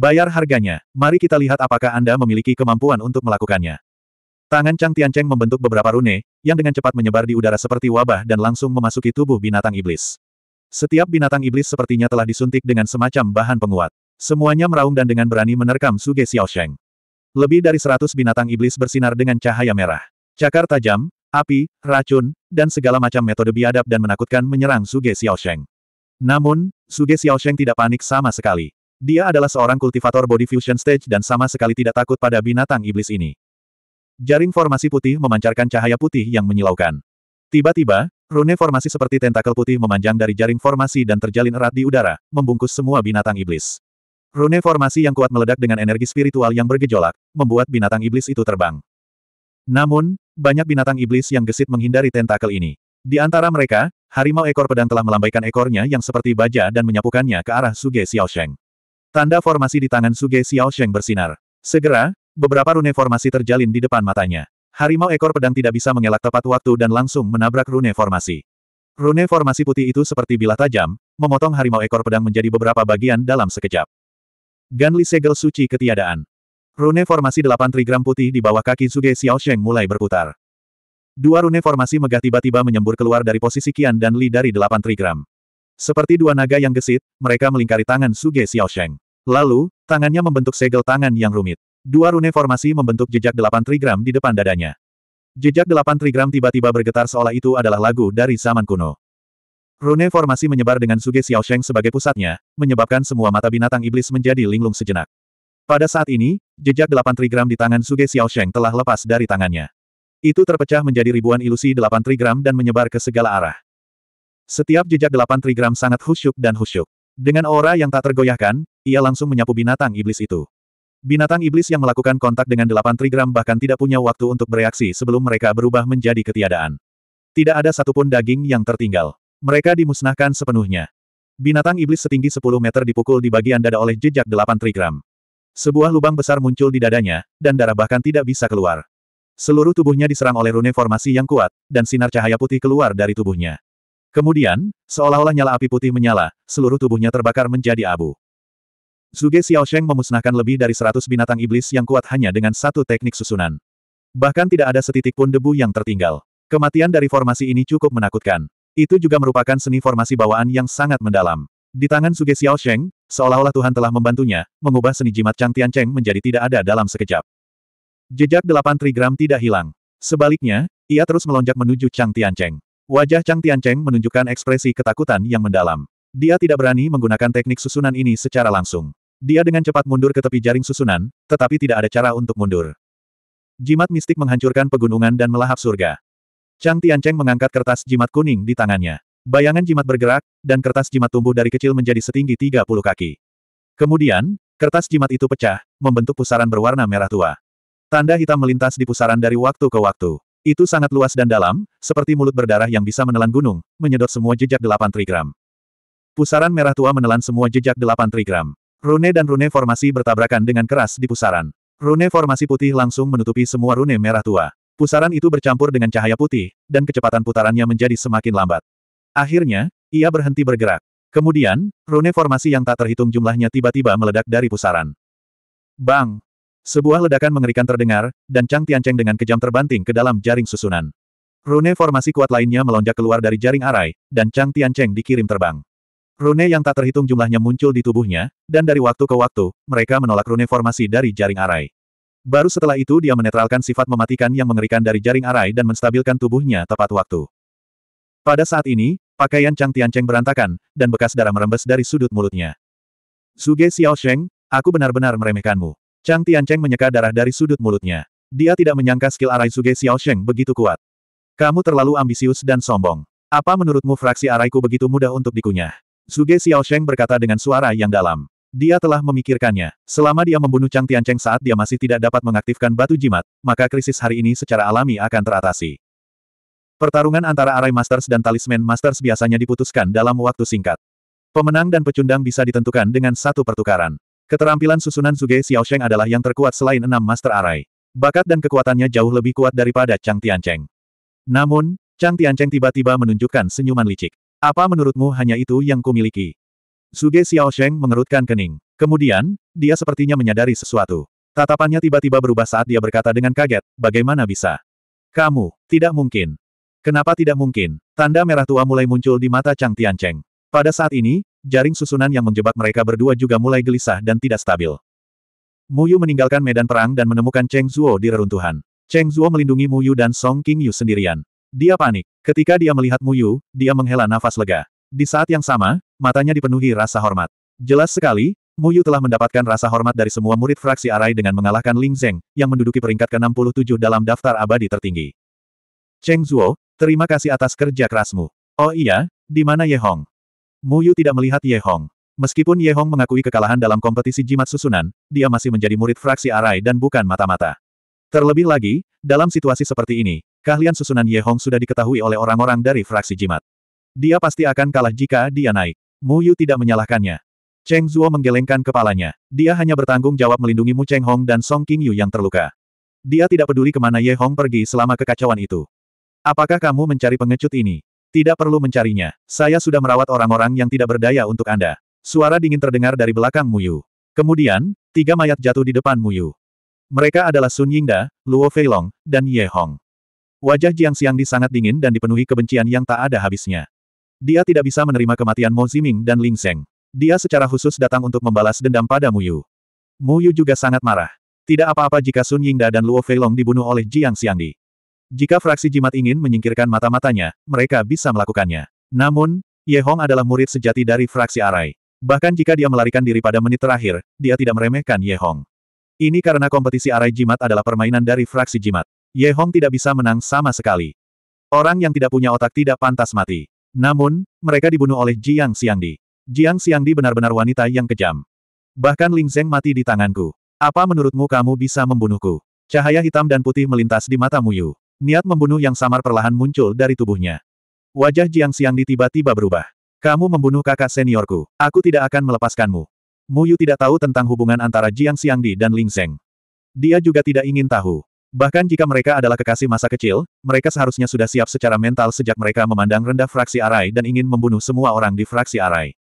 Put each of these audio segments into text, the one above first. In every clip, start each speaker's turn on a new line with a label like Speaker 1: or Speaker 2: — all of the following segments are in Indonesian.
Speaker 1: Bayar harganya. Mari kita lihat apakah Anda memiliki kemampuan untuk melakukannya. Tangan Chang Tiancheng membentuk beberapa rune, yang dengan cepat menyebar di udara seperti wabah dan langsung memasuki tubuh binatang iblis. Setiap binatang iblis sepertinya telah disuntik dengan semacam bahan penguat. Semuanya meraung dan dengan berani menerkam Suge Sheng. Lebih dari seratus binatang iblis bersinar dengan cahaya merah. Cakar tajam, api, racun, dan segala macam metode biadab dan menakutkan menyerang Suge Sheng. Namun, Suge Sheng tidak panik sama sekali. Dia adalah seorang kultivator body fusion stage dan sama sekali tidak takut pada binatang iblis ini. Jaring formasi putih memancarkan cahaya putih yang menyilaukan. Tiba-tiba, rune formasi seperti tentakel putih memanjang dari jaring formasi dan terjalin erat di udara, membungkus semua binatang iblis. Rune formasi yang kuat meledak dengan energi spiritual yang bergejolak, membuat binatang iblis itu terbang. Namun, banyak binatang iblis yang gesit menghindari tentakel ini. Di antara mereka, harimau ekor pedang telah melambaikan ekornya yang seperti baja dan menyapukannya ke arah Suge Xiaosheng. Tanda formasi di tangan Suge Sheng bersinar. Segera, beberapa rune formasi terjalin di depan matanya. Harimau ekor pedang tidak bisa mengelak tepat waktu dan langsung menabrak rune formasi. Rune formasi putih itu seperti bilah tajam, memotong harimau ekor pedang menjadi beberapa bagian dalam sekejap. Ganli segel suci ketiadaan. Rune formasi delapan trigram putih di bawah kaki Suge Sheng mulai berputar. Dua rune formasi megah tiba-tiba menyembur keluar dari posisi Qian dan Li dari delapan trigram. Seperti dua naga yang gesit, mereka melingkari tangan Suge Xiaosheng. Lalu, tangannya membentuk segel tangan yang rumit. Dua rune formasi membentuk jejak delapan trigram di depan dadanya. Jejak delapan trigram tiba-tiba bergetar seolah itu adalah lagu dari zaman kuno. Rune formasi menyebar dengan Suge Xiaosheng sebagai pusatnya, menyebabkan semua mata binatang iblis menjadi linglung sejenak. Pada saat ini, jejak delapan trigram di tangan Suge Xiaosheng telah lepas dari tangannya. Itu terpecah menjadi ribuan ilusi delapan trigram dan menyebar ke segala arah. Setiap jejak delapan trigram sangat khusyuk dan khusyuk. Dengan aura yang tak tergoyahkan, ia langsung menyapu binatang iblis itu. Binatang iblis yang melakukan kontak dengan delapan trigram bahkan tidak punya waktu untuk bereaksi sebelum mereka berubah menjadi ketiadaan. Tidak ada satupun daging yang tertinggal. Mereka dimusnahkan sepenuhnya. Binatang iblis setinggi 10 meter dipukul di bagian dada oleh jejak delapan trigram. Sebuah lubang besar muncul di dadanya, dan darah bahkan tidak bisa keluar. Seluruh tubuhnya diserang oleh rune formasi yang kuat, dan sinar cahaya putih keluar dari tubuhnya. Kemudian, seolah-olah nyala api putih menyala, seluruh tubuhnya terbakar menjadi abu. Zuge Sheng memusnahkan lebih dari seratus binatang iblis yang kuat hanya dengan satu teknik susunan. Bahkan tidak ada setitik pun debu yang tertinggal. Kematian dari formasi ini cukup menakutkan. Itu juga merupakan seni formasi bawaan yang sangat mendalam. Di tangan Suge Sheng, seolah-olah Tuhan telah membantunya, mengubah seni jimat Chang Tian Cheng menjadi tidak ada dalam sekejap. Jejak delapan trigram tidak hilang. Sebaliknya, ia terus melonjak menuju Chang Tian Cheng. Wajah Chang Tiancheng menunjukkan ekspresi ketakutan yang mendalam. Dia tidak berani menggunakan teknik susunan ini secara langsung. Dia dengan cepat mundur ke tepi jaring susunan, tetapi tidak ada cara untuk mundur. Jimat mistik menghancurkan pegunungan dan melahap surga. Chang Tiancheng mengangkat kertas jimat kuning di tangannya. Bayangan jimat bergerak, dan kertas jimat tumbuh dari kecil menjadi setinggi 30 kaki. Kemudian, kertas jimat itu pecah, membentuk pusaran berwarna merah tua. Tanda hitam melintas di pusaran dari waktu ke waktu. Itu sangat luas dan dalam, seperti mulut berdarah yang bisa menelan gunung, menyedot semua jejak delapan trigram. Pusaran merah tua menelan semua jejak delapan trigram. Rune dan rune formasi bertabrakan dengan keras di pusaran. Rune formasi putih langsung menutupi semua rune merah tua. Pusaran itu bercampur dengan cahaya putih, dan kecepatan putarannya menjadi semakin lambat. Akhirnya, ia berhenti bergerak. Kemudian, rune formasi yang tak terhitung jumlahnya tiba-tiba meledak dari pusaran. Bang! Sebuah ledakan mengerikan terdengar, dan Chang Tiancheng dengan kejam terbanting ke dalam jaring susunan. Rune formasi kuat lainnya melonjak keluar dari jaring arai, dan Chang Tiancheng dikirim terbang. Rune yang tak terhitung jumlahnya muncul di tubuhnya, dan dari waktu ke waktu, mereka menolak rune formasi dari jaring arai. Baru setelah itu dia menetralkan sifat mematikan yang mengerikan dari jaring arai dan menstabilkan tubuhnya tepat waktu. Pada saat ini, pakaian Chang Tiancheng berantakan, dan bekas darah merembes dari sudut mulutnya. Suge Sheng, aku benar-benar meremehkanmu. Chang Tiancheng menyeka darah dari sudut mulutnya. Dia tidak menyangka skill arai Araisuge Sheng begitu kuat. Kamu terlalu ambisius dan sombong. Apa menurutmu fraksi Araiku begitu mudah untuk dikunyah? Suge Sheng berkata dengan suara yang dalam. Dia telah memikirkannya. Selama dia membunuh Chang Tiancheng saat dia masih tidak dapat mengaktifkan batu jimat, maka krisis hari ini secara alami akan teratasi. Pertarungan antara Arai Masters dan Talisman Masters biasanya diputuskan dalam waktu singkat. Pemenang dan pecundang bisa ditentukan dengan satu pertukaran. Keterampilan susunan Zuge Sheng adalah yang terkuat selain enam Master Arai. Bakat dan kekuatannya jauh lebih kuat daripada Chang Tiancheng. Namun, Chang Tiancheng tiba-tiba menunjukkan senyuman licik. Apa menurutmu hanya itu yang kumiliki? Suge Sheng mengerutkan kening. Kemudian, dia sepertinya menyadari sesuatu. Tatapannya tiba-tiba berubah saat dia berkata dengan kaget, bagaimana bisa? Kamu, tidak mungkin. Kenapa tidak mungkin? Tanda merah tua mulai muncul di mata Chang Tiancheng. Pada saat ini, Jaring susunan yang menjebak mereka berdua juga mulai gelisah dan tidak stabil. Muyu meninggalkan medan perang dan menemukan Cheng Zuo di reruntuhan. Cheng Zuo melindungi Muyu dan Song King Yu sendirian. Dia panik. Ketika dia melihat Muyu, dia menghela nafas lega. Di saat yang sama, matanya dipenuhi rasa hormat. Jelas sekali, Muyu telah mendapatkan rasa hormat dari semua murid fraksi Arai dengan mengalahkan Ling Zeng, yang menduduki peringkat ke-67 dalam daftar abadi tertinggi. Cheng Zuo, terima kasih atas kerja kerasmu. Oh iya, di mana Ye Hong? Mu Yu tidak melihat Ye Hong. Meskipun Ye Hong mengakui kekalahan dalam kompetisi jimat susunan, dia masih menjadi murid fraksi Arai dan bukan mata-mata. Terlebih lagi, dalam situasi seperti ini, keahlian susunan Ye Hong sudah diketahui oleh orang-orang dari fraksi jimat. Dia pasti akan kalah jika dia naik. Mu Yu tidak menyalahkannya. Cheng Zuo menggelengkan kepalanya. Dia hanya bertanggung jawab melindungi Mu Cheng Hong dan Song King Yu yang terluka. Dia tidak peduli kemana Ye Hong pergi selama kekacauan itu. Apakah kamu mencari pengecut ini? Tidak perlu mencarinya. Saya sudah merawat orang-orang yang tidak berdaya untuk Anda. Suara dingin terdengar dari belakang Muyu. Kemudian, tiga mayat jatuh di depan Muyu. Mereka adalah Sun Yingda, Luo Feilong, dan Ye Hong. Wajah Jiang Xiang di sangat dingin dan dipenuhi kebencian yang tak ada habisnya. Dia tidak bisa menerima kematian Mo Ziming dan Ling Seng. Dia secara khusus datang untuk membalas dendam pada Muyu. Muyu juga sangat marah. Tidak apa-apa jika Sun Yingda dan Luo Feilong dibunuh oleh Jiang Xiangdi. Jika fraksi jimat ingin menyingkirkan mata-matanya, mereka bisa melakukannya. Namun, Ye Hong adalah murid sejati dari fraksi Arai. Bahkan jika dia melarikan diri pada menit terakhir, dia tidak meremehkan Ye Hong. Ini karena kompetisi Arai Jimat adalah permainan dari fraksi jimat. Ye Hong tidak bisa menang sama sekali. Orang yang tidak punya otak tidak pantas mati. Namun, mereka dibunuh oleh Jiang Xiangdi. Jiang Xiangdi benar-benar wanita yang kejam. Bahkan Ling Zeng mati di tanganku. Apa menurutmu kamu bisa membunuhku? Cahaya hitam dan putih melintas di mata Muyu. Niat membunuh yang samar perlahan muncul dari tubuhnya. Wajah Jiang Xiang di tiba-tiba berubah. Kamu membunuh kakak seniorku. Aku tidak akan melepaskanmu. Mu Yu tidak tahu tentang hubungan antara Jiang Xiang Di dan Ling Zeng. Dia juga tidak ingin tahu. Bahkan jika mereka adalah kekasih masa kecil, mereka seharusnya sudah siap secara mental sejak mereka memandang rendah fraksi Arai dan ingin membunuh semua orang di fraksi Arai.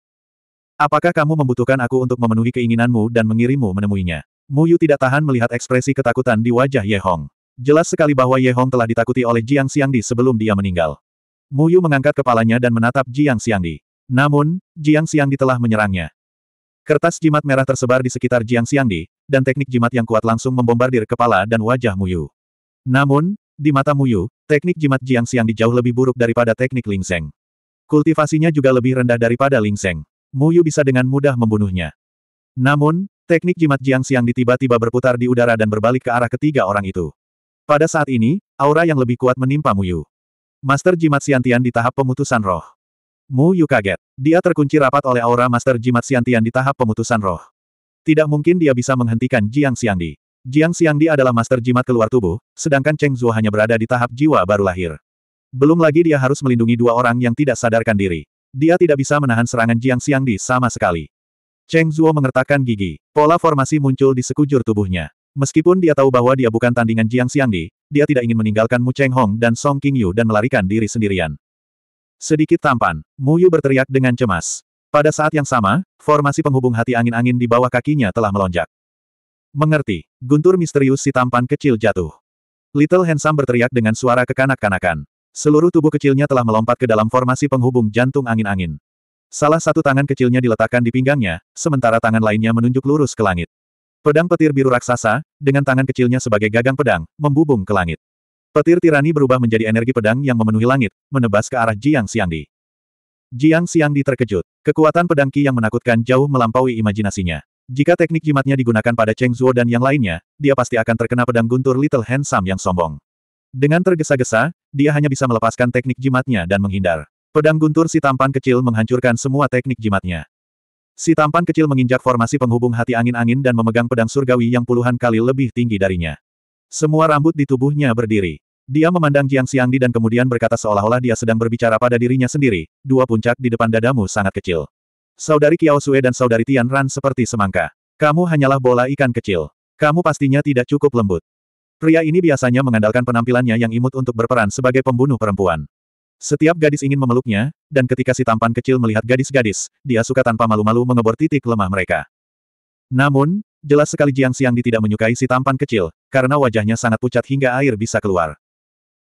Speaker 1: Apakah kamu membutuhkan aku untuk memenuhi keinginanmu dan mengirimmu menemuinya? Mu Yu tidak tahan melihat ekspresi ketakutan di wajah Ye Hong. Jelas sekali bahwa Ye Hong telah ditakuti oleh Jiang Xiangdi sebelum dia meninggal. Mu Yu mengangkat kepalanya dan menatap Jiang Xiangdi. Namun, Jiang Xiangdi telah menyerangnya. Kertas jimat merah tersebar di sekitar Jiang Xiangdi, dan teknik jimat yang kuat langsung membombardir kepala dan wajah Mu Yu. Namun, di mata Mu Yu, teknik jimat Jiang Xiangdi jauh lebih buruk daripada teknik Ling Seng. Kultivasinya juga lebih rendah daripada Ling Seng. Yu bisa dengan mudah membunuhnya. Namun, teknik jimat Jiang Xiangdi tiba-tiba berputar di udara dan berbalik ke arah ketiga orang itu. Pada saat ini, aura yang lebih kuat menimpa Mu Yu. Master Jimat Siantian di tahap pemutusan roh. Mu Yu kaget. Dia terkunci rapat oleh aura Master Jimat Siantian di tahap pemutusan roh. Tidak mungkin dia bisa menghentikan Jiang Xiangdi. Jiang Xiangdi adalah Master Jimat keluar tubuh, sedangkan Cheng Zuo hanya berada di tahap jiwa baru lahir. Belum lagi dia harus melindungi dua orang yang tidak sadarkan diri. Dia tidak bisa menahan serangan Jiang Xiangdi sama sekali. Cheng Zuo mengertakkan gigi. Pola formasi muncul di sekujur tubuhnya. Meskipun dia tahu bahwa dia bukan tandingan Jiang Xiangdi, dia tidak ingin meninggalkan Mu Cheng Hong dan Song Qingyu dan melarikan diri sendirian. Sedikit tampan, Mu Yu berteriak dengan cemas. Pada saat yang sama, formasi penghubung hati angin-angin di bawah kakinya telah melonjak. Mengerti, guntur misterius si tampan kecil jatuh. Little Handsome berteriak dengan suara kekanak-kanakan. Seluruh tubuh kecilnya telah melompat ke dalam formasi penghubung jantung angin-angin. Salah satu tangan kecilnya diletakkan di pinggangnya, sementara tangan lainnya menunjuk lurus ke langit. Pedang petir biru raksasa, dengan tangan kecilnya sebagai gagang pedang, membubung ke langit. Petir tirani berubah menjadi energi pedang yang memenuhi langit, menebas ke arah Jiang Xiangdi. Jiang Xiangdi terkejut. Kekuatan pedang Qi yang menakutkan jauh melampaui imajinasinya. Jika teknik jimatnya digunakan pada Cheng Zuo dan yang lainnya, dia pasti akan terkena pedang guntur Little Handsome yang sombong. Dengan tergesa-gesa, dia hanya bisa melepaskan teknik jimatnya dan menghindar. Pedang guntur si tampan kecil menghancurkan semua teknik jimatnya. Si tampan kecil menginjak formasi penghubung hati angin-angin dan memegang pedang surgawi yang puluhan kali lebih tinggi darinya. Semua rambut di tubuhnya berdiri. Dia memandang Jiang Xiangdi dan kemudian berkata seolah-olah dia sedang berbicara pada dirinya sendiri, dua puncak di depan dadamu sangat kecil. Saudari Kiao Sue dan saudari Tian Ran seperti semangka. Kamu hanyalah bola ikan kecil. Kamu pastinya tidak cukup lembut. Pria ini biasanya mengandalkan penampilannya yang imut untuk berperan sebagai pembunuh perempuan. Setiap gadis ingin memeluknya, dan ketika si tampan kecil melihat gadis-gadis, dia suka tanpa malu-malu mengebor titik lemah mereka. Namun, jelas sekali Jiang Xiang di tidak menyukai si tampan kecil, karena wajahnya sangat pucat hingga air bisa keluar.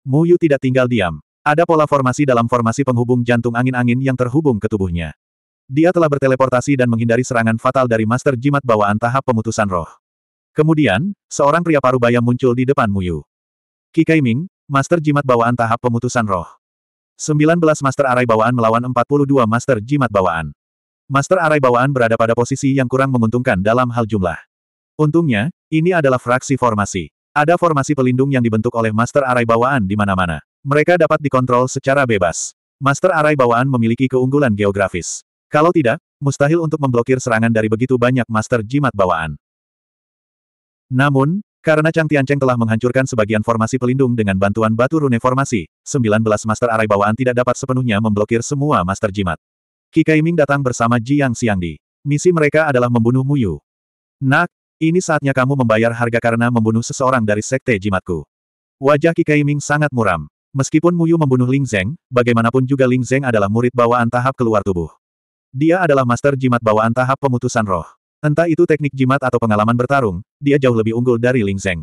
Speaker 1: Mu Yu tidak tinggal diam. Ada pola formasi dalam formasi penghubung jantung angin-angin yang terhubung ke tubuhnya. Dia telah berteleportasi dan menghindari serangan fatal dari Master Jimat bawaan tahap pemutusan roh. Kemudian, seorang pria parubaya muncul di depan Muyu. Ki Kaiming, Master Jimat bawaan tahap pemutusan roh. 19 Master Arai bawaan melawan 42 Master Jimat bawaan. Master Arai bawaan berada pada posisi yang kurang menguntungkan dalam hal jumlah. Untungnya, ini adalah fraksi formasi. Ada formasi pelindung yang dibentuk oleh Master Arai bawaan di mana-mana. Mereka dapat dikontrol secara bebas. Master Arai bawaan memiliki keunggulan geografis. Kalau tidak, mustahil untuk memblokir serangan dari begitu banyak Master Jimat bawaan. Namun, karena Chang Tiancheng telah menghancurkan sebagian formasi pelindung dengan bantuan batu rune formasi, 19 master arai bawaan tidak dapat sepenuhnya memblokir semua master jimat. Qi Kaiming datang bersama Jiang Yang Xiangdi. Misi mereka adalah membunuh Muyu. Nak, ini saatnya kamu membayar harga karena membunuh seseorang dari sekte jimatku. Wajah Qi Kaiming sangat muram. Meskipun Muyu membunuh Ling Zeng, bagaimanapun juga Ling Zeng adalah murid bawaan tahap keluar tubuh. Dia adalah master jimat bawaan tahap pemutusan roh. Entah itu teknik jimat atau pengalaman bertarung, dia jauh lebih unggul dari Ling Zeng.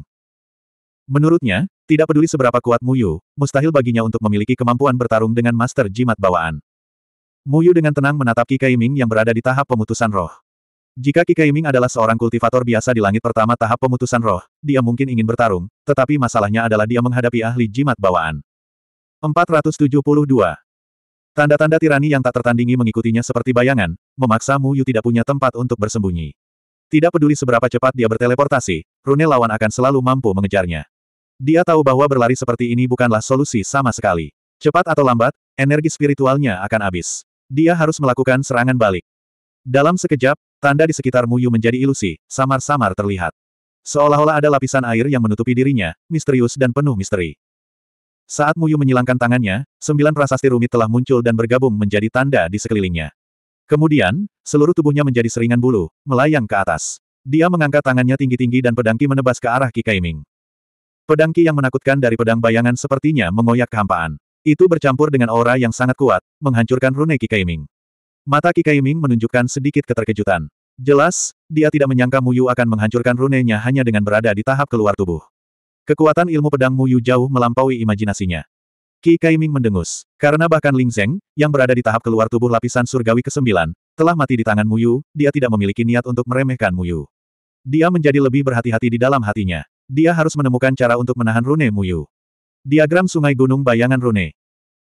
Speaker 1: Menurutnya, tidak peduli seberapa kuat Mu Yu, mustahil baginya untuk memiliki kemampuan bertarung dengan master jimat bawaan. Mu Yu dengan tenang menatap Kikai Ming yang berada di tahap pemutusan roh. Jika Kikai Ming adalah seorang kultivator biasa di langit pertama tahap pemutusan roh, dia mungkin ingin bertarung, tetapi masalahnya adalah dia menghadapi ahli jimat bawaan. 472. Tanda-tanda tirani yang tak tertandingi mengikutinya seperti bayangan, memaksa Mu Yu tidak punya tempat untuk bersembunyi. Tidak peduli seberapa cepat dia berteleportasi, rune lawan akan selalu mampu mengejarnya. Dia tahu bahwa berlari seperti ini bukanlah solusi sama sekali. Cepat atau lambat, energi spiritualnya akan habis. Dia harus melakukan serangan balik. Dalam sekejap, tanda di sekitar Mu Yu menjadi ilusi, samar-samar terlihat. Seolah-olah ada lapisan air yang menutupi dirinya, misterius dan penuh misteri. Saat Muyu menyilangkan tangannya, sembilan prasasti rumit telah muncul dan bergabung menjadi tanda di sekelilingnya. Kemudian, seluruh tubuhnya menjadi seringan bulu, melayang ke atas. Dia mengangkat tangannya tinggi-tinggi dan pedangki menebas ke arah Kikaiming. Pedangki yang menakutkan dari pedang bayangan sepertinya mengoyak kehampaan. Itu bercampur dengan aura yang sangat kuat, menghancurkan rune Kikaiming. Mata Kikaiming menunjukkan sedikit keterkejutan. Jelas, dia tidak menyangka Muyu akan menghancurkan runenya hanya dengan berada di tahap keluar tubuh. Kekuatan ilmu pedang Mu Yu jauh melampaui imajinasinya. Qi Kaiming mendengus. Karena bahkan Ling Zeng, yang berada di tahap keluar tubuh lapisan surgawi ke-9, telah mati di tangan Yu. dia tidak memiliki niat untuk meremehkan Mu Yu. Dia menjadi lebih berhati-hati di dalam hatinya. Dia harus menemukan cara untuk menahan rune Mu Yu. Diagram Sungai Gunung Bayangan Rune.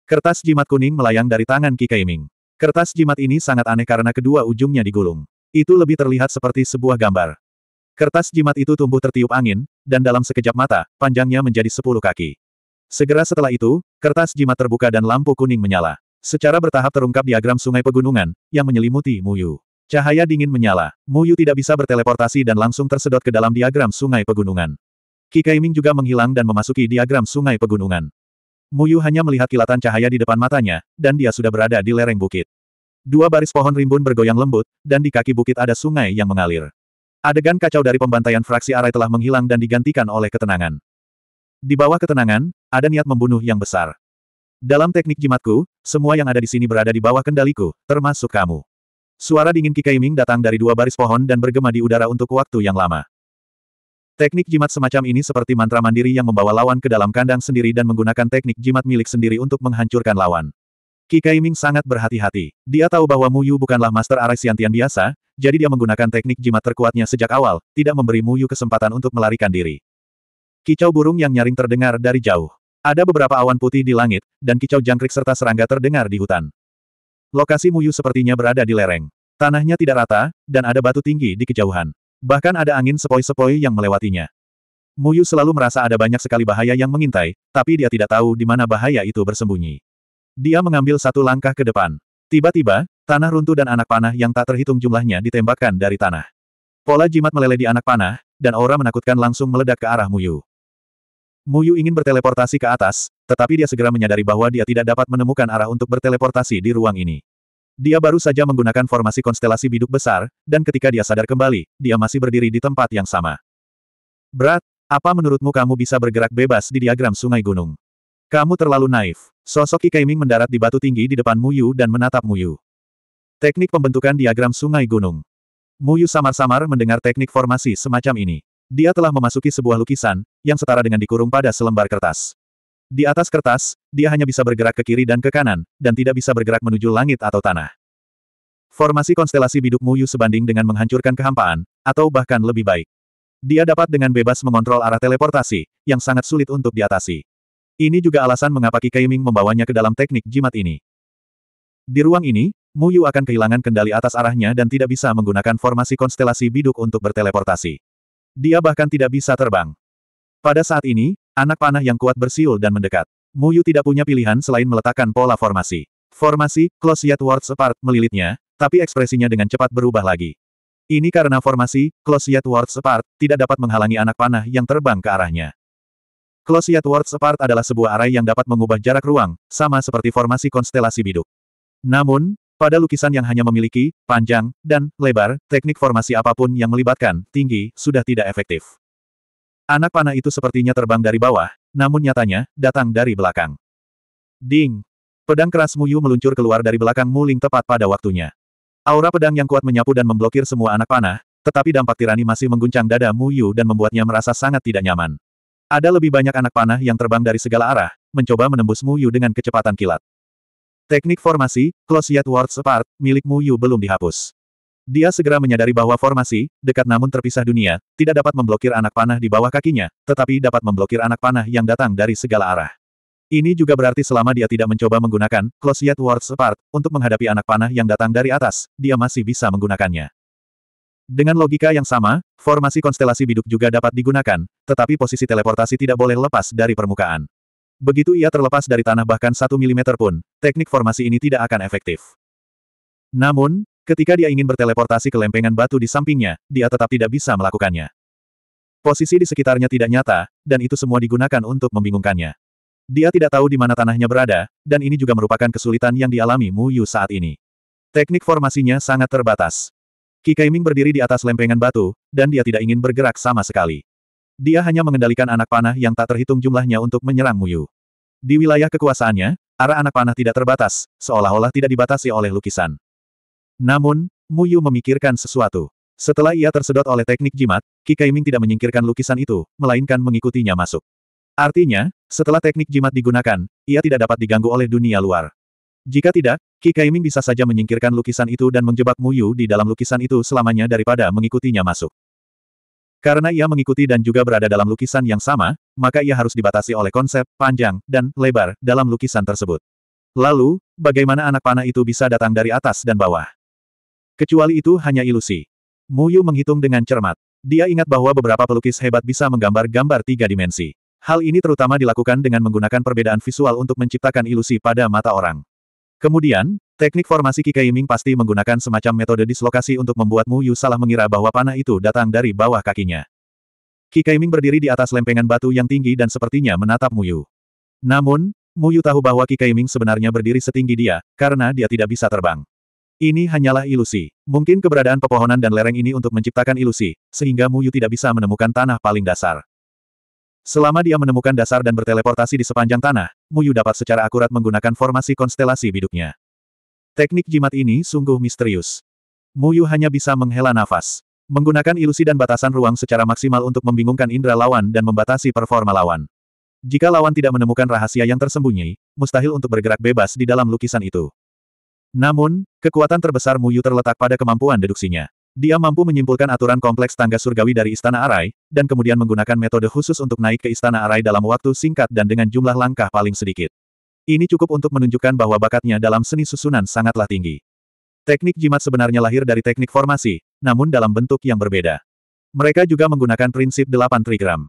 Speaker 1: Kertas jimat kuning melayang dari tangan Qi Kaiming. Kertas jimat ini sangat aneh karena kedua ujungnya digulung. Itu lebih terlihat seperti sebuah gambar. Kertas jimat itu tumbuh tertiup angin, dan dalam sekejap mata, panjangnya menjadi sepuluh kaki. Segera setelah itu, kertas jimat terbuka dan lampu kuning menyala. Secara bertahap terungkap diagram sungai pegunungan, yang menyelimuti Muyu. Cahaya dingin menyala, Muyu tidak bisa berteleportasi dan langsung tersedot ke dalam diagram sungai pegunungan. Kikaiming juga menghilang dan memasuki diagram sungai pegunungan. Muyu hanya melihat kilatan cahaya di depan matanya, dan dia sudah berada di lereng bukit. Dua baris pohon rimbun bergoyang lembut, dan di kaki bukit ada sungai yang mengalir. Adegan kacau dari pembantaian fraksi Arai telah menghilang dan digantikan oleh ketenangan. Di bawah ketenangan, ada niat membunuh yang besar. Dalam teknik jimatku, semua yang ada di sini berada di bawah kendaliku, termasuk kamu. Suara dingin Kikaiming datang dari dua baris pohon dan bergema di udara untuk waktu yang lama. Teknik jimat semacam ini seperti mantra mandiri yang membawa lawan ke dalam kandang sendiri dan menggunakan teknik jimat milik sendiri untuk menghancurkan lawan. Qi Kaiming sangat berhati-hati. Dia tahu bahwa Mu Yu bukanlah Master Arai biasa, jadi dia menggunakan teknik jimat terkuatnya sejak awal, tidak memberi Mu Yu kesempatan untuk melarikan diri. Kicau burung yang nyaring terdengar dari jauh. Ada beberapa awan putih di langit, dan kicau jangkrik serta serangga terdengar di hutan. Lokasi Mu Yu sepertinya berada di lereng. Tanahnya tidak rata, dan ada batu tinggi di kejauhan. Bahkan ada angin sepoi-sepoi yang melewatinya. Mu Yu selalu merasa ada banyak sekali bahaya yang mengintai, tapi dia tidak tahu di mana bahaya itu bersembunyi. Dia mengambil satu langkah ke depan. Tiba-tiba, tanah runtuh dan anak panah yang tak terhitung jumlahnya ditembakkan dari tanah. Pola jimat meleleh di anak panah, dan aura menakutkan langsung meledak ke arah Muyu. Muyu ingin berteleportasi ke atas, tetapi dia segera menyadari bahwa dia tidak dapat menemukan arah untuk berteleportasi di ruang ini. Dia baru saja menggunakan formasi konstelasi biduk besar, dan ketika dia sadar kembali, dia masih berdiri di tempat yang sama. Berat, apa menurutmu kamu bisa bergerak bebas di diagram sungai gunung? Kamu terlalu naif. Sosok Ikaiming mendarat di batu tinggi di depan Muyu dan menatap Muyu. Teknik pembentukan diagram sungai gunung. Muyu samar-samar mendengar teknik formasi semacam ini. Dia telah memasuki sebuah lukisan, yang setara dengan dikurung pada selembar kertas. Di atas kertas, dia hanya bisa bergerak ke kiri dan ke kanan, dan tidak bisa bergerak menuju langit atau tanah. Formasi konstelasi biduk Muyu sebanding dengan menghancurkan kehampaan, atau bahkan lebih baik. Dia dapat dengan bebas mengontrol arah teleportasi, yang sangat sulit untuk diatasi. Ini juga alasan mengapa Kikai Ming membawanya ke dalam teknik jimat ini. Di ruang ini, Mu Yu akan kehilangan kendali atas arahnya dan tidak bisa menggunakan formasi konstelasi biduk untuk berteleportasi. Dia bahkan tidak bisa terbang. Pada saat ini, anak panah yang kuat bersiul dan mendekat. Mu Yu tidak punya pilihan selain meletakkan pola formasi. Formasi, close yet words apart, melilitnya, tapi ekspresinya dengan cepat berubah lagi. Ini karena formasi, close yet words apart, tidak dapat menghalangi anak panah yang terbang ke arahnya. Close words apart adalah sebuah arai yang dapat mengubah jarak ruang, sama seperti formasi konstelasi biduk. Namun, pada lukisan yang hanya memiliki panjang dan lebar, teknik formasi apapun yang melibatkan tinggi sudah tidak efektif. Anak panah itu sepertinya terbang dari bawah, namun nyatanya datang dari belakang. Ding! Pedang keras Muyu meluncur keluar dari belakang Muling tepat pada waktunya. Aura pedang yang kuat menyapu dan memblokir semua anak panah, tetapi dampak tirani masih mengguncang dada Muyu dan membuatnya merasa sangat tidak nyaman. Ada lebih banyak anak panah yang terbang dari segala arah, mencoba menembus Mu Yu dengan kecepatan kilat. Teknik formasi, Close Yet Words Apart, milik Mu Yu belum dihapus. Dia segera menyadari bahwa formasi, dekat namun terpisah dunia, tidak dapat memblokir anak panah di bawah kakinya, tetapi dapat memblokir anak panah yang datang dari segala arah. Ini juga berarti selama dia tidak mencoba menggunakan Close Yet Words Apart untuk menghadapi anak panah yang datang dari atas, dia masih bisa menggunakannya. Dengan logika yang sama, formasi konstelasi biduk juga dapat digunakan, tetapi posisi teleportasi tidak boleh lepas dari permukaan. Begitu ia terlepas dari tanah bahkan satu milimeter pun, teknik formasi ini tidak akan efektif. Namun, ketika dia ingin berteleportasi ke lempengan batu di sampingnya, dia tetap tidak bisa melakukannya. Posisi di sekitarnya tidak nyata, dan itu semua digunakan untuk membingungkannya. Dia tidak tahu di mana tanahnya berada, dan ini juga merupakan kesulitan yang dialami Mu Yu saat ini. Teknik formasinya sangat terbatas. Ki Kaiming berdiri di atas lempengan batu, dan dia tidak ingin bergerak sama sekali. Dia hanya mengendalikan anak panah yang tak terhitung jumlahnya untuk menyerang Muyu. Di wilayah kekuasaannya, arah anak panah tidak terbatas, seolah-olah tidak dibatasi oleh lukisan. Namun, Muyu memikirkan sesuatu. Setelah ia tersedot oleh teknik jimat, Ki Kaiming tidak menyingkirkan lukisan itu, melainkan mengikutinya masuk. Artinya, setelah teknik jimat digunakan, ia tidak dapat diganggu oleh dunia luar. Jika tidak, Ki Kaiming bisa saja menyingkirkan lukisan itu dan menjebak Mu Yu di dalam lukisan itu selamanya daripada mengikutinya masuk. Karena ia mengikuti dan juga berada dalam lukisan yang sama, maka ia harus dibatasi oleh konsep, panjang, dan lebar dalam lukisan tersebut. Lalu, bagaimana anak panah itu bisa datang dari atas dan bawah? Kecuali itu hanya ilusi. Mu Yu menghitung dengan cermat. Dia ingat bahwa beberapa pelukis hebat bisa menggambar gambar tiga dimensi. Hal ini terutama dilakukan dengan menggunakan perbedaan visual untuk menciptakan ilusi pada mata orang. Kemudian, teknik formasi Kikaiming pasti menggunakan semacam metode dislokasi untuk membuat Mu Yu salah mengira bahwa panah itu datang dari bawah kakinya. Kikaiming berdiri di atas lempengan batu yang tinggi dan sepertinya menatap Mu Yu. Namun, Mu Yu tahu bahwa Kikaiming sebenarnya berdiri setinggi dia, karena dia tidak bisa terbang. Ini hanyalah ilusi. Mungkin keberadaan pepohonan dan lereng ini untuk menciptakan ilusi, sehingga Mu Yu tidak bisa menemukan tanah paling dasar. Selama dia menemukan dasar dan berteleportasi di sepanjang tanah, Muyu dapat secara akurat menggunakan formasi konstelasi biduknya. Teknik jimat ini sungguh misterius. Muyu hanya bisa menghela nafas. Menggunakan ilusi dan batasan ruang secara maksimal untuk membingungkan indera lawan dan membatasi performa lawan. Jika lawan tidak menemukan rahasia yang tersembunyi, mustahil untuk bergerak bebas di dalam lukisan itu. Namun, kekuatan terbesar Muyu terletak pada kemampuan deduksinya. Dia mampu menyimpulkan aturan kompleks tangga surgawi dari Istana Arai, dan kemudian menggunakan metode khusus untuk naik ke Istana Arai dalam waktu singkat dan dengan jumlah langkah paling sedikit. Ini cukup untuk menunjukkan bahwa bakatnya dalam seni susunan sangatlah tinggi. Teknik jimat sebenarnya lahir dari teknik formasi, namun dalam bentuk yang berbeda. Mereka juga menggunakan prinsip delapan trigram.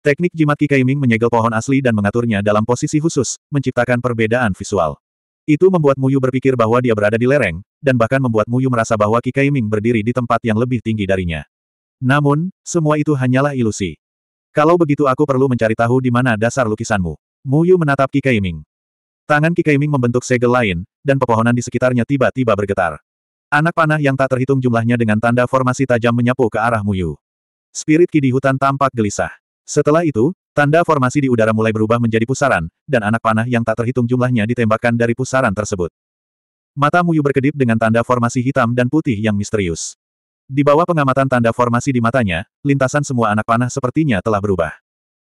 Speaker 1: Teknik jimat Kikaiming menyegel pohon asli dan mengaturnya dalam posisi khusus, menciptakan perbedaan visual. Itu membuat Muyu berpikir bahwa dia berada di lereng, dan bahkan membuat Muyu merasa bahwa Kikai Ming berdiri di tempat yang lebih tinggi darinya. Namun, semua itu hanyalah ilusi. Kalau begitu aku perlu mencari tahu di mana dasar lukisanmu. Muyu menatap Kikai Ming. Tangan Kikai Ming membentuk segel lain, dan pepohonan di sekitarnya tiba-tiba bergetar. Anak panah yang tak terhitung jumlahnya dengan tanda formasi tajam menyapu ke arah Muyu. Spirit Ki hutan tampak gelisah. Setelah itu, Tanda formasi di udara mulai berubah menjadi pusaran, dan anak panah yang tak terhitung jumlahnya ditembakkan dari pusaran tersebut. Mata Muyu berkedip dengan tanda formasi hitam dan putih yang misterius. Di bawah pengamatan tanda formasi di matanya, lintasan semua anak panah sepertinya telah berubah.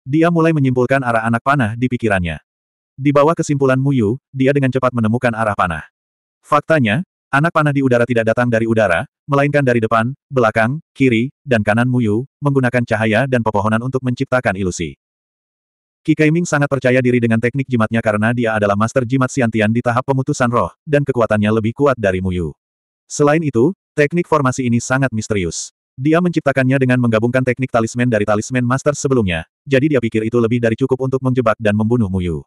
Speaker 1: Dia mulai menyimpulkan arah anak panah di pikirannya. Di bawah kesimpulan Muyu, dia dengan cepat menemukan arah panah. Faktanya, anak panah di udara tidak datang dari udara, melainkan dari depan, belakang, kiri, dan kanan Muyu, menggunakan cahaya dan pepohonan untuk menciptakan ilusi. Ki Kaiming sangat percaya diri dengan teknik jimatnya karena dia adalah master jimat siantian di tahap pemutusan roh, dan kekuatannya lebih kuat dari Muyu. Selain itu, teknik formasi ini sangat misterius. Dia menciptakannya dengan menggabungkan teknik talisman dari talisman master sebelumnya, jadi dia pikir itu lebih dari cukup untuk menjebak dan membunuh Muyu.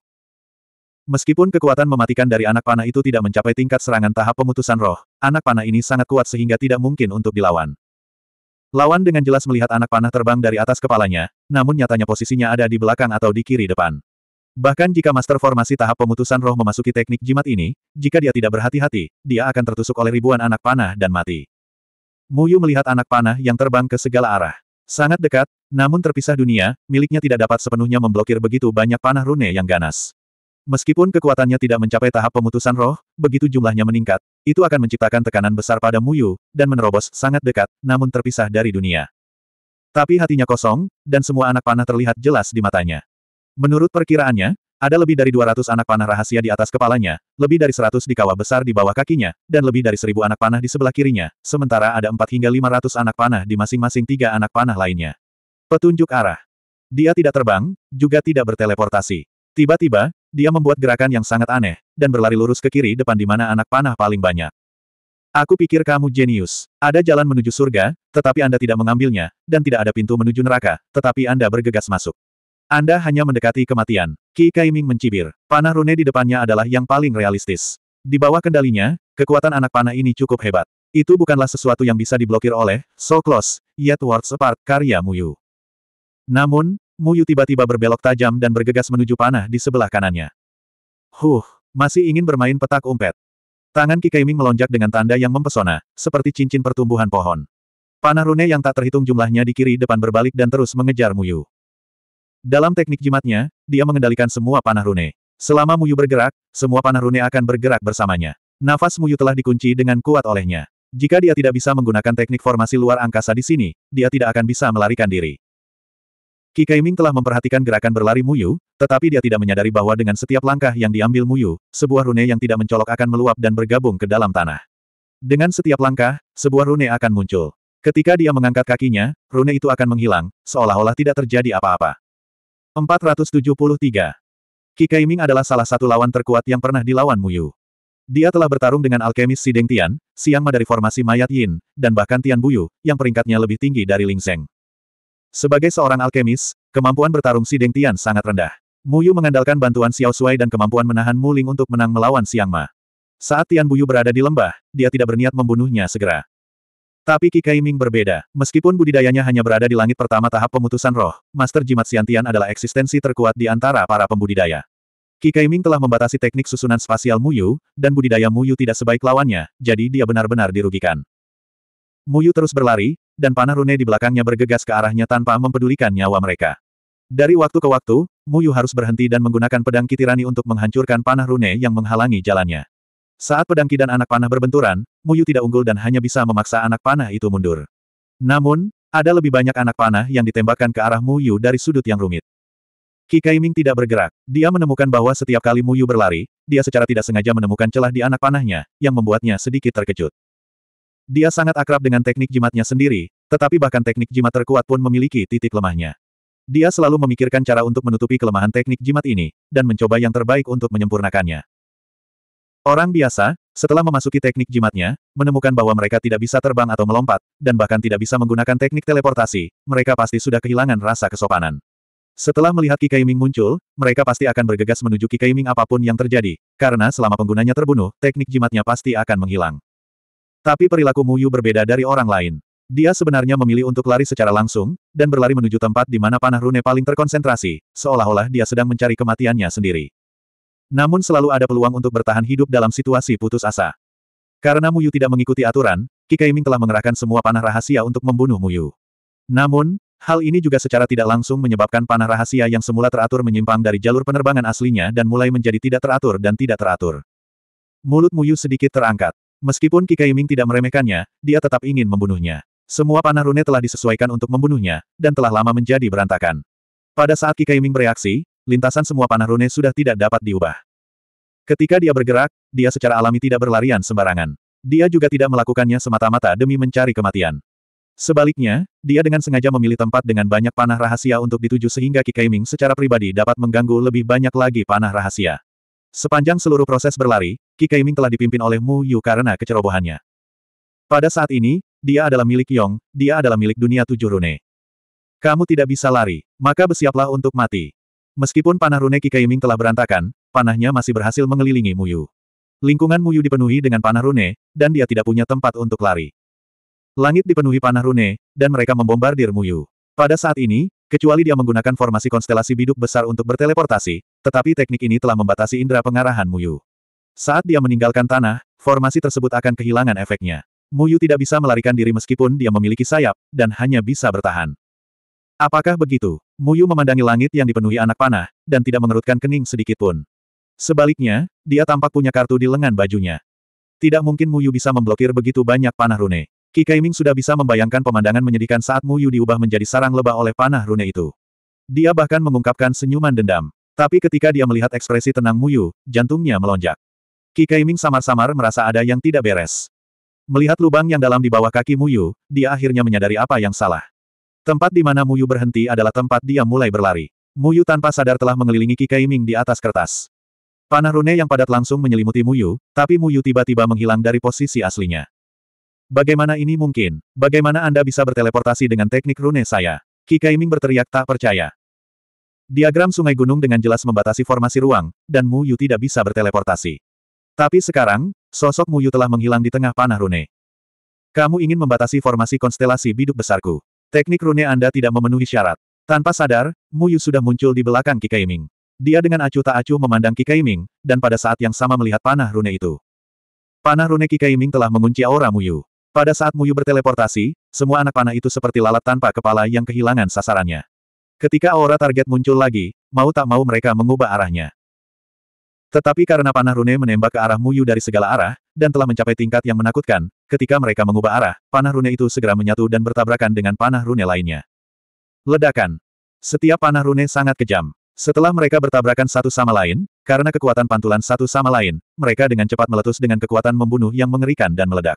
Speaker 1: Meskipun kekuatan mematikan dari anak panah itu tidak mencapai tingkat serangan tahap pemutusan roh, anak panah ini sangat kuat sehingga tidak mungkin untuk dilawan. Lawan dengan jelas melihat anak panah terbang dari atas kepalanya, namun nyatanya posisinya ada di belakang atau di kiri depan. Bahkan jika master formasi tahap pemutusan roh memasuki teknik jimat ini, jika dia tidak berhati-hati, dia akan tertusuk oleh ribuan anak panah dan mati. Muyu melihat anak panah yang terbang ke segala arah. Sangat dekat, namun terpisah dunia, miliknya tidak dapat sepenuhnya memblokir begitu banyak panah rune yang ganas. Meskipun kekuatannya tidak mencapai tahap pemutusan roh, begitu jumlahnya meningkat, itu akan menciptakan tekanan besar pada Muyu, dan menerobos sangat dekat, namun terpisah dari dunia. Tapi hatinya kosong, dan semua anak panah terlihat jelas di matanya. Menurut perkiraannya, ada lebih dari 200 anak panah rahasia di atas kepalanya, lebih dari 100 di kawah besar di bawah kakinya, dan lebih dari 1000 anak panah di sebelah kirinya, sementara ada 4 hingga 500 anak panah di masing-masing tiga anak panah lainnya. Petunjuk arah. Dia tidak terbang, juga tidak berteleportasi. Tiba-tiba, dia membuat gerakan yang sangat aneh, dan berlari lurus ke kiri depan di mana anak panah paling banyak. Aku pikir kamu jenius. Ada jalan menuju surga, tetapi Anda tidak mengambilnya, dan tidak ada pintu menuju neraka, tetapi Anda bergegas masuk. Anda hanya mendekati kematian. Ki Kaiming mencibir. Panah rune di depannya adalah yang paling realistis. Di bawah kendalinya, kekuatan anak panah ini cukup hebat. Itu bukanlah sesuatu yang bisa diblokir oleh, so close, yet words apart, karya Muyu. Namun, Muyu tiba-tiba berbelok tajam dan bergegas menuju panah di sebelah kanannya. Huh, masih ingin bermain petak umpet. Tangan Kikaiming melonjak dengan tanda yang mempesona, seperti cincin pertumbuhan pohon. Panah rune yang tak terhitung jumlahnya di kiri depan berbalik dan terus mengejar Muyu. Dalam teknik jimatnya, dia mengendalikan semua panah rune. Selama Muyu bergerak, semua panah rune akan bergerak bersamanya. Nafas Muyu telah dikunci dengan kuat olehnya. Jika dia tidak bisa menggunakan teknik formasi luar angkasa di sini, dia tidak akan bisa melarikan diri. Ki Kaiming telah memperhatikan gerakan berlari Muyu, tetapi dia tidak menyadari bahwa dengan setiap langkah yang diambil Muyu, sebuah rune yang tidak mencolok akan meluap dan bergabung ke dalam tanah. Dengan setiap langkah, sebuah rune akan muncul. Ketika dia mengangkat kakinya, rune itu akan menghilang, seolah-olah tidak terjadi apa-apa. 473. Ki Kaiming adalah salah satu lawan terkuat yang pernah dilawan Muyu. Dia telah bertarung dengan alkemis Sideng Tian, Siang Ma dari formasi mayat Yin, dan bahkan Tian Buyu, yang peringkatnya lebih tinggi dari Ling Seng. Sebagai seorang alkemis, kemampuan bertarung si Deng Tian sangat rendah. Mu Yu mengandalkan bantuan Xiao Shuai dan kemampuan menahan Muling untuk menang melawan Siang Ma. Saat Tian Buyu berada di lembah, dia tidak berniat membunuhnya segera. Tapi Ki Ming berbeda. Meskipun budidayanya hanya berada di langit pertama tahap pemutusan roh, Master Jimat Siantian adalah eksistensi terkuat di antara para pembudidaya. Ki Ming telah membatasi teknik susunan spasial Mu Yu, dan budidaya Mu Yu tidak sebaik lawannya, jadi dia benar-benar dirugikan. Muyu terus berlari, dan panah rune di belakangnya bergegas ke arahnya tanpa mempedulikan nyawa mereka. Dari waktu ke waktu, Muyu harus berhenti dan menggunakan pedang kitirani untuk menghancurkan panah rune yang menghalangi jalannya. Saat pedang ki dan anak panah berbenturan, Muyu tidak unggul dan hanya bisa memaksa anak panah itu mundur. Namun, ada lebih banyak anak panah yang ditembakkan ke arah Muyu dari sudut yang rumit. Ki Kaiming tidak bergerak. Dia menemukan bahwa setiap kali Muyu berlari, dia secara tidak sengaja menemukan celah di anak panahnya, yang membuatnya sedikit terkejut. Dia sangat akrab dengan teknik jimatnya sendiri, tetapi bahkan teknik jimat terkuat pun memiliki titik lemahnya. Dia selalu memikirkan cara untuk menutupi kelemahan teknik jimat ini, dan mencoba yang terbaik untuk menyempurnakannya. Orang biasa, setelah memasuki teknik jimatnya, menemukan bahwa mereka tidak bisa terbang atau melompat, dan bahkan tidak bisa menggunakan teknik teleportasi, mereka pasti sudah kehilangan rasa kesopanan. Setelah melihat Kikaiming muncul, mereka pasti akan bergegas menuju Kikaiming apapun yang terjadi, karena selama penggunanya terbunuh, teknik jimatnya pasti akan menghilang. Tapi perilaku Mu Yu berbeda dari orang lain. Dia sebenarnya memilih untuk lari secara langsung, dan berlari menuju tempat di mana panah rune paling terkonsentrasi, seolah-olah dia sedang mencari kematiannya sendiri. Namun selalu ada peluang untuk bertahan hidup dalam situasi putus asa. Karena Muyu tidak mengikuti aturan, Kikaiming telah mengerahkan semua panah rahasia untuk membunuh Muyu. Namun, hal ini juga secara tidak langsung menyebabkan panah rahasia yang semula teratur menyimpang dari jalur penerbangan aslinya dan mulai menjadi tidak teratur dan tidak teratur. Mulut Muyu sedikit terangkat. Meskipun Kikai Ming tidak meremehkannya, dia tetap ingin membunuhnya. Semua panah rune telah disesuaikan untuk membunuhnya, dan telah lama menjadi berantakan. Pada saat Kikai Ming bereaksi, lintasan semua panah rune sudah tidak dapat diubah. Ketika dia bergerak, dia secara alami tidak berlarian sembarangan. Dia juga tidak melakukannya semata-mata demi mencari kematian. Sebaliknya, dia dengan sengaja memilih tempat dengan banyak panah rahasia untuk dituju sehingga Kikai Ming secara pribadi dapat mengganggu lebih banyak lagi panah rahasia. Sepanjang seluruh proses berlari, Kikaiming telah dipimpin oleh Mu Yu karena kecerobohannya. Pada saat ini, dia adalah milik Yong, dia adalah milik dunia tujuh rune. Kamu tidak bisa lari, maka bersiaplah untuk mati. Meskipun panah rune Kikaiming telah berantakan, panahnya masih berhasil mengelilingi Mu Yu. Lingkungan Mu Yu dipenuhi dengan panah rune, dan dia tidak punya tempat untuk lari. Langit dipenuhi panah rune, dan mereka membombardir Mu Yu. Pada saat ini, kecuali dia menggunakan formasi konstelasi biduk besar untuk berteleportasi, tetapi teknik ini telah membatasi indera pengarahan Mu Yu. Saat dia meninggalkan tanah, formasi tersebut akan kehilangan efeknya. Muyu tidak bisa melarikan diri meskipun dia memiliki sayap, dan hanya bisa bertahan. Apakah begitu? Muyu memandangi langit yang dipenuhi anak panah, dan tidak mengerutkan kening sedikitpun. Sebaliknya, dia tampak punya kartu di lengan bajunya. Tidak mungkin Muyu bisa memblokir begitu banyak panah rune. Kikaiming sudah bisa membayangkan pemandangan menyedihkan saat Muyu diubah menjadi sarang lebah oleh panah rune itu. Dia bahkan mengungkapkan senyuman dendam. Tapi ketika dia melihat ekspresi tenang Muyu, jantungnya melonjak. Ki Kaiming samar-samar merasa ada yang tidak beres. Melihat lubang yang dalam di bawah kaki Muyu, dia akhirnya menyadari apa yang salah. Tempat di mana Muyu berhenti adalah tempat dia mulai berlari. Muyu tanpa sadar telah mengelilingi Ki Kaiming di atas kertas. Panah rune yang padat langsung menyelimuti Muyu, tapi Muyu tiba-tiba menghilang dari posisi aslinya. Bagaimana ini mungkin? Bagaimana Anda bisa berteleportasi dengan teknik rune saya? Ki Kaiming berteriak tak percaya. Diagram sungai gunung dengan jelas membatasi formasi ruang, dan Muyu tidak bisa berteleportasi. Tapi sekarang, sosok Muyu telah menghilang di tengah panah rune. Kamu ingin membatasi formasi konstelasi biduk besarku. Teknik rune Anda tidak memenuhi syarat. Tanpa sadar, Muyu sudah muncul di belakang Kikaiming. Dia dengan acuh tak acuh memandang Kikaiming, dan pada saat yang sama melihat panah rune itu. Panah rune Kikaiming telah mengunci aura Muyu. Pada saat Muyu berteleportasi, semua anak panah itu seperti lalat tanpa kepala yang kehilangan sasarannya. Ketika aura target muncul lagi, mau tak mau mereka mengubah arahnya. Tetapi karena panah rune menembak ke arah Muyu dari segala arah, dan telah mencapai tingkat yang menakutkan, ketika mereka mengubah arah, panah rune itu segera menyatu dan bertabrakan dengan panah rune lainnya. Ledakan. Setiap panah rune sangat kejam. Setelah mereka bertabrakan satu sama lain, karena kekuatan pantulan satu sama lain, mereka dengan cepat meletus dengan kekuatan membunuh yang mengerikan dan meledak.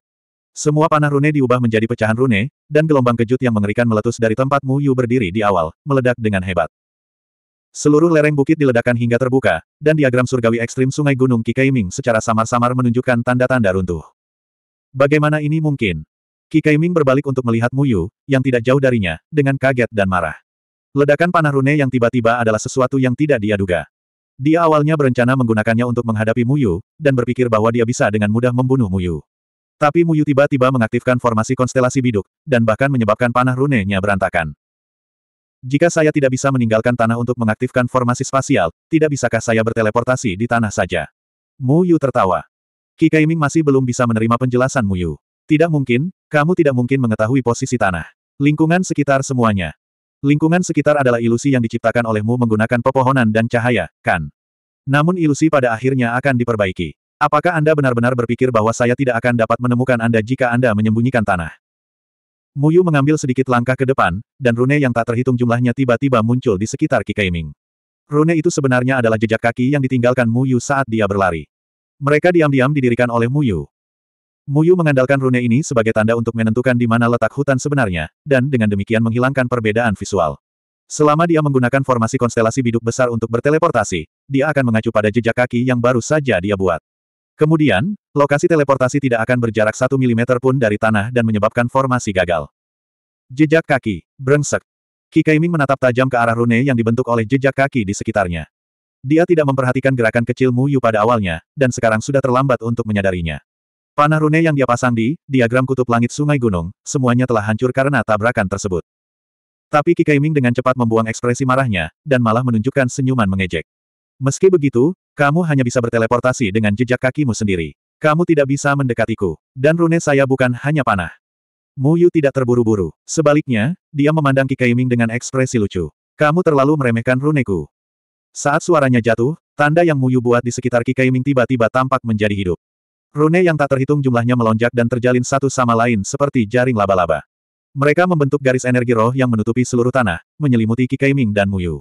Speaker 1: Semua panah rune diubah menjadi pecahan rune, dan gelombang kejut yang mengerikan meletus dari tempat Muyu berdiri di awal, meledak dengan hebat. Seluruh lereng bukit diledakkan hingga terbuka, dan diagram surgawi ekstrim sungai Gunung Kikaiming secara samar-samar menunjukkan tanda-tanda runtuh. Bagaimana ini mungkin? Kikaiming berbalik untuk melihat Muyu, yang tidak jauh darinya, dengan kaget dan marah. Ledakan panah rune yang tiba-tiba adalah sesuatu yang tidak dia duga. Dia awalnya berencana menggunakannya untuk menghadapi Muyu, dan berpikir bahwa dia bisa dengan mudah membunuh Muyu. Tapi Muyu tiba-tiba mengaktifkan formasi konstelasi biduk, dan bahkan menyebabkan panah rune-nya berantakan. Jika saya tidak bisa meninggalkan tanah untuk mengaktifkan formasi spasial, tidak bisakah saya berteleportasi di tanah saja? Mu Yu tertawa. Ki Kaiming masih belum bisa menerima penjelasan Mu Yu. Tidak mungkin, kamu tidak mungkin mengetahui posisi tanah. Lingkungan sekitar semuanya. Lingkungan sekitar adalah ilusi yang diciptakan olehmu menggunakan pepohonan dan cahaya, kan? Namun ilusi pada akhirnya akan diperbaiki. Apakah Anda benar-benar berpikir bahwa saya tidak akan dapat menemukan Anda jika Anda menyembunyikan tanah? Muyu mengambil sedikit langkah ke depan, dan rune yang tak terhitung jumlahnya tiba-tiba muncul di sekitar Kikaiming. Rune itu sebenarnya adalah jejak kaki yang ditinggalkan Muyu saat dia berlari. Mereka diam-diam didirikan oleh Muyu. Muyu mengandalkan rune ini sebagai tanda untuk menentukan di mana letak hutan sebenarnya, dan dengan demikian menghilangkan perbedaan visual. Selama dia menggunakan formasi konstelasi biduk besar untuk berteleportasi, dia akan mengacu pada jejak kaki yang baru saja dia buat. Kemudian, lokasi teleportasi tidak akan berjarak satu milimeter pun dari tanah dan menyebabkan formasi gagal. Jejak kaki, brengsek. Qi Kaiming menatap tajam ke arah rune yang dibentuk oleh jejak kaki di sekitarnya. Dia tidak memperhatikan gerakan kecil Mu Yu pada awalnya, dan sekarang sudah terlambat untuk menyadarinya. Panah rune yang dia pasang di, diagram kutub langit sungai gunung, semuanya telah hancur karena tabrakan tersebut. Tapi Qi Kaiming dengan cepat membuang ekspresi marahnya, dan malah menunjukkan senyuman mengejek. Meski begitu, kamu hanya bisa berteleportasi dengan jejak kakimu sendiri. Kamu tidak bisa mendekatiku. Dan rune saya bukan hanya panah. Mu Yu tidak terburu-buru. Sebaliknya, dia memandang Kikaiming dengan ekspresi lucu. Kamu terlalu meremehkan runeku. Saat suaranya jatuh, tanda yang Mu Yu buat di sekitar Kikaiming tiba-tiba tampak menjadi hidup. Rune yang tak terhitung jumlahnya melonjak dan terjalin satu sama lain seperti jaring laba-laba. Mereka membentuk garis energi roh yang menutupi seluruh tanah, menyelimuti Kikaiming dan Mu Yu.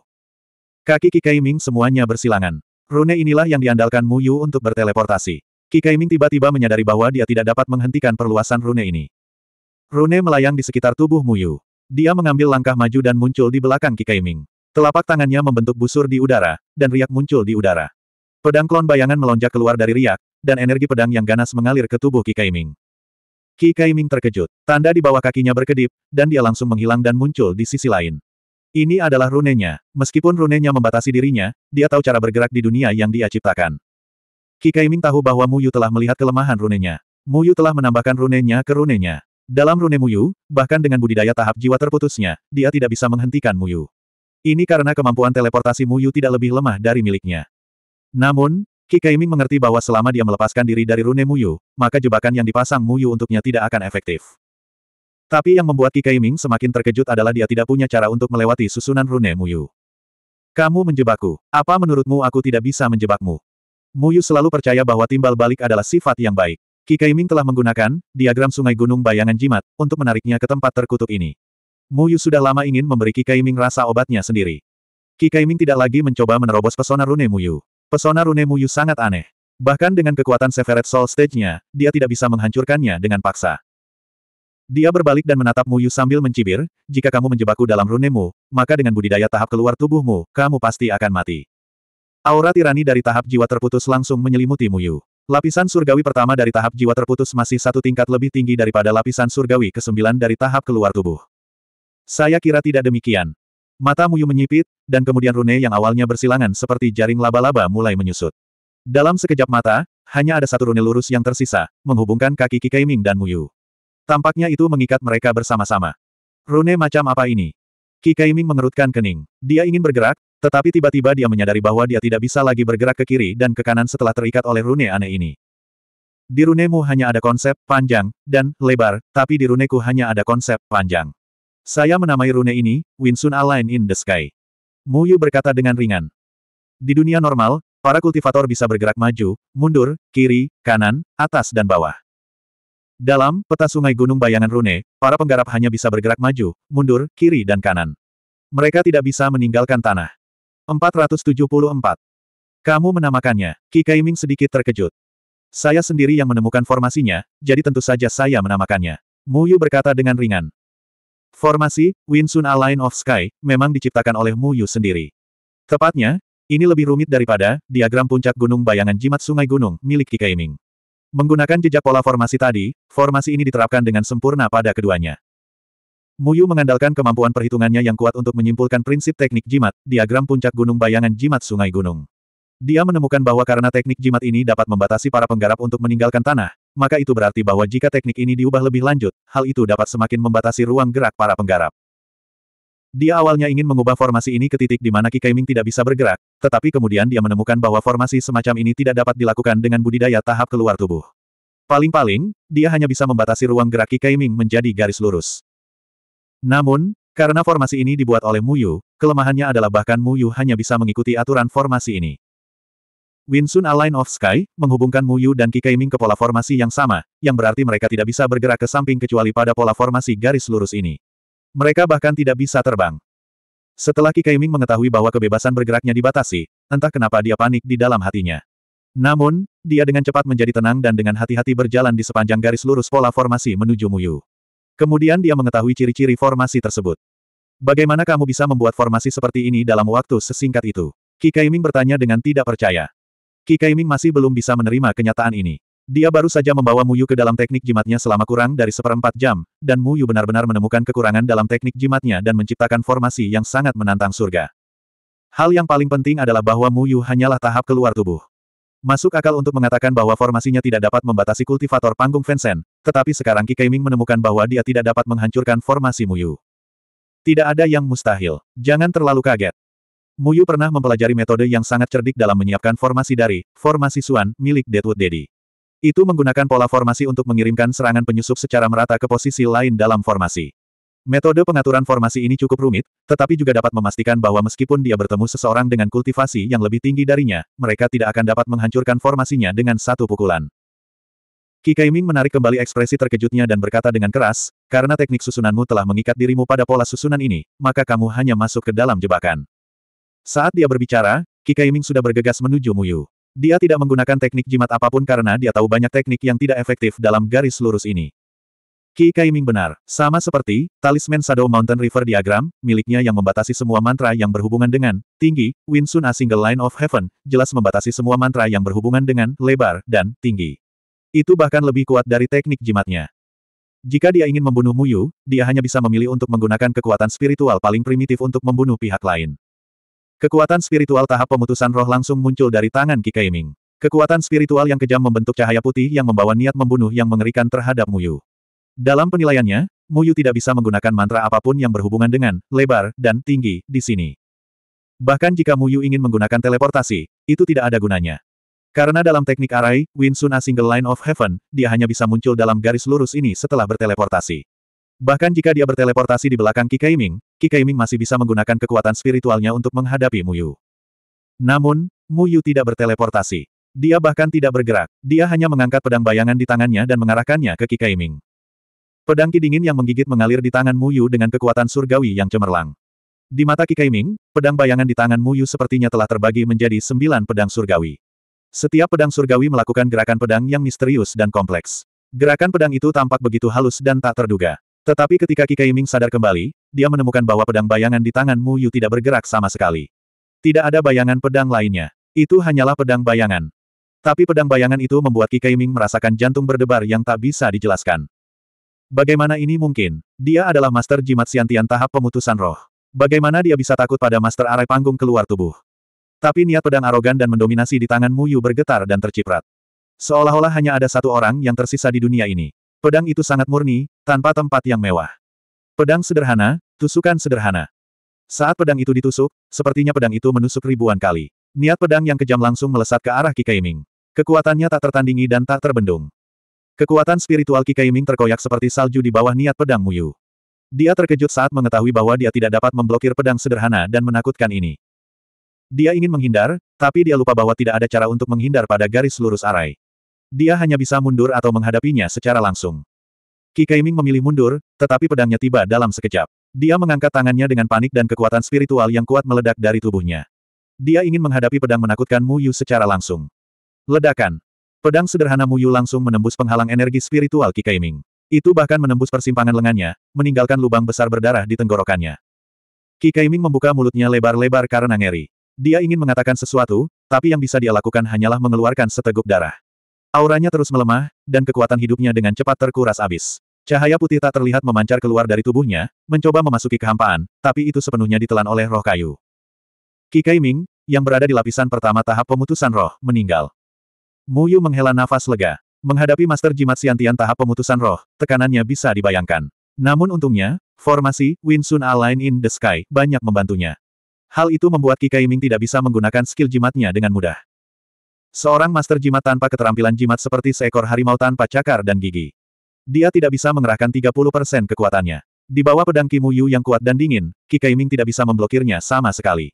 Speaker 1: Kaki Kikaiming semuanya bersilangan. Rune inilah yang diandalkan Mu Yu untuk berteleportasi. Qi Kaiming tiba-tiba menyadari bahwa dia tidak dapat menghentikan perluasan rune ini. Rune melayang di sekitar tubuh Mu Yu. Dia mengambil langkah maju dan muncul di belakang Qi Kaiming. Telapak tangannya membentuk busur di udara, dan riak muncul di udara. Pedang klon bayangan melonjak keluar dari riak, dan energi pedang yang ganas mengalir ke tubuh Qi Kaiming. Qi Kaiming terkejut. Tanda di bawah kakinya berkedip, dan dia langsung menghilang dan muncul di sisi lain. Ini adalah runenya. Meskipun runenya membatasi dirinya, dia tahu cara bergerak di dunia yang dia ciptakan. Kikaiming tahu bahwa Muyu telah melihat kelemahan runenya. Muyu telah menambahkan runenya ke runenya. Dalam rune Muyu, bahkan dengan budidaya tahap jiwa terputusnya, dia tidak bisa menghentikan Muyu. Ini karena kemampuan teleportasi Muyu tidak lebih lemah dari miliknya. Namun, Kikaiming mengerti bahwa selama dia melepaskan diri dari rune Muyu, maka jebakan yang dipasang Muyu untuknya tidak akan efektif. Tapi yang membuat Kikai Ming semakin terkejut adalah dia tidak punya cara untuk melewati susunan rune Muyu. Kamu menjebakku. Apa menurutmu aku tidak bisa menjebakmu? Muyu selalu percaya bahwa timbal balik adalah sifat yang baik. Kikai Ming telah menggunakan diagram sungai gunung bayangan jimat untuk menariknya ke tempat terkutuk ini. Mu Yu sudah lama ingin memberi Kikai Ming rasa obatnya sendiri. Kikai Ming tidak lagi mencoba menerobos pesona rune Mu Yu. Pesona rune Mu Yu sangat aneh. Bahkan dengan kekuatan Severed Soul Stage-nya, dia tidak bisa menghancurkannya dengan paksa. Dia berbalik dan menatap Mu Yu sambil mencibir, jika kamu menjebakku dalam runemu, maka dengan budidaya tahap keluar tubuhmu, kamu pasti akan mati. Aura tirani dari tahap jiwa terputus langsung menyelimuti Mu Yu. Lapisan surgawi pertama dari tahap jiwa terputus masih satu tingkat lebih tinggi daripada lapisan surgawi ke-9 dari tahap keluar tubuh. Saya kira tidak demikian. Mata Muyu menyipit, dan kemudian rune yang awalnya bersilangan seperti jaring laba-laba mulai menyusut. Dalam sekejap mata, hanya ada satu rune lurus yang tersisa, menghubungkan kaki Kikaiming dan Muyu. Tampaknya itu mengikat mereka bersama-sama. Rune macam apa ini? Kaiming mengerutkan kening. Dia ingin bergerak, tetapi tiba-tiba dia menyadari bahwa dia tidak bisa lagi bergerak ke kiri dan ke kanan setelah terikat oleh rune aneh ini. Di runemu hanya ada konsep panjang dan lebar, tapi di runeku hanya ada konsep panjang. Saya menamai rune ini, Winsun Align in the Sky. Mu Yu berkata dengan ringan. Di dunia normal, para kultivator bisa bergerak maju, mundur, kiri, kanan, atas dan bawah. Dalam peta sungai Gunung Bayangan Rune, para penggarap hanya bisa bergerak maju, mundur, kiri dan kanan. Mereka tidak bisa meninggalkan tanah. 474. Kamu menamakannya, Ki Kaiming sedikit terkejut. Saya sendiri yang menemukan formasinya, jadi tentu saja saya menamakannya. Mu Yu berkata dengan ringan. Formasi, Winsun Align of Sky, memang diciptakan oleh Mu Yu sendiri. Tepatnya, ini lebih rumit daripada diagram puncak gunung bayangan jimat sungai gunung milik Kikaiming. Menggunakan jejak pola formasi tadi, formasi ini diterapkan dengan sempurna pada keduanya. Muyu mengandalkan kemampuan perhitungannya yang kuat untuk menyimpulkan prinsip teknik jimat, diagram puncak gunung bayangan jimat sungai gunung. Dia menemukan bahwa karena teknik jimat ini dapat membatasi para penggarap untuk meninggalkan tanah, maka itu berarti bahwa jika teknik ini diubah lebih lanjut, hal itu dapat semakin membatasi ruang gerak para penggarap. Dia awalnya ingin mengubah formasi ini ke titik di mana Kikaiming tidak bisa bergerak, tetapi kemudian dia menemukan bahwa formasi semacam ini tidak dapat dilakukan dengan budidaya tahap keluar tubuh. Paling-paling, dia hanya bisa membatasi ruang gerak Kikaiming menjadi garis lurus. Namun, karena formasi ini dibuat oleh Muyu, kelemahannya adalah bahkan Muyu hanya bisa mengikuti aturan formasi ini. Winsun Align of Sky, menghubungkan Muyu dan Kikaiming ke pola formasi yang sama, yang berarti mereka tidak bisa bergerak ke samping kecuali pada pola formasi garis lurus ini. Mereka bahkan tidak bisa terbang. Setelah Ki Kaiming mengetahui bahwa kebebasan bergeraknya dibatasi, entah kenapa dia panik di dalam hatinya. Namun, dia dengan cepat menjadi tenang dan dengan hati-hati berjalan di sepanjang garis lurus pola formasi menuju Muyu. Kemudian dia mengetahui ciri-ciri formasi tersebut. Bagaimana kamu bisa membuat formasi seperti ini dalam waktu sesingkat itu? Ki Kaiming bertanya dengan tidak percaya. Ki Kaiming masih belum bisa menerima kenyataan ini. Dia baru saja membawa Muyu ke dalam teknik jimatnya selama kurang dari seperempat jam, dan Muyu benar-benar menemukan kekurangan dalam teknik jimatnya dan menciptakan formasi yang sangat menantang surga. Hal yang paling penting adalah bahwa Muyu hanyalah tahap keluar tubuh. Masuk akal untuk mengatakan bahwa formasinya tidak dapat membatasi kultivator panggung Vincent, tetapi sekarang Qi Keiming menemukan bahwa dia tidak dapat menghancurkan formasi Muyu. Tidak ada yang mustahil. Jangan terlalu kaget. Muyu pernah mempelajari metode yang sangat cerdik dalam menyiapkan formasi dari formasi Suan milik Deadwood Daddy. Itu menggunakan pola formasi untuk mengirimkan serangan penyusup secara merata ke posisi lain dalam formasi. Metode pengaturan formasi ini cukup rumit, tetapi juga dapat memastikan bahwa meskipun dia bertemu seseorang dengan kultivasi yang lebih tinggi darinya, mereka tidak akan dapat menghancurkan formasinya dengan satu pukulan. Qi Kaiming menarik kembali ekspresi terkejutnya dan berkata dengan keras, karena teknik susunanmu telah mengikat dirimu pada pola susunan ini, maka kamu hanya masuk ke dalam jebakan. Saat dia berbicara, Qi Kaiming sudah bergegas menuju Muyu. Dia tidak menggunakan teknik jimat apapun karena dia tahu banyak teknik yang tidak efektif dalam garis lurus ini. Ki Kaiming benar, sama seperti talisman Shadow Mountain River Diagram, miliknya yang membatasi semua mantra yang berhubungan dengan tinggi, Winsun A Single Line of Heaven, jelas membatasi semua mantra yang berhubungan dengan lebar dan tinggi. Itu bahkan lebih kuat dari teknik jimatnya. Jika dia ingin membunuh Muyu, dia hanya bisa memilih untuk menggunakan kekuatan spiritual paling primitif untuk membunuh pihak lain. Kekuatan spiritual tahap pemutusan roh langsung muncul dari tangan Ki Kaiming. Kekuatan spiritual yang kejam membentuk cahaya putih yang membawa niat membunuh yang mengerikan terhadap Muyu. Dalam penilaiannya, Muyu tidak bisa menggunakan mantra apapun yang berhubungan dengan lebar dan tinggi di sini. Bahkan jika Muyu ingin menggunakan teleportasi, itu tidak ada gunanya. Karena dalam teknik arai, Winsuna Single Line of Heaven, dia hanya bisa muncul dalam garis lurus ini setelah berteleportasi. Bahkan jika dia berteleportasi di belakang Kikaiming, Kikaiming masih bisa menggunakan kekuatan spiritualnya untuk menghadapi Muyu. Namun, Muyu tidak berteleportasi. Dia bahkan tidak bergerak, dia hanya mengangkat pedang bayangan di tangannya dan mengarahkannya ke Kikaiming. Pedang dingin yang menggigit mengalir di tangan Muyu dengan kekuatan surgawi yang cemerlang. Di mata Kikaiming, pedang bayangan di tangan Muyu sepertinya telah terbagi menjadi sembilan pedang surgawi. Setiap pedang surgawi melakukan gerakan pedang yang misterius dan kompleks. Gerakan pedang itu tampak begitu halus dan tak terduga. Tetapi ketika Kikai Ming sadar kembali, dia menemukan bahwa pedang bayangan di tangan Mu Yu tidak bergerak sama sekali. Tidak ada bayangan pedang lainnya. Itu hanyalah pedang bayangan. Tapi pedang bayangan itu membuat Kikai Ming merasakan jantung berdebar yang tak bisa dijelaskan. Bagaimana ini mungkin? Dia adalah Master Jimat Siantian tahap pemutusan roh. Bagaimana dia bisa takut pada Master Arai Panggung keluar tubuh? Tapi niat pedang arogan dan mendominasi di tangan Mu Yu bergetar dan terciprat. Seolah-olah hanya ada satu orang yang tersisa di dunia ini. Pedang itu sangat murni, tanpa tempat yang mewah. Pedang sederhana, tusukan sederhana. Saat pedang itu ditusuk, sepertinya pedang itu menusuk ribuan kali. Niat pedang yang kejam langsung melesat ke arah Kikaiming. Kekuatannya tak tertandingi dan tak terbendung. Kekuatan spiritual Kikaiming terkoyak seperti salju di bawah niat pedang Muyu. Dia terkejut saat mengetahui bahwa dia tidak dapat memblokir pedang sederhana dan menakutkan ini. Dia ingin menghindar, tapi dia lupa bahwa tidak ada cara untuk menghindar pada garis lurus arai. Dia hanya bisa mundur atau menghadapinya secara langsung. Ki Kaiming memilih mundur, tetapi pedangnya tiba dalam sekejap. Dia mengangkat tangannya dengan panik dan kekuatan spiritual yang kuat meledak dari tubuhnya. Dia ingin menghadapi pedang menakutkan Mu Yu secara langsung. Ledakan. Pedang sederhana Mu Yu langsung menembus penghalang energi spiritual Ki Kaiming. Itu bahkan menembus persimpangan lengannya, meninggalkan lubang besar berdarah di tenggorokannya. Ki Kaiming membuka mulutnya lebar-lebar karena ngeri. Dia ingin mengatakan sesuatu, tapi yang bisa dia lakukan hanyalah mengeluarkan seteguk darah. Auranya terus melemah, dan kekuatan hidupnya dengan cepat terkuras abis. Cahaya putih tak terlihat memancar keluar dari tubuhnya, mencoba memasuki kehampaan, tapi itu sepenuhnya ditelan oleh roh kayu. Ki Kaiming, yang berada di lapisan pertama tahap pemutusan roh, meninggal. Mu Yu menghela nafas lega. Menghadapi Master Jimat Siantian tahap pemutusan roh, tekanannya bisa dibayangkan. Namun untungnya, formasi Winsun Align in the Sky banyak membantunya. Hal itu membuat Ki Kaiming tidak bisa menggunakan skill jimatnya dengan mudah. Seorang master jimat tanpa keterampilan jimat seperti seekor harimau tanpa cakar dan gigi. Dia tidak bisa mengerahkan 30% kekuatannya. Di bawah pedang Kimu Yu yang kuat dan dingin, Kikai Ming tidak bisa memblokirnya sama sekali.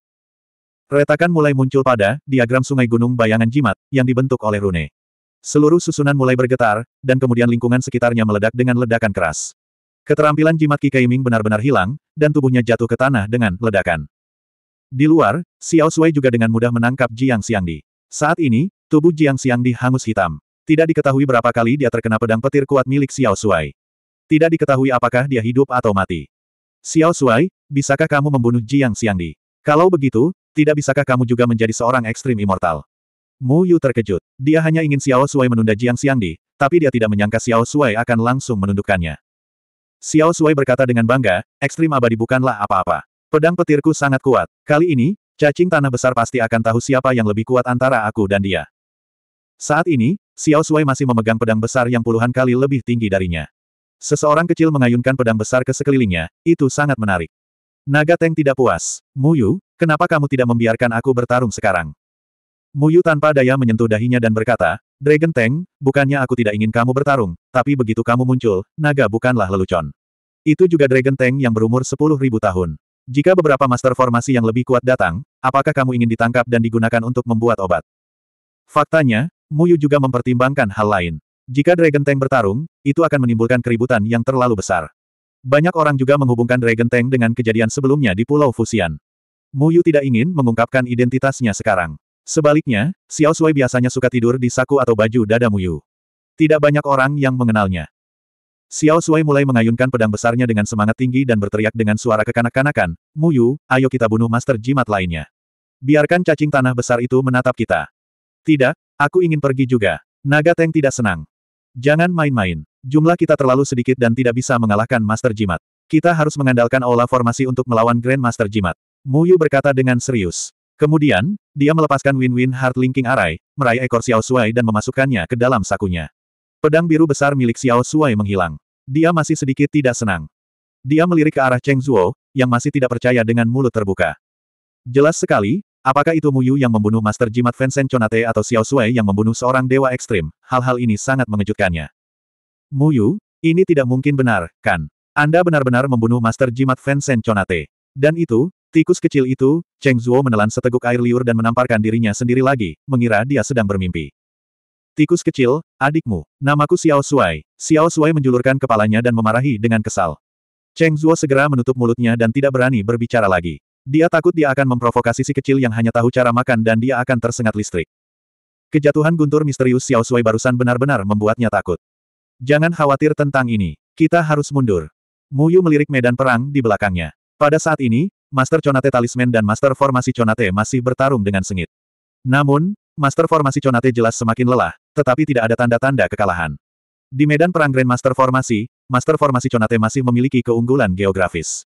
Speaker 1: Retakan mulai muncul pada diagram sungai gunung bayangan jimat yang dibentuk oleh Rune. Seluruh susunan mulai bergetar, dan kemudian lingkungan sekitarnya meledak dengan ledakan keras. Keterampilan jimat Kikai Ming benar-benar hilang, dan tubuhnya jatuh ke tanah dengan ledakan. Di luar, Xiao Sui juga dengan mudah menangkap Jiang Xiangdi. Saat ini, tubuh Jiang Xiang dihangus hitam. Tidak diketahui berapa kali dia terkena pedang petir kuat milik Xiao Suai. Tidak diketahui apakah dia hidup atau mati. Xiao Suai, bisakah kamu membunuh Jiang Xiang Di? Kalau begitu, tidak bisakah kamu juga menjadi seorang ekstrim immortal? Mu Yu terkejut. Dia hanya ingin Xiao Suai menunda Jiang Xiang Di, tapi dia tidak menyangka Xiao Suai akan langsung menundukkannya. Xiao Suai berkata dengan bangga, ekstrim abadi bukanlah apa-apa. Pedang petirku sangat kuat. Kali ini, Cacing tanah besar pasti akan tahu siapa yang lebih kuat antara aku dan dia. Saat ini, Xiao Sui masih memegang pedang besar yang puluhan kali lebih tinggi darinya. Seseorang kecil mengayunkan pedang besar ke sekelilingnya, itu sangat menarik. Naga Teng tidak puas. Muyu, kenapa kamu tidak membiarkan aku bertarung sekarang? Muyu tanpa daya menyentuh dahinya dan berkata, Dragon Teng, bukannya aku tidak ingin kamu bertarung, tapi begitu kamu muncul, naga bukanlah lelucon. Itu juga Dragon Teng yang berumur 10.000 tahun. Jika beberapa master formasi yang lebih kuat datang, apakah kamu ingin ditangkap dan digunakan untuk membuat obat? Faktanya, Muyu juga mempertimbangkan hal lain. Jika Dragon Tank bertarung, itu akan menimbulkan keributan yang terlalu besar. Banyak orang juga menghubungkan Dragon Tank dengan kejadian sebelumnya di Pulau Fusian. Muyu tidak ingin mengungkapkan identitasnya sekarang. Sebaliknya, Xiao Shui biasanya suka tidur di saku atau baju dada Muyu. Tidak banyak orang yang mengenalnya. Xiao Sui mulai mengayunkan pedang besarnya dengan semangat tinggi dan berteriak dengan suara kekanak-kanakan, Mu Yu, ayo kita bunuh master jimat lainnya. Biarkan cacing tanah besar itu menatap kita. Tidak, aku ingin pergi juga. Naga Teng tidak senang. Jangan main-main. Jumlah kita terlalu sedikit dan tidak bisa mengalahkan master jimat. Kita harus mengandalkan olah formasi untuk melawan Grand Master jimat. Mu Yu berkata dengan serius. Kemudian, dia melepaskan Win-Win Heart Linking Array, meraih ekor Xiao Suai dan memasukkannya ke dalam sakunya. Pedang biru besar milik Xiao Suai menghilang. Dia masih sedikit tidak senang. Dia melirik ke arah Cheng Zuo, yang masih tidak percaya dengan mulut terbuka. Jelas sekali, apakah itu Muyu yang membunuh Master Jimat Vincent Conate atau Xiao Suai yang membunuh seorang dewa ekstrim, hal-hal ini sangat mengejutkannya. Muyu, ini tidak mungkin benar, kan? Anda benar-benar membunuh Master Jimat Vincent Conate. Dan itu, tikus kecil itu, Cheng Zuo menelan seteguk air liur dan menamparkan dirinya sendiri lagi, mengira dia sedang bermimpi. Tikus kecil, adikmu. Namaku Xiao Shuai. Xiao Shuai menjulurkan kepalanya dan memarahi dengan kesal. Cheng Zuo segera menutup mulutnya dan tidak berani berbicara lagi. Dia takut dia akan memprovokasi si kecil yang hanya tahu cara makan dan dia akan tersengat listrik. Kejatuhan guntur misterius Xiao Shuai barusan benar-benar membuatnya takut. Jangan khawatir tentang ini. Kita harus mundur. Muyu melirik medan perang di belakangnya. Pada saat ini, Master Conate Talisman dan Master Formasi Conate masih bertarung dengan sengit. Namun, Master Formasi Conate jelas semakin lelah, tetapi tidak ada tanda-tanda kekalahan. Di medan perang Grandmaster Formasi, Master Formasi Conate masih memiliki keunggulan geografis.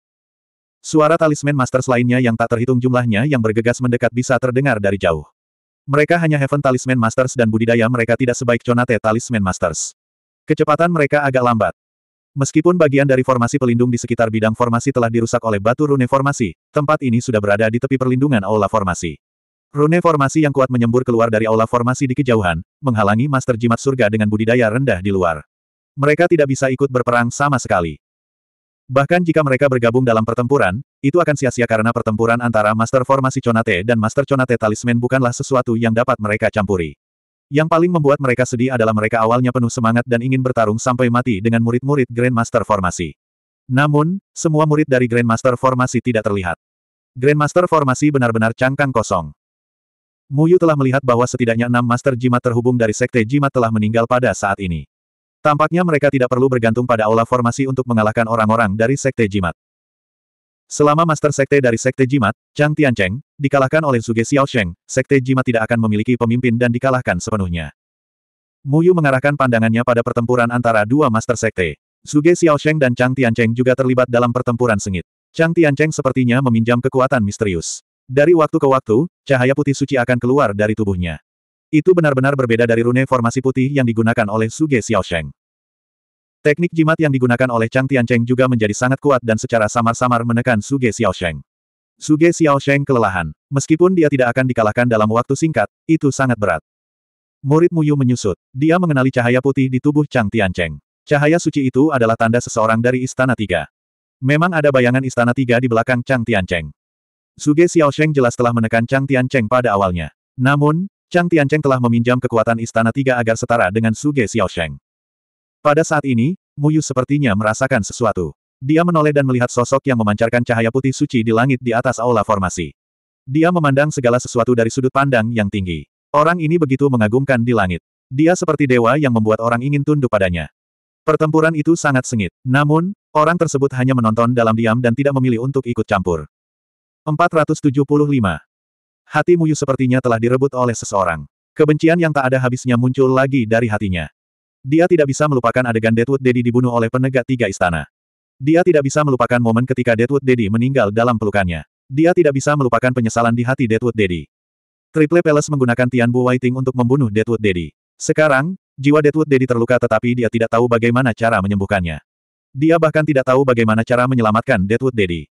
Speaker 1: Suara talisman Masters lainnya yang tak terhitung jumlahnya yang bergegas mendekat bisa terdengar dari jauh. Mereka hanya Heaven Talisman Masters dan budidaya mereka tidak sebaik Conate Talisman Masters. Kecepatan mereka agak lambat. Meskipun bagian dari formasi pelindung di sekitar bidang formasi telah dirusak oleh batu rune formasi, tempat ini sudah berada di tepi perlindungan aula formasi. Rune formasi yang kuat menyembur keluar dari aula formasi di kejauhan, menghalangi Master Jimat Surga dengan budidaya rendah di luar. Mereka tidak bisa ikut berperang sama sekali. Bahkan jika mereka bergabung dalam pertempuran, itu akan sia-sia karena pertempuran antara Master Formasi Conate dan Master Conate Talisman bukanlah sesuatu yang dapat mereka campuri. Yang paling membuat mereka sedih adalah mereka awalnya penuh semangat dan ingin bertarung sampai mati dengan murid-murid Grandmaster Formasi. Namun, semua murid dari Grandmaster Formasi tidak terlihat. Grandmaster Formasi benar-benar cangkang kosong. Muyu telah melihat bahwa setidaknya enam master jimat terhubung dari sekte jimat telah meninggal pada saat ini. Tampaknya mereka tidak perlu bergantung pada aula formasi untuk mengalahkan orang-orang dari sekte jimat. Selama master sekte dari sekte jimat, Chang Tiancheng, dikalahkan oleh Xiao Sheng, sekte jimat tidak akan memiliki pemimpin dan dikalahkan sepenuhnya. Muyu mengarahkan pandangannya pada pertempuran antara dua master sekte. Xiao Sheng dan Chang Tiancheng juga terlibat dalam pertempuran sengit. Chang Tiancheng sepertinya meminjam kekuatan misterius. Dari waktu ke waktu, cahaya putih suci akan keluar dari tubuhnya. Itu benar-benar berbeda dari rune formasi putih yang digunakan oleh Suge Sheng. Teknik jimat yang digunakan oleh Chang Tian Cheng juga menjadi sangat kuat dan secara samar-samar menekan Suge Xiaosheng. Suge Sheng kelelahan. Meskipun dia tidak akan dikalahkan dalam waktu singkat, itu sangat berat. Murid Muyu menyusut. Dia mengenali cahaya putih di tubuh Chang Tian Cheng. Cahaya suci itu adalah tanda seseorang dari Istana Tiga. Memang ada bayangan Istana Tiga di belakang Chang Tian Cheng. Suge Xiao Xiaosheng jelas telah menekan Chang Tian Cheng pada awalnya. Namun, Chang Tian Cheng telah meminjam kekuatan Istana Tiga agar setara dengan Suge Xiao Xiaosheng. Pada saat ini, Muyu sepertinya merasakan sesuatu. Dia menoleh dan melihat sosok yang memancarkan cahaya putih suci di langit di atas aula formasi. Dia memandang segala sesuatu dari sudut pandang yang tinggi. Orang ini begitu mengagumkan di langit. Dia seperti dewa yang membuat orang ingin tunduk padanya. Pertempuran itu sangat sengit. Namun, orang tersebut hanya menonton dalam diam dan tidak memilih untuk ikut campur. 475. Hati Muyu sepertinya telah direbut oleh seseorang. Kebencian yang tak ada habisnya muncul lagi dari hatinya. Dia tidak bisa melupakan adegan Deadwood Daddy dibunuh oleh penegak tiga istana. Dia tidak bisa melupakan momen ketika Deadwood Daddy meninggal dalam pelukannya. Dia tidak bisa melupakan penyesalan di hati Deadwood Daddy. Triple Palace menggunakan Tianbu Waiting untuk membunuh Deadwood Daddy. Sekarang, jiwa Deadwood Daddy terluka tetapi dia tidak tahu bagaimana cara menyembuhkannya. Dia bahkan tidak tahu bagaimana cara menyelamatkan Deadwood Daddy.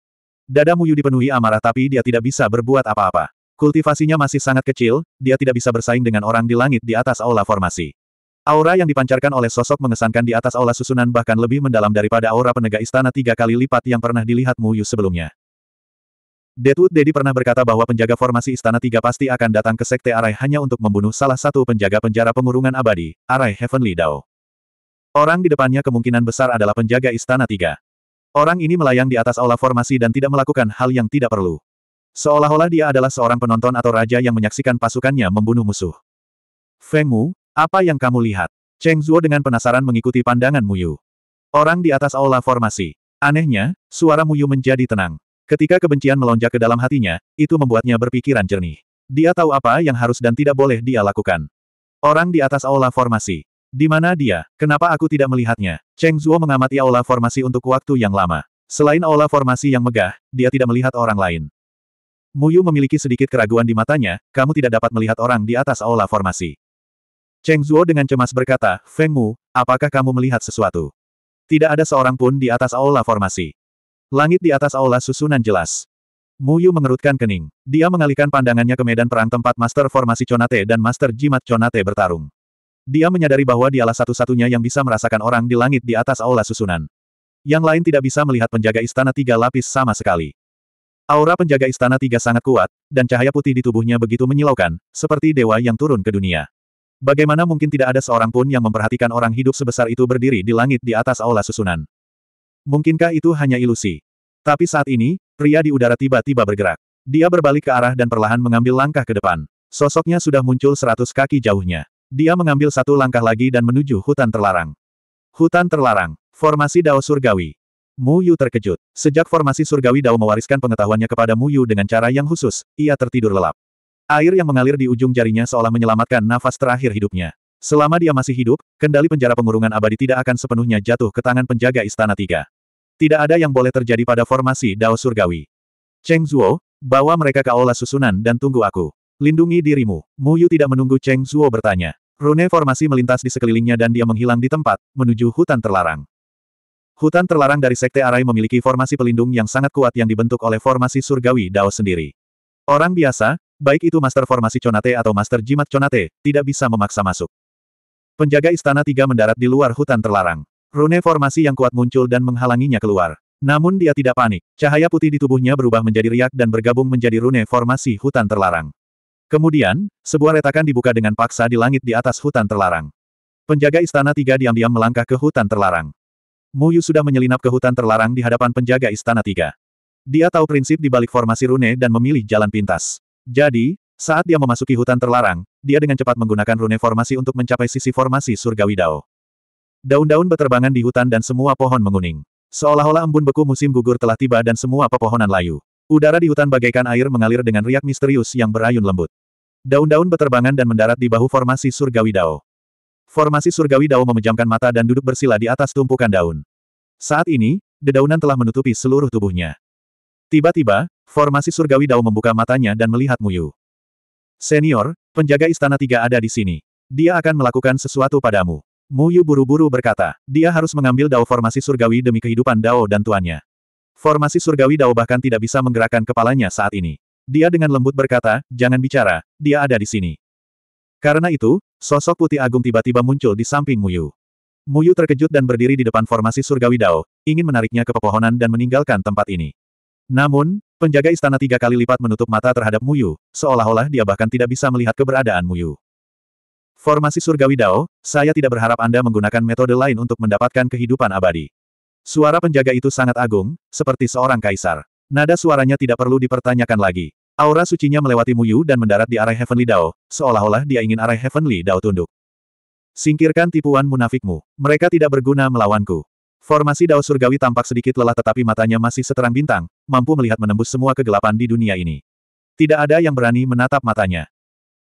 Speaker 1: Dada Muyu dipenuhi amarah tapi dia tidak bisa berbuat apa-apa. Kultivasinya masih sangat kecil, dia tidak bisa bersaing dengan orang di langit di atas aula formasi. Aura yang dipancarkan oleh sosok mengesankan di atas aula susunan bahkan lebih mendalam daripada aura penegak istana tiga kali lipat yang pernah dilihat Muyu sebelumnya. Deadwood Dedi pernah berkata bahwa penjaga formasi istana tiga pasti akan datang ke Sekte Arai hanya untuk membunuh salah satu penjaga penjara pengurungan abadi, Arai Heavenly Dao. Orang di depannya kemungkinan besar adalah penjaga istana tiga. Orang ini melayang di atas aula formasi dan tidak melakukan hal yang tidak perlu. Seolah-olah dia adalah seorang penonton atau raja yang menyaksikan pasukannya membunuh musuh. Feng Wu, apa yang kamu lihat? Cheng Zuo dengan penasaran mengikuti pandangan Muyu. Orang di atas aula formasi. Anehnya, suara Muyu menjadi tenang. Ketika kebencian melonjak ke dalam hatinya, itu membuatnya berpikiran jernih. Dia tahu apa yang harus dan tidak boleh dia lakukan. Orang di atas aula formasi. Di mana dia? Kenapa aku tidak melihatnya? Cheng Zuo mengamati aula formasi untuk waktu yang lama. Selain aula formasi yang megah, dia tidak melihat orang lain. Mu Yu memiliki sedikit keraguan di matanya, kamu tidak dapat melihat orang di atas aula formasi. Cheng Zuo dengan cemas berkata, Feng Mu, apakah kamu melihat sesuatu? Tidak ada seorang pun di atas aula formasi. Langit di atas aula susunan jelas. Mu Yu mengerutkan kening. Dia mengalihkan pandangannya ke medan perang tempat Master Formasi Chonate dan Master Jimat Chonate bertarung. Dia menyadari bahwa dialah satu-satunya yang bisa merasakan orang di langit di atas aula susunan. Yang lain tidak bisa melihat penjaga istana tiga lapis sama sekali. Aura penjaga istana tiga sangat kuat, dan cahaya putih di tubuhnya begitu menyilaukan, seperti dewa yang turun ke dunia. Bagaimana mungkin tidak ada seorang pun yang memperhatikan orang hidup sebesar itu berdiri di langit di atas aula susunan? Mungkinkah itu hanya ilusi? Tapi saat ini, pria di udara tiba-tiba bergerak. Dia berbalik ke arah dan perlahan mengambil langkah ke depan. Sosoknya sudah muncul seratus kaki jauhnya. Dia mengambil satu langkah lagi dan menuju hutan terlarang. Hutan terlarang, formasi Dao Surgawi. Mu Yu terkejut. Sejak formasi Surgawi Dao mewariskan pengetahuannya kepada Mu Yu dengan cara yang khusus, ia tertidur lelap. Air yang mengalir di ujung jarinya seolah menyelamatkan nafas terakhir hidupnya. Selama dia masih hidup, kendali penjara pengurungan abadi tidak akan sepenuhnya jatuh ke tangan penjaga Istana Tiga. Tidak ada yang boleh terjadi pada formasi Dao Surgawi. Cheng Zuo, bawa mereka ke aula susunan dan tunggu aku. Lindungi dirimu. Mu Yu tidak menunggu Cheng Zuo bertanya. Rune formasi melintas di sekelilingnya dan dia menghilang di tempat, menuju hutan terlarang. Hutan terlarang dari Sekte Arai memiliki formasi pelindung yang sangat kuat yang dibentuk oleh formasi surgawi Dao sendiri. Orang biasa, baik itu master formasi Conate atau master jimat Conate, tidak bisa memaksa masuk. Penjaga istana tiga mendarat di luar hutan terlarang. Rune formasi yang kuat muncul dan menghalanginya keluar. Namun dia tidak panik. Cahaya putih di tubuhnya berubah menjadi riak dan bergabung menjadi rune formasi hutan terlarang. Kemudian, sebuah retakan dibuka dengan paksa di langit di atas hutan terlarang. Penjaga istana tiga diam-diam melangkah ke hutan terlarang. Muyu sudah menyelinap ke hutan terlarang di hadapan penjaga istana tiga. Dia tahu prinsip di balik formasi rune dan memilih jalan pintas. Jadi, saat dia memasuki hutan terlarang, dia dengan cepat menggunakan rune formasi untuk mencapai sisi formasi surgawi Dao. Daun-daun berterbangan di hutan dan semua pohon menguning. Seolah-olah embun beku musim gugur telah tiba dan semua pepohonan layu. Udara di hutan bagaikan air mengalir dengan riak misterius yang berayun lembut. Daun-daun beterbangan dan mendarat di bahu formasi surgawi Dao. Formasi surgawi Dao memejamkan mata dan duduk bersila di atas tumpukan daun. Saat ini, dedaunan telah menutupi seluruh tubuhnya. Tiba-tiba, formasi surgawi Dao membuka matanya dan melihat Muyu. Senior, penjaga istana tiga ada di sini. Dia akan melakukan sesuatu padamu. Muyu buru-buru berkata, dia harus mengambil Dao formasi surgawi demi kehidupan Dao dan tuannya. Formasi surgawi Dao bahkan tidak bisa menggerakkan kepalanya saat ini. Dia dengan lembut berkata, jangan bicara, dia ada di sini. Karena itu, sosok putih agung tiba-tiba muncul di samping Muyu. Muyu terkejut dan berdiri di depan formasi surgawi Dao, ingin menariknya ke pepohonan dan meninggalkan tempat ini. Namun, penjaga istana tiga kali lipat menutup mata terhadap Muyu, seolah-olah dia bahkan tidak bisa melihat keberadaan Muyu. Formasi surgawi Dao, saya tidak berharap Anda menggunakan metode lain untuk mendapatkan kehidupan abadi. Suara penjaga itu sangat agung, seperti seorang kaisar. Nada suaranya tidak perlu dipertanyakan lagi. Aura sucinya melewati Muyu dan mendarat di arah Heavenly Dao, seolah-olah dia ingin arah Heavenly Dao tunduk. Singkirkan tipuan munafikmu. Mereka tidak berguna melawanku. Formasi Dao Surgawi tampak sedikit lelah tetapi matanya masih seterang bintang, mampu melihat menembus semua kegelapan di dunia ini. Tidak ada yang berani menatap matanya.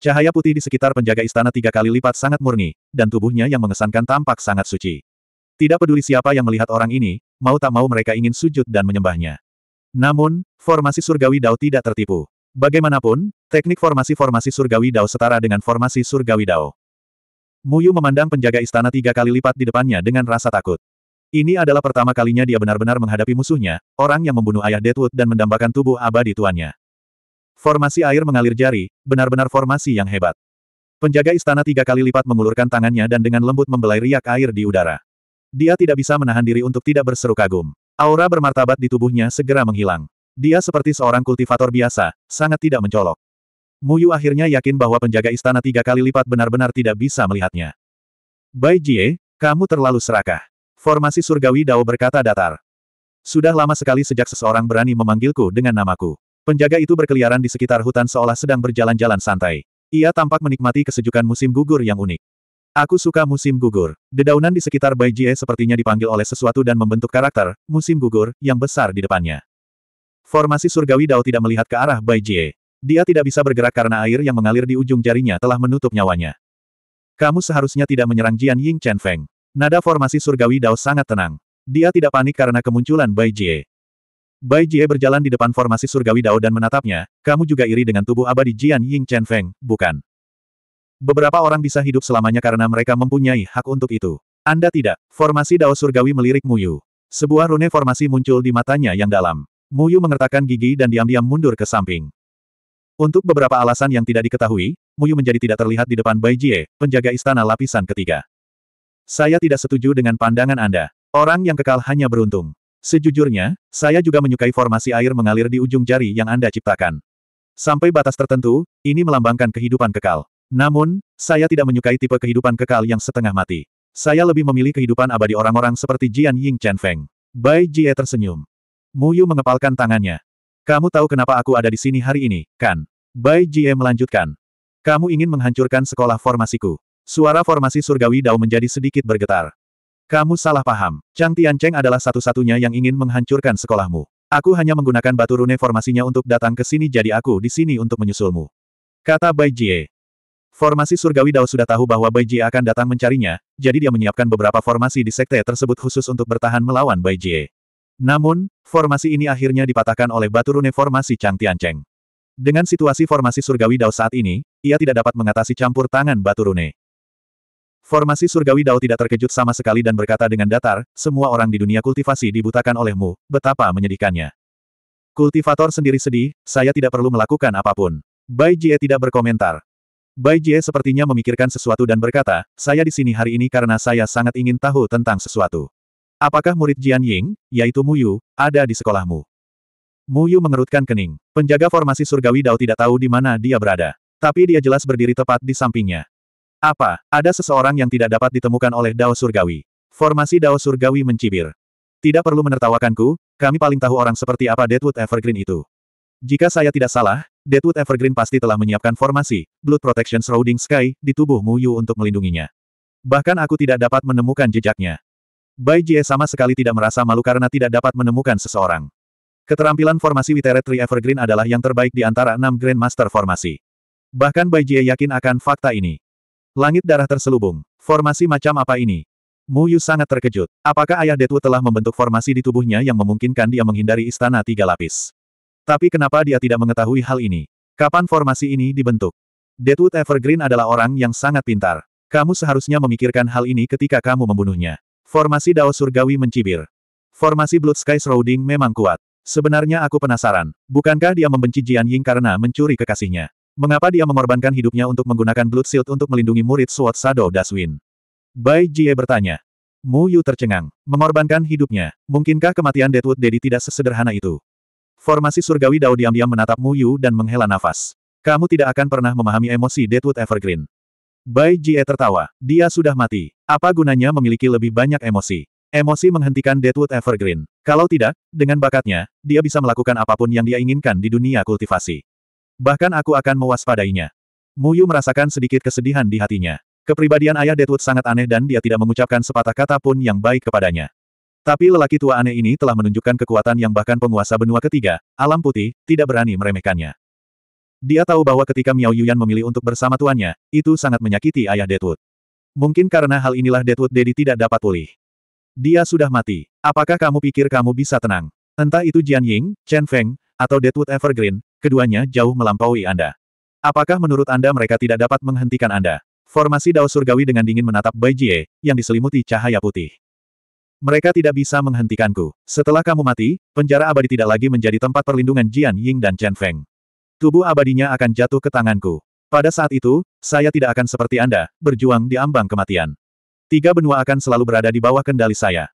Speaker 1: Cahaya putih di sekitar penjaga istana tiga kali lipat sangat murni, dan tubuhnya yang mengesankan tampak sangat suci. Tidak peduli siapa yang melihat orang ini, mau tak mau mereka ingin sujud dan menyembahnya. Namun, formasi surgawi Dao tidak tertipu. Bagaimanapun, teknik formasi-formasi surgawi Dao setara dengan formasi surgawi Dao. Muyu memandang penjaga istana tiga kali lipat di depannya dengan rasa takut. Ini adalah pertama kalinya dia benar-benar menghadapi musuhnya, orang yang membunuh ayah Deadwood dan mendambakan tubuh abadi tuannya. Formasi air mengalir jari, benar-benar formasi yang hebat. Penjaga istana tiga kali lipat mengulurkan tangannya dan dengan lembut membelai riak air di udara. Dia tidak bisa menahan diri untuk tidak berseru kagum. Aura bermartabat di tubuhnya segera menghilang. Dia seperti seorang kultivator biasa, sangat tidak mencolok. Muyu akhirnya yakin bahwa penjaga istana tiga kali lipat benar-benar tidak bisa melihatnya. Bai Jie, kamu terlalu serakah. Formasi surgawi Dao berkata datar. Sudah lama sekali sejak seseorang berani memanggilku dengan namaku. Penjaga itu berkeliaran di sekitar hutan seolah sedang berjalan-jalan santai. Ia tampak menikmati kesejukan musim gugur yang unik. Aku suka musim gugur. Dedaunan di sekitar Bai Jie sepertinya dipanggil oleh sesuatu dan membentuk karakter, musim gugur, yang besar di depannya. Formasi surgawi Dao tidak melihat ke arah Bai Jie. Dia tidak bisa bergerak karena air yang mengalir di ujung jarinya telah menutup nyawanya. Kamu seharusnya tidak menyerang Jian Ying Chen Feng. Nada formasi surgawi Dao sangat tenang. Dia tidak panik karena kemunculan Bai Jie. Bai Jie berjalan di depan formasi surgawi Dao dan menatapnya, kamu juga iri dengan tubuh abadi Jian Ying Chen Feng, bukan? Beberapa orang bisa hidup selamanya karena mereka mempunyai hak untuk itu. Anda tidak. Formasi Dao Surgawi melirik Muyu. Sebuah rune formasi muncul di matanya yang dalam. Muyu mengertakkan gigi dan diam-diam mundur ke samping. Untuk beberapa alasan yang tidak diketahui, Muyu menjadi tidak terlihat di depan Bai Jie, penjaga istana lapisan ketiga. Saya tidak setuju dengan pandangan Anda. Orang yang kekal hanya beruntung. Sejujurnya, saya juga menyukai formasi air mengalir di ujung jari yang Anda ciptakan. Sampai batas tertentu, ini melambangkan kehidupan kekal. Namun, saya tidak menyukai tipe kehidupan kekal yang setengah mati. Saya lebih memilih kehidupan abadi orang-orang seperti Jian Ying Chen Feng. Bai Jie tersenyum. Mu Yu mengepalkan tangannya. Kamu tahu kenapa aku ada di sini hari ini, kan? Bai Jie melanjutkan. Kamu ingin menghancurkan sekolah formasiku. Suara formasi surgawi Dao menjadi sedikit bergetar. Kamu salah paham. Chang Tian Cheng adalah satu-satunya yang ingin menghancurkan sekolahmu. Aku hanya menggunakan batu rune formasinya untuk datang ke sini jadi aku di sini untuk menyusulmu. Kata Bai Jie. Formasi surgawi Dao sudah tahu bahwa Bai Jie akan datang mencarinya, jadi dia menyiapkan beberapa formasi di sekte tersebut khusus untuk bertahan melawan Bai Jie. Namun, formasi ini akhirnya dipatahkan oleh batu rune formasi Chang Tiancheng. Dengan situasi formasi surgawi Dao saat ini, ia tidak dapat mengatasi campur tangan batu rune. Formasi surgawi Dao tidak terkejut sama sekali dan berkata dengan datar, semua orang di dunia kultivasi dibutakan olehmu, betapa menyedihkannya. Kultivator sendiri sedih, saya tidak perlu melakukan apapun. Bai Jie tidak berkomentar. Bai Jie sepertinya memikirkan sesuatu dan berkata, saya di sini hari ini karena saya sangat ingin tahu tentang sesuatu. Apakah murid Jian Ying, yaitu Mu Yu, ada di sekolahmu? Mu Yu mengerutkan kening. Penjaga formasi surgawi Dao tidak tahu di mana dia berada. Tapi dia jelas berdiri tepat di sampingnya. Apa, ada seseorang yang tidak dapat ditemukan oleh Dao surgawi? Formasi Dao surgawi mencibir. Tidak perlu menertawakanku, kami paling tahu orang seperti apa Deadwood Evergreen itu. Jika saya tidak salah, Deadwood Evergreen pasti telah menyiapkan formasi, Blood Protection Shrouding Sky, di tubuh Mu Yu untuk melindunginya. Bahkan aku tidak dapat menemukan jejaknya. Bai Jie sama sekali tidak merasa malu karena tidak dapat menemukan seseorang. Keterampilan formasi Witeret Tree Evergreen adalah yang terbaik di antara enam Grandmaster formasi. Bahkan Bai Jie yakin akan fakta ini. Langit darah terselubung. Formasi macam apa ini? Mu Yu sangat terkejut. Apakah ayah Detu telah membentuk formasi di tubuhnya yang memungkinkan dia menghindari istana tiga lapis? Tapi kenapa dia tidak mengetahui hal ini? Kapan formasi ini dibentuk? Deadwood Evergreen adalah orang yang sangat pintar. Kamu seharusnya memikirkan hal ini ketika kamu membunuhnya. Formasi Dao Surgawi mencibir. Formasi Blood Sky Shrouding memang kuat. Sebenarnya aku penasaran. Bukankah dia membenci Jian Ying karena mencuri kekasihnya? Mengapa dia mengorbankan hidupnya untuk menggunakan Blood Shield untuk melindungi murid Sword Shadow Daswin? Bai Jie bertanya. Mu Yu tercengang. Mengorbankan hidupnya. Mungkinkah kematian Deadwood Dedi tidak sesederhana itu? Formasi surgawi Dao diam-diam menatap Mu Yu dan menghela nafas. Kamu tidak akan pernah memahami emosi Deadwood Evergreen. Bai Jie tertawa. Dia sudah mati. Apa gunanya memiliki lebih banyak emosi? Emosi menghentikan Deadwood Evergreen. Kalau tidak, dengan bakatnya, dia bisa melakukan apapun yang dia inginkan di dunia kultivasi. Bahkan aku akan mewaspadainya. Mu Yu merasakan sedikit kesedihan di hatinya. Kepribadian ayah Deadwood sangat aneh dan dia tidak mengucapkan sepatah kata pun yang baik kepadanya. Tapi lelaki tua aneh ini telah menunjukkan kekuatan yang bahkan penguasa benua ketiga, alam putih, tidak berani meremehkannya. Dia tahu bahwa ketika Miao Yuyan memilih untuk bersama tuannya, itu sangat menyakiti ayah Deadwood. Mungkin karena hal inilah Deadwood Daddy tidak dapat pulih. Dia sudah mati. Apakah kamu pikir kamu bisa tenang? Entah itu Jian Ying, Chen Feng, atau Deadwood Evergreen, keduanya jauh melampaui Anda. Apakah menurut Anda mereka tidak dapat menghentikan Anda? Formasi Dao Surgawi dengan dingin menatap Bai Jie, yang diselimuti cahaya putih. Mereka tidak bisa menghentikanku. Setelah kamu mati, penjara abadi tidak lagi menjadi tempat perlindungan Jian Ying dan Chen Feng. Tubuh abadinya akan jatuh ke tanganku. Pada saat itu, saya tidak akan seperti Anda, berjuang di ambang kematian. Tiga benua akan selalu berada di bawah kendali saya.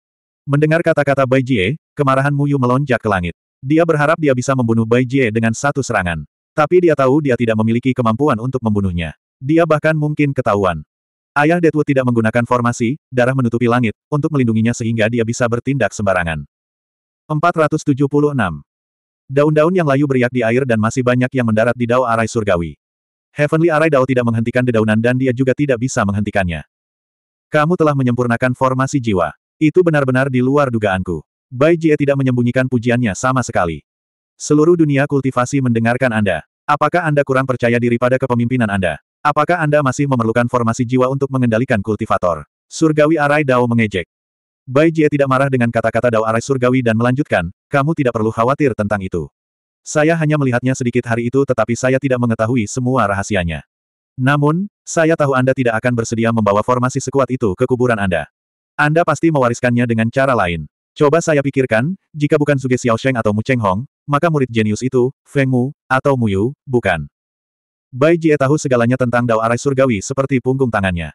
Speaker 1: Mendengar kata-kata Bai Jie, kemarahan Mu Yu melonjak ke langit. Dia berharap dia bisa membunuh Bai Jie dengan satu serangan. Tapi dia tahu dia tidak memiliki kemampuan untuk membunuhnya. Dia bahkan mungkin ketahuan. Ayah Deadwood tidak menggunakan formasi, darah menutupi langit, untuk melindunginya sehingga dia bisa bertindak sembarangan. 476. Daun-daun yang layu beriak di air dan masih banyak yang mendarat di dao arai surgawi. Heavenly Arai Dao tidak menghentikan dedaunan dan dia juga tidak bisa menghentikannya. Kamu telah menyempurnakan formasi jiwa. Itu benar-benar di luar dugaanku. Bai Jie tidak menyembunyikan pujiannya sama sekali. Seluruh dunia kultivasi mendengarkan Anda. Apakah Anda kurang percaya diri pada kepemimpinan Anda? Apakah Anda masih memerlukan formasi jiwa untuk mengendalikan kultivator? Surgawi Arai Dao mengejek. Bai Jie tidak marah dengan kata-kata Dao Arai Surgawi dan melanjutkan, kamu tidak perlu khawatir tentang itu. Saya hanya melihatnya sedikit hari itu tetapi saya tidak mengetahui semua rahasianya. Namun, saya tahu Anda tidak akan bersedia membawa formasi sekuat itu ke kuburan Anda. Anda pasti mewariskannya dengan cara lain. Coba saya pikirkan, jika bukan Suge Sheng atau Mu Cheng Hong, maka murid jenius itu, Feng Mu, atau Mu Yu, bukan. Bai Jie tahu segalanya tentang Dao Arai Surgawi seperti punggung tangannya.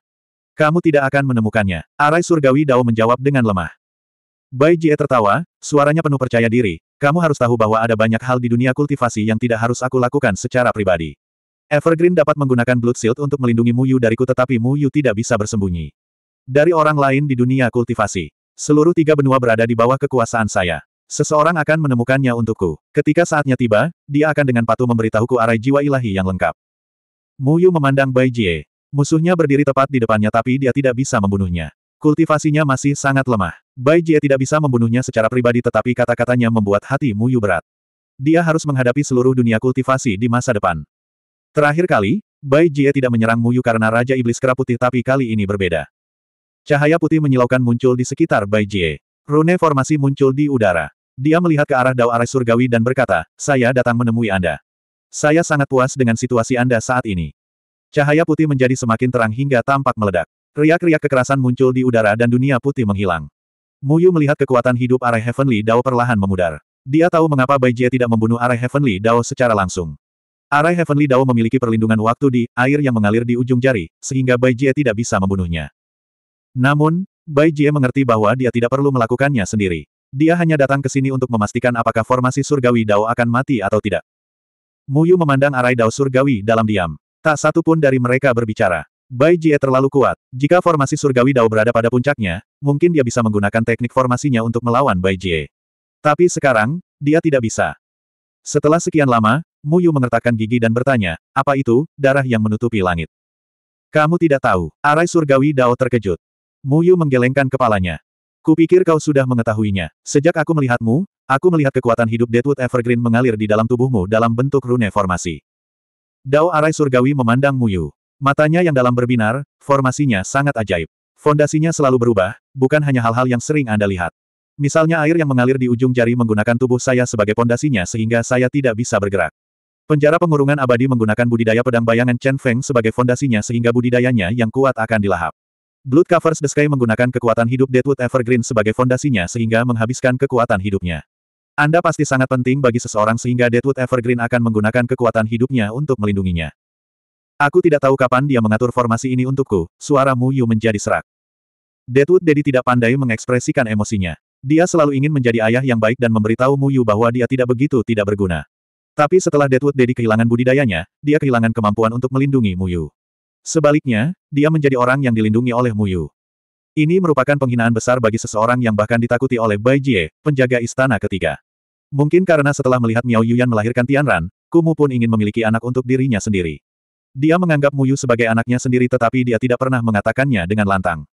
Speaker 1: Kamu tidak akan menemukannya. Arai Surgawi Dao menjawab dengan lemah. Bai Jie tertawa, suaranya penuh percaya diri. Kamu harus tahu bahwa ada banyak hal di dunia kultivasi yang tidak harus aku lakukan secara pribadi. Evergreen dapat menggunakan Blood Shield untuk melindungi Yu dariku tetapi Yu tidak bisa bersembunyi. Dari orang lain di dunia kultivasi. Seluruh tiga benua berada di bawah kekuasaan saya. Seseorang akan menemukannya untukku. Ketika saatnya tiba, dia akan dengan patuh memberitahuku arai jiwa ilahi yang lengkap. Mu Yu memandang Bai Jie. Musuhnya berdiri tepat di depannya tapi dia tidak bisa membunuhnya. Kultivasinya masih sangat lemah. Bai Jie tidak bisa membunuhnya secara pribadi tetapi kata-katanya membuat hati Mu Yu berat. Dia harus menghadapi seluruh dunia kultivasi di masa depan. Terakhir kali, Bai Jie tidak menyerang Mu Yu karena Raja Iblis Kera Putih tapi kali ini berbeda. Cahaya putih menyilaukan muncul di sekitar Bai Jie. Rune formasi muncul di udara. Dia melihat ke arah Dao Arai Surgawi dan berkata, saya datang menemui Anda. Saya sangat puas dengan situasi Anda saat ini. Cahaya putih menjadi semakin terang hingga tampak meledak. Riak-riak kekerasan muncul di udara dan dunia putih menghilang. Muyu melihat kekuatan hidup Arai Heavenly Dao perlahan memudar. Dia tahu mengapa Bai Jie tidak membunuh Arai Heavenly Dao secara langsung. Arai Heavenly Dao memiliki perlindungan waktu di air yang mengalir di ujung jari, sehingga Bai Jie tidak bisa membunuhnya. Namun, Bai Jie mengerti bahwa dia tidak perlu melakukannya sendiri. Dia hanya datang ke sini untuk memastikan apakah formasi surgawi Dao akan mati atau tidak. Muyu memandang arai Dao Surgawi dalam diam. Tak satu pun dari mereka berbicara. Bai Jie terlalu kuat. Jika formasi Surgawi Dao berada pada puncaknya, mungkin dia bisa menggunakan teknik formasinya untuk melawan Bai Jie. Tapi sekarang, dia tidak bisa. Setelah sekian lama, Muyu mengertakkan gigi dan bertanya, apa itu, darah yang menutupi langit? Kamu tidak tahu. Arai Surgawi Dao terkejut. Muyu menggelengkan kepalanya. Kupikir kau sudah mengetahuinya. Sejak aku melihatmu, aku melihat kekuatan hidup Deadwood Evergreen mengalir di dalam tubuhmu dalam bentuk rune formasi. Dao Arai Surgawi memandang Muyu. Matanya yang dalam berbinar, formasinya sangat ajaib. Fondasinya selalu berubah, bukan hanya hal-hal yang sering Anda lihat. Misalnya air yang mengalir di ujung jari menggunakan tubuh saya sebagai fondasinya sehingga saya tidak bisa bergerak. Penjara pengurungan abadi menggunakan budidaya pedang bayangan Chen Feng sebagai fondasinya sehingga budidayanya yang kuat akan dilahap. Blood Covers the Sky menggunakan kekuatan hidup Deadwood Evergreen sebagai fondasinya sehingga menghabiskan kekuatan hidupnya. Anda pasti sangat penting bagi seseorang sehingga Deadwood Evergreen akan menggunakan kekuatan hidupnya untuk melindunginya. Aku tidak tahu kapan dia mengatur formasi ini untukku, suara Mu Yu menjadi serak. Deadwood Dedi tidak pandai mengekspresikan emosinya. Dia selalu ingin menjadi ayah yang baik dan memberitahu Mu Yu bahwa dia tidak begitu tidak berguna. Tapi setelah Deadwood Dedi kehilangan budidayanya, dia kehilangan kemampuan untuk melindungi Mu Yu. Sebaliknya, dia menjadi orang yang dilindungi oleh Muyu. Ini merupakan penghinaan besar bagi seseorang yang bahkan ditakuti oleh Bai Jie, penjaga istana ketiga. Mungkin karena setelah melihat Miao Yuyan melahirkan Tianran, Kumu pun ingin memiliki anak untuk dirinya sendiri. Dia menganggap Muyu sebagai anaknya sendiri tetapi dia tidak pernah mengatakannya dengan lantang.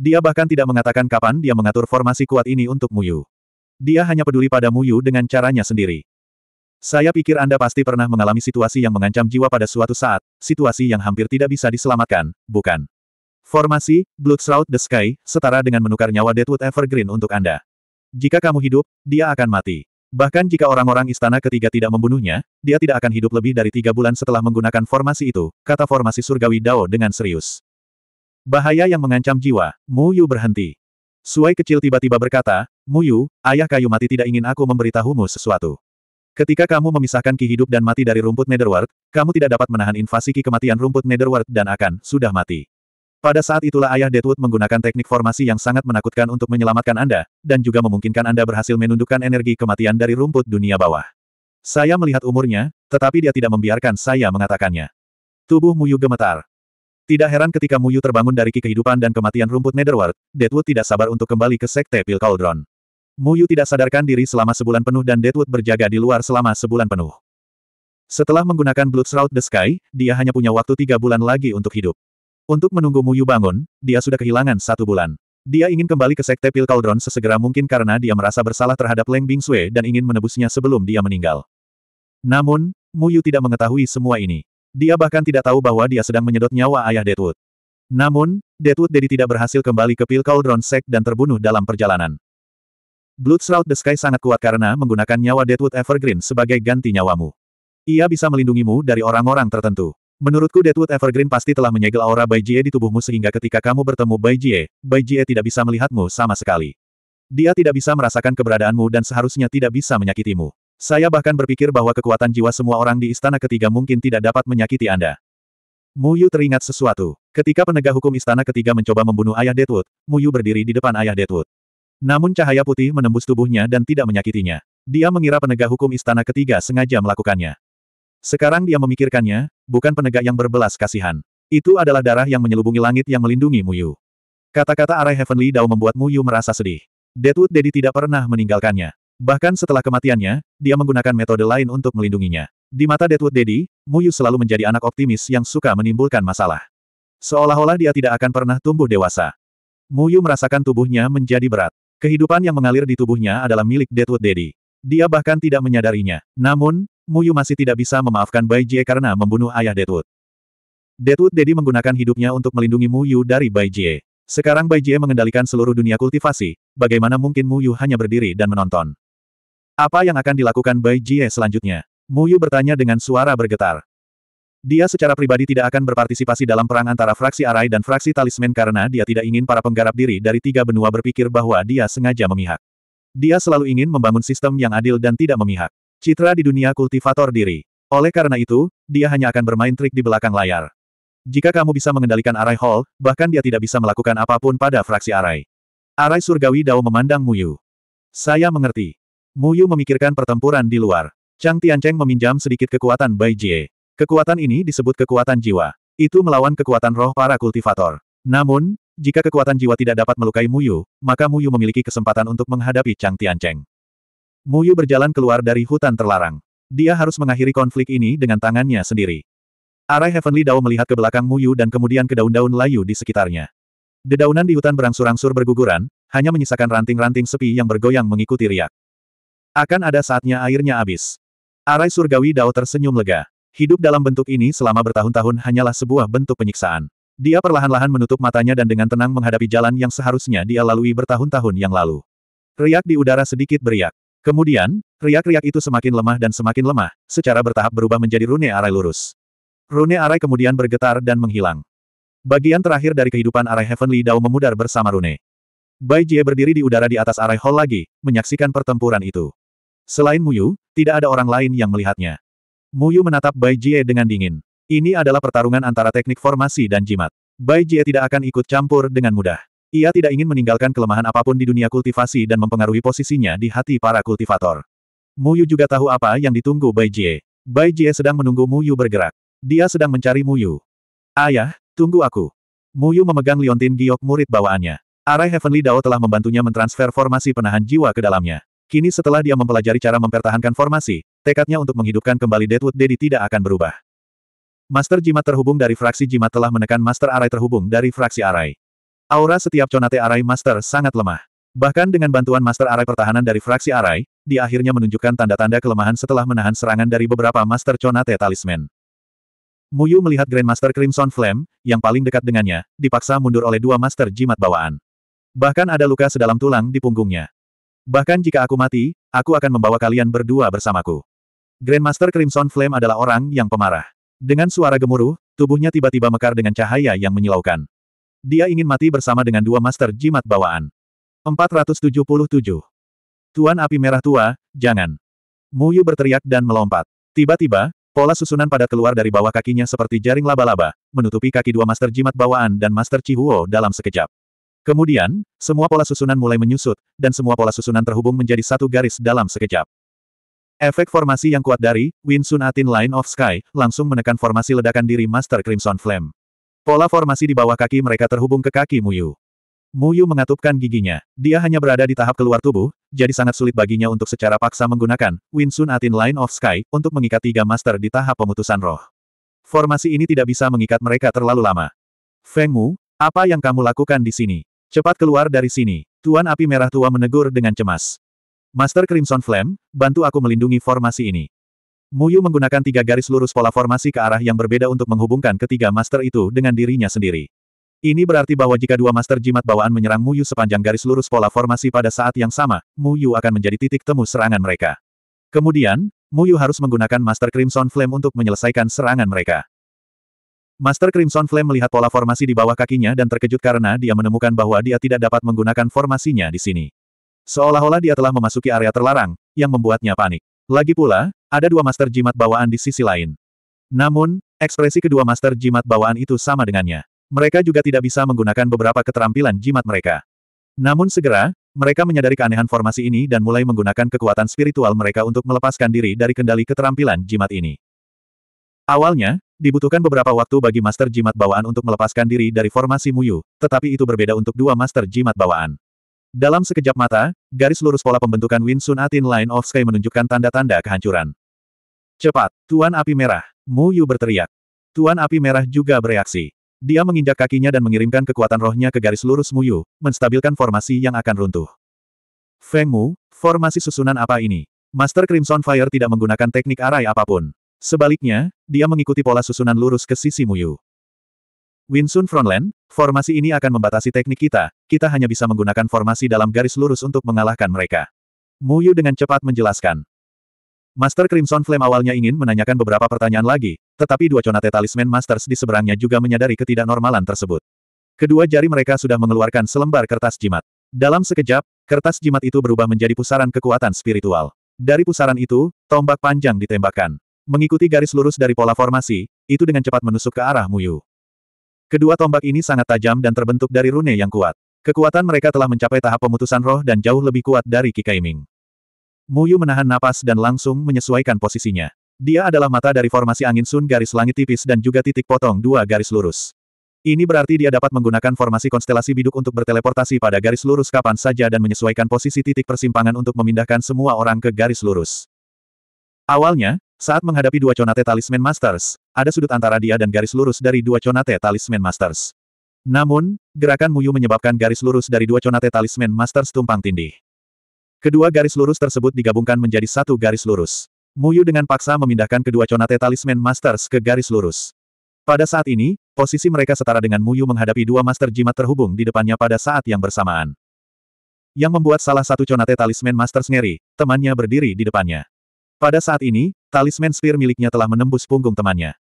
Speaker 1: Dia bahkan tidak mengatakan kapan dia mengatur formasi kuat ini untuk Muyu. Dia hanya peduli pada Muyu dengan caranya sendiri. Saya pikir Anda pasti pernah mengalami situasi yang mengancam jiwa pada suatu saat, situasi yang hampir tidak bisa diselamatkan, bukan? Formasi, Blood Shroud the Sky, setara dengan menukar nyawa Deadwood Evergreen untuk Anda. Jika kamu hidup, dia akan mati. Bahkan jika orang-orang istana ketiga tidak membunuhnya, dia tidak akan hidup lebih dari tiga bulan setelah menggunakan formasi itu, kata formasi surgawi Dao dengan serius. Bahaya yang mengancam jiwa, Mu Yu berhenti. Suai kecil tiba-tiba berkata, Mu Yu, ayah kayu mati tidak ingin aku memberitahumu sesuatu. Ketika kamu memisahkan ki hidup dan mati dari rumput netherworld, kamu tidak dapat menahan invasi ki kematian rumput netherworld dan akan sudah mati. Pada saat itulah ayah Deadwood menggunakan teknik formasi yang sangat menakutkan untuk menyelamatkan Anda, dan juga memungkinkan Anda berhasil menundukkan energi kematian dari rumput dunia bawah. Saya melihat umurnya, tetapi dia tidak membiarkan saya mengatakannya. Tubuh Muyu gemetar. Tidak heran ketika Muyu terbangun dari ki kehidupan dan kematian rumput netherworld, Deadwood tidak sabar untuk kembali ke Sekte Pil Cauldron. Muyu tidak sadarkan diri selama sebulan penuh dan Deadwood berjaga di luar selama sebulan penuh. Setelah menggunakan Blood Shroud the Sky, dia hanya punya waktu tiga bulan lagi untuk hidup. Untuk menunggu Muyu bangun, dia sudah kehilangan satu bulan. Dia ingin kembali ke Sekte Pil Cauldron sesegera mungkin karena dia merasa bersalah terhadap Leng Bingsue dan ingin menebusnya sebelum dia meninggal. Namun, Muyu tidak mengetahui semua ini. Dia bahkan tidak tahu bahwa dia sedang menyedot nyawa ayah Deadwood. Namun, Deadwood Daddy tidak berhasil kembali ke Pil Cauldron Sek dan terbunuh dalam perjalanan. Bloodshroud the Sky sangat kuat karena menggunakan nyawa Deadwood Evergreen sebagai ganti nyawamu. Ia bisa melindungimu dari orang-orang tertentu. Menurutku Deadwood Evergreen pasti telah menyegel aura Bai Jie di tubuhmu sehingga ketika kamu bertemu Bai Jie, Bai Jie tidak bisa melihatmu sama sekali. Dia tidak bisa merasakan keberadaanmu dan seharusnya tidak bisa menyakitimu. Saya bahkan berpikir bahwa kekuatan jiwa semua orang di istana ketiga mungkin tidak dapat menyakiti Anda. Mu Yu teringat sesuatu. Ketika penegak hukum istana ketiga mencoba membunuh ayah Deadwood, Mu Yu berdiri di depan ayah Deadwood. Namun cahaya putih menembus tubuhnya dan tidak menyakitinya. Dia mengira penegak hukum istana ketiga sengaja melakukannya. Sekarang dia memikirkannya, bukan penegak yang berbelas kasihan. Itu adalah darah yang menyelubungi langit yang melindungi Muyu. Kata-kata arai Heavenly Dao membuat Muyu merasa sedih. Deadwood Daddy tidak pernah meninggalkannya. Bahkan setelah kematiannya, dia menggunakan metode lain untuk melindunginya. Di mata Deadwood Daddy, Muyu selalu menjadi anak optimis yang suka menimbulkan masalah. Seolah-olah dia tidak akan pernah tumbuh dewasa. Muyu merasakan tubuhnya menjadi berat. Kehidupan yang mengalir di tubuhnya adalah milik Deadwood Daddy. Dia bahkan tidak menyadarinya. Namun, Muyu masih tidak bisa memaafkan Bai Jie karena membunuh ayah Deadwood. Deadwood Daddy menggunakan hidupnya untuk melindungi Muyu dari Bai Jie. Sekarang Bai Jie mengendalikan seluruh dunia kultivasi, bagaimana mungkin Muyu hanya berdiri dan menonton. Apa yang akan dilakukan Bai Jie selanjutnya? Muyu bertanya dengan suara bergetar. Dia secara pribadi tidak akan berpartisipasi dalam perang antara fraksi Arai dan fraksi Talisman karena dia tidak ingin para penggarap diri dari tiga benua berpikir bahwa dia sengaja memihak. Dia selalu ingin membangun sistem yang adil dan tidak memihak. Citra di dunia kultivator diri. Oleh karena itu, dia hanya akan bermain trik di belakang layar. Jika kamu bisa mengendalikan Arai Hall, bahkan dia tidak bisa melakukan apapun pada fraksi Arai. Arai Surgawi Dao memandang Muyu. Saya mengerti. Muyu memikirkan pertempuran di luar. Chang Tiancheng meminjam sedikit kekuatan Bai Jie. Kekuatan ini disebut kekuatan jiwa. Itu melawan kekuatan roh para kultivator. Namun, jika kekuatan jiwa tidak dapat melukai Muyu, maka Muyu memiliki kesempatan untuk menghadapi Chang Tiancheng. Muyu berjalan keluar dari hutan terlarang. Dia harus mengakhiri konflik ini dengan tangannya sendiri. Arai Heavenly Dao melihat ke belakang Muyu dan kemudian ke daun-daun layu di sekitarnya. Dedaunan di hutan berangsur-angsur berguguran, hanya menyisakan ranting-ranting sepi yang bergoyang mengikuti riak. Akan ada saatnya airnya habis. Arai Surgawi Dao tersenyum lega. Hidup dalam bentuk ini selama bertahun-tahun hanyalah sebuah bentuk penyiksaan. Dia perlahan-lahan menutup matanya dan dengan tenang menghadapi jalan yang seharusnya dia lalui bertahun-tahun yang lalu. Riak di udara sedikit beriak. Kemudian, riak-riak itu semakin lemah dan semakin lemah, secara bertahap berubah menjadi rune arai lurus. Rune arai kemudian bergetar dan menghilang. Bagian terakhir dari kehidupan arai Heavenly Dao memudar bersama rune. Bai Jie berdiri di udara di atas arai hall lagi, menyaksikan pertempuran itu. Selain Muyu, tidak ada orang lain yang melihatnya. Muyu menatap Bai Jie dengan dingin. Ini adalah pertarungan antara teknik formasi dan jimat. Bai Jie tidak akan ikut campur dengan mudah. Ia tidak ingin meninggalkan kelemahan apapun di dunia kultivasi dan mempengaruhi posisinya di hati para kultivator. Muyu juga tahu apa yang ditunggu Bai Jie. Bai Jie sedang menunggu Muyu bergerak. Dia sedang mencari Muyu. Ayah, tunggu aku. Muyu memegang Liontin Giok murid bawaannya. Arai Heavenly Dao telah membantunya mentransfer formasi penahan jiwa ke dalamnya. Kini setelah dia mempelajari cara mempertahankan formasi, tekadnya untuk menghidupkan kembali Deadwood Dedi tidak akan berubah. Master Jimat terhubung dari fraksi Jimat telah menekan Master Arai terhubung dari fraksi Arai. Aura setiap conate Arai Master sangat lemah. Bahkan dengan bantuan Master Arai pertahanan dari fraksi Arai, dia akhirnya menunjukkan tanda-tanda kelemahan setelah menahan serangan dari beberapa Master Conate Talisman. Muyu melihat Grandmaster Crimson Flame, yang paling dekat dengannya, dipaksa mundur oleh dua Master Jimat bawaan. Bahkan ada luka sedalam tulang di punggungnya. Bahkan jika aku mati, aku akan membawa kalian berdua bersamaku. Grandmaster Crimson Flame adalah orang yang pemarah. Dengan suara gemuruh, tubuhnya tiba-tiba mekar dengan cahaya yang menyilaukan. Dia ingin mati bersama dengan dua master jimat bawaan. 477. Tuan api merah tua, jangan. Muyu berteriak dan melompat. Tiba-tiba, pola susunan pada keluar dari bawah kakinya seperti jaring laba-laba, menutupi kaki dua master jimat bawaan dan master Chihuo dalam sekejap. Kemudian, semua pola susunan mulai menyusut, dan semua pola susunan terhubung menjadi satu garis dalam sekejap. Efek formasi yang kuat dari Winsun Atin Line of Sky langsung menekan formasi ledakan diri Master Crimson Flame. Pola formasi di bawah kaki mereka terhubung ke kaki Muyu. Muyu mengatupkan giginya. Dia hanya berada di tahap keluar tubuh, jadi sangat sulit baginya untuk secara paksa menggunakan Winsun Atin Line of Sky untuk mengikat tiga master di tahap pemutusan roh. Formasi ini tidak bisa mengikat mereka terlalu lama. Feng Mu, apa yang kamu lakukan di sini? Cepat keluar dari sini. Tuan Api Merah Tua menegur dengan cemas. Master Crimson Flame, bantu aku melindungi formasi ini. Muyu menggunakan tiga garis lurus pola formasi ke arah yang berbeda untuk menghubungkan ketiga master itu dengan dirinya sendiri. Ini berarti bahwa jika dua master jimat bawaan menyerang Muyu sepanjang garis lurus pola formasi pada saat yang sama, Muyu akan menjadi titik temu serangan mereka. Kemudian, Muyu harus menggunakan Master Crimson Flame untuk menyelesaikan serangan mereka. Master Crimson Flame melihat pola formasi di bawah kakinya dan terkejut karena dia menemukan bahwa dia tidak dapat menggunakan formasinya di sini. Seolah-olah dia telah memasuki area terlarang, yang membuatnya panik. Lagi pula, ada dua master jimat bawaan di sisi lain. Namun, ekspresi kedua master jimat bawaan itu sama dengannya. Mereka juga tidak bisa menggunakan beberapa keterampilan jimat mereka. Namun segera, mereka menyadari keanehan formasi ini dan mulai menggunakan kekuatan spiritual mereka untuk melepaskan diri dari kendali keterampilan jimat ini. Awalnya, Dibutuhkan beberapa waktu bagi Master Jimat Bawaan untuk melepaskan diri dari formasi Muyu, tetapi itu berbeda untuk dua Master Jimat Bawaan. Dalam sekejap mata, garis lurus pola pembentukan Win Sun Atin Line of Sky menunjukkan tanda-tanda kehancuran. Cepat, Tuan Api Merah, Muyu berteriak. Tuan Api Merah juga bereaksi. Dia menginjak kakinya dan mengirimkan kekuatan rohnya ke garis lurus Muyu, menstabilkan formasi yang akan runtuh. Feng Mu, formasi susunan apa ini? Master Crimson Fire tidak menggunakan teknik arai apapun. Sebaliknya, dia mengikuti pola susunan lurus ke sisi Muyu. Winsun Frontland, formasi ini akan membatasi teknik kita, kita hanya bisa menggunakan formasi dalam garis lurus untuk mengalahkan mereka. Muyu dengan cepat menjelaskan. Master Crimson Flame awalnya ingin menanyakan beberapa pertanyaan lagi, tetapi dua conate talisman Masters di seberangnya juga menyadari ketidaknormalan tersebut. Kedua jari mereka sudah mengeluarkan selembar kertas jimat. Dalam sekejap, kertas jimat itu berubah menjadi pusaran kekuatan spiritual. Dari pusaran itu, tombak panjang ditembakkan. Mengikuti garis lurus dari pola formasi, itu dengan cepat menusuk ke arah Muyu. Kedua tombak ini sangat tajam dan terbentuk dari rune yang kuat. Kekuatan mereka telah mencapai tahap pemutusan roh dan jauh lebih kuat dari Kikaiming. Muyu menahan napas dan langsung menyesuaikan posisinya. Dia adalah mata dari formasi angin sun garis langit tipis dan juga titik potong dua garis lurus. Ini berarti dia dapat menggunakan formasi konstelasi biduk untuk berteleportasi pada garis lurus kapan saja dan menyesuaikan posisi titik persimpangan untuk memindahkan semua orang ke garis lurus. Awalnya, saat menghadapi dua conate talisman masters, ada sudut antara dia dan garis lurus dari dua conate talisman masters. Namun, gerakan Muyu menyebabkan garis lurus dari dua conate talisman masters tumpang tindih. Kedua garis lurus tersebut digabungkan menjadi satu garis lurus. Muyu dengan paksa memindahkan kedua conate talisman masters ke garis lurus. Pada saat ini, posisi mereka setara dengan Muyu menghadapi dua master jimat terhubung di depannya pada saat yang bersamaan. Yang membuat salah satu conate talisman masters ngeri, temannya berdiri di depannya. Pada saat ini, Talisman Spear miliknya telah menembus punggung temannya.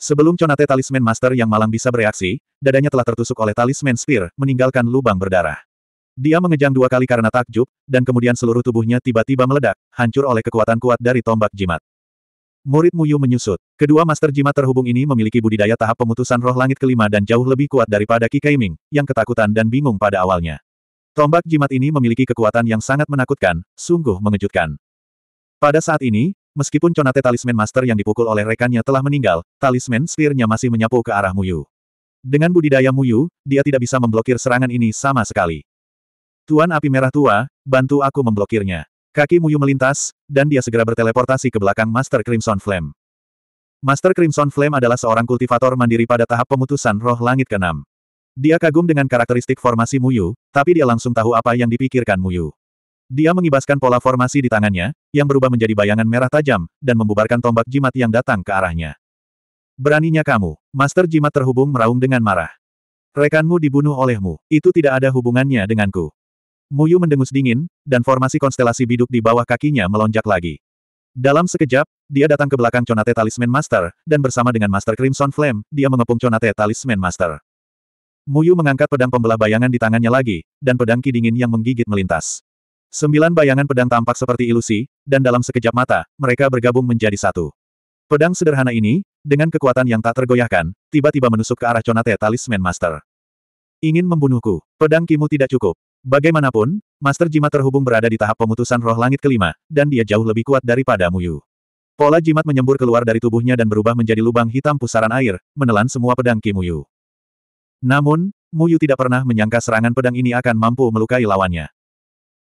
Speaker 1: Sebelum Conate Talisman Master yang malang bisa bereaksi, dadanya telah tertusuk oleh Talisman Spear, meninggalkan lubang berdarah. Dia mengejang dua kali karena takjub, dan kemudian seluruh tubuhnya tiba-tiba meledak, hancur oleh kekuatan kuat dari tombak jimat. Murid Muyu menyusut. Kedua master jimat terhubung ini memiliki budidaya tahap pemutusan roh langit kelima dan jauh lebih kuat daripada Qi Kaiming, yang ketakutan dan bingung pada awalnya. Tombak jimat ini memiliki kekuatan yang sangat menakutkan, sungguh mengejutkan. Pada saat ini, Meskipun conate talisman master yang dipukul oleh rekannya telah meninggal, talisman spearnya masih menyapu ke arah Muyu. Dengan budidaya Muyu, dia tidak bisa memblokir serangan ini sama sekali. Tuan api merah tua, bantu aku memblokirnya. Kaki Muyu melintas, dan dia segera berteleportasi ke belakang Master Crimson Flame. Master Crimson Flame adalah seorang kultivator mandiri pada tahap pemutusan roh langit ke-6. Dia kagum dengan karakteristik formasi Muyu, tapi dia langsung tahu apa yang dipikirkan Muyu. Dia mengibaskan pola formasi di tangannya, yang berubah menjadi bayangan merah tajam, dan membubarkan tombak jimat yang datang ke arahnya. Beraninya kamu, Master Jimat terhubung meraung dengan marah. Rekanmu dibunuh olehmu, itu tidak ada hubungannya denganku. Muyu mendengus dingin, dan formasi konstelasi biduk di bawah kakinya melonjak lagi. Dalam sekejap, dia datang ke belakang Conate Talisman Master, dan bersama dengan Master Crimson Flame, dia mengepung Conate Talisman Master. Muyu mengangkat pedang pembelah bayangan di tangannya lagi, dan pedang ki dingin yang menggigit melintas. Sembilan bayangan pedang tampak seperti ilusi, dan dalam sekejap mata, mereka bergabung menjadi satu. Pedang sederhana ini, dengan kekuatan yang tak tergoyahkan, tiba-tiba menusuk ke arah Conate Talisman Master. Ingin membunuhku, pedang Kimu tidak cukup. Bagaimanapun, Master Jimat terhubung berada di tahap pemutusan roh langit kelima, dan dia jauh lebih kuat daripada Muyu. Pola jimat menyembur keluar dari tubuhnya dan berubah menjadi lubang hitam pusaran air, menelan semua pedang Kimuyu. Namun, Muyu tidak pernah menyangka serangan pedang ini akan mampu melukai lawannya.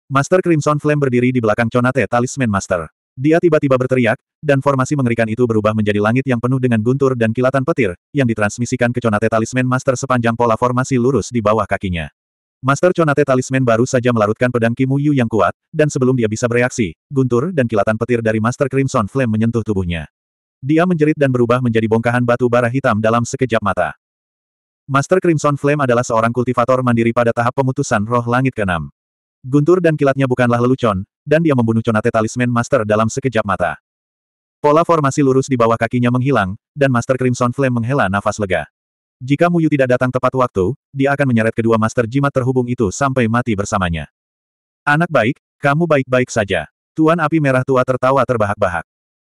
Speaker 1: Master Crimson Flame berdiri di belakang Conate Talisman Master. Dia tiba-tiba berteriak, dan formasi mengerikan itu berubah menjadi langit yang penuh dengan guntur dan kilatan petir, yang ditransmisikan ke Conate Talisman Master sepanjang pola formasi lurus di bawah kakinya. Master Conate Talisman baru saja melarutkan pedang Kimu Yu yang kuat, dan sebelum dia bisa bereaksi, guntur dan kilatan petir dari Master Crimson Flame menyentuh tubuhnya. Dia menjerit dan berubah menjadi bongkahan batu bara hitam dalam sekejap mata. Master Crimson Flame adalah seorang kultivator mandiri pada tahap pemutusan roh langit Keenam. Guntur dan kilatnya bukanlah lelucon, dan dia membunuh Conate Talisman Master dalam sekejap mata. Pola formasi lurus di bawah kakinya menghilang, dan Master Crimson Flame menghela nafas lega. Jika Muyu tidak datang tepat waktu, dia akan menyeret kedua Master Jimat terhubung itu sampai mati bersamanya. Anak baik, kamu baik-baik saja. Tuan Api Merah Tua tertawa terbahak-bahak.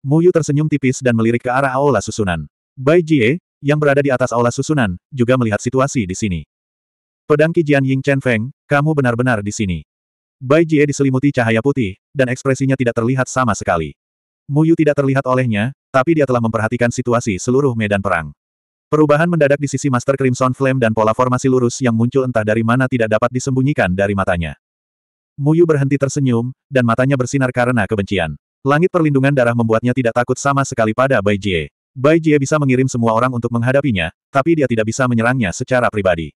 Speaker 1: Muyu tersenyum tipis dan melirik ke arah aula susunan. Bai Jie, yang berada di atas aula susunan, juga melihat situasi di sini. Pedang Kijian Ying Chen Feng, kamu benar-benar di sini. Bai Jie diselimuti cahaya putih, dan ekspresinya tidak terlihat sama sekali. Mu Yu tidak terlihat olehnya, tapi dia telah memperhatikan situasi seluruh medan perang. Perubahan mendadak di sisi Master Crimson Flame dan pola formasi lurus yang muncul entah dari mana tidak dapat disembunyikan dari matanya. Mu Yu berhenti tersenyum, dan matanya bersinar karena kebencian. Langit perlindungan darah membuatnya tidak takut sama sekali pada Bai Jie. Bai Jie bisa mengirim semua orang untuk menghadapinya, tapi dia tidak bisa menyerangnya secara pribadi.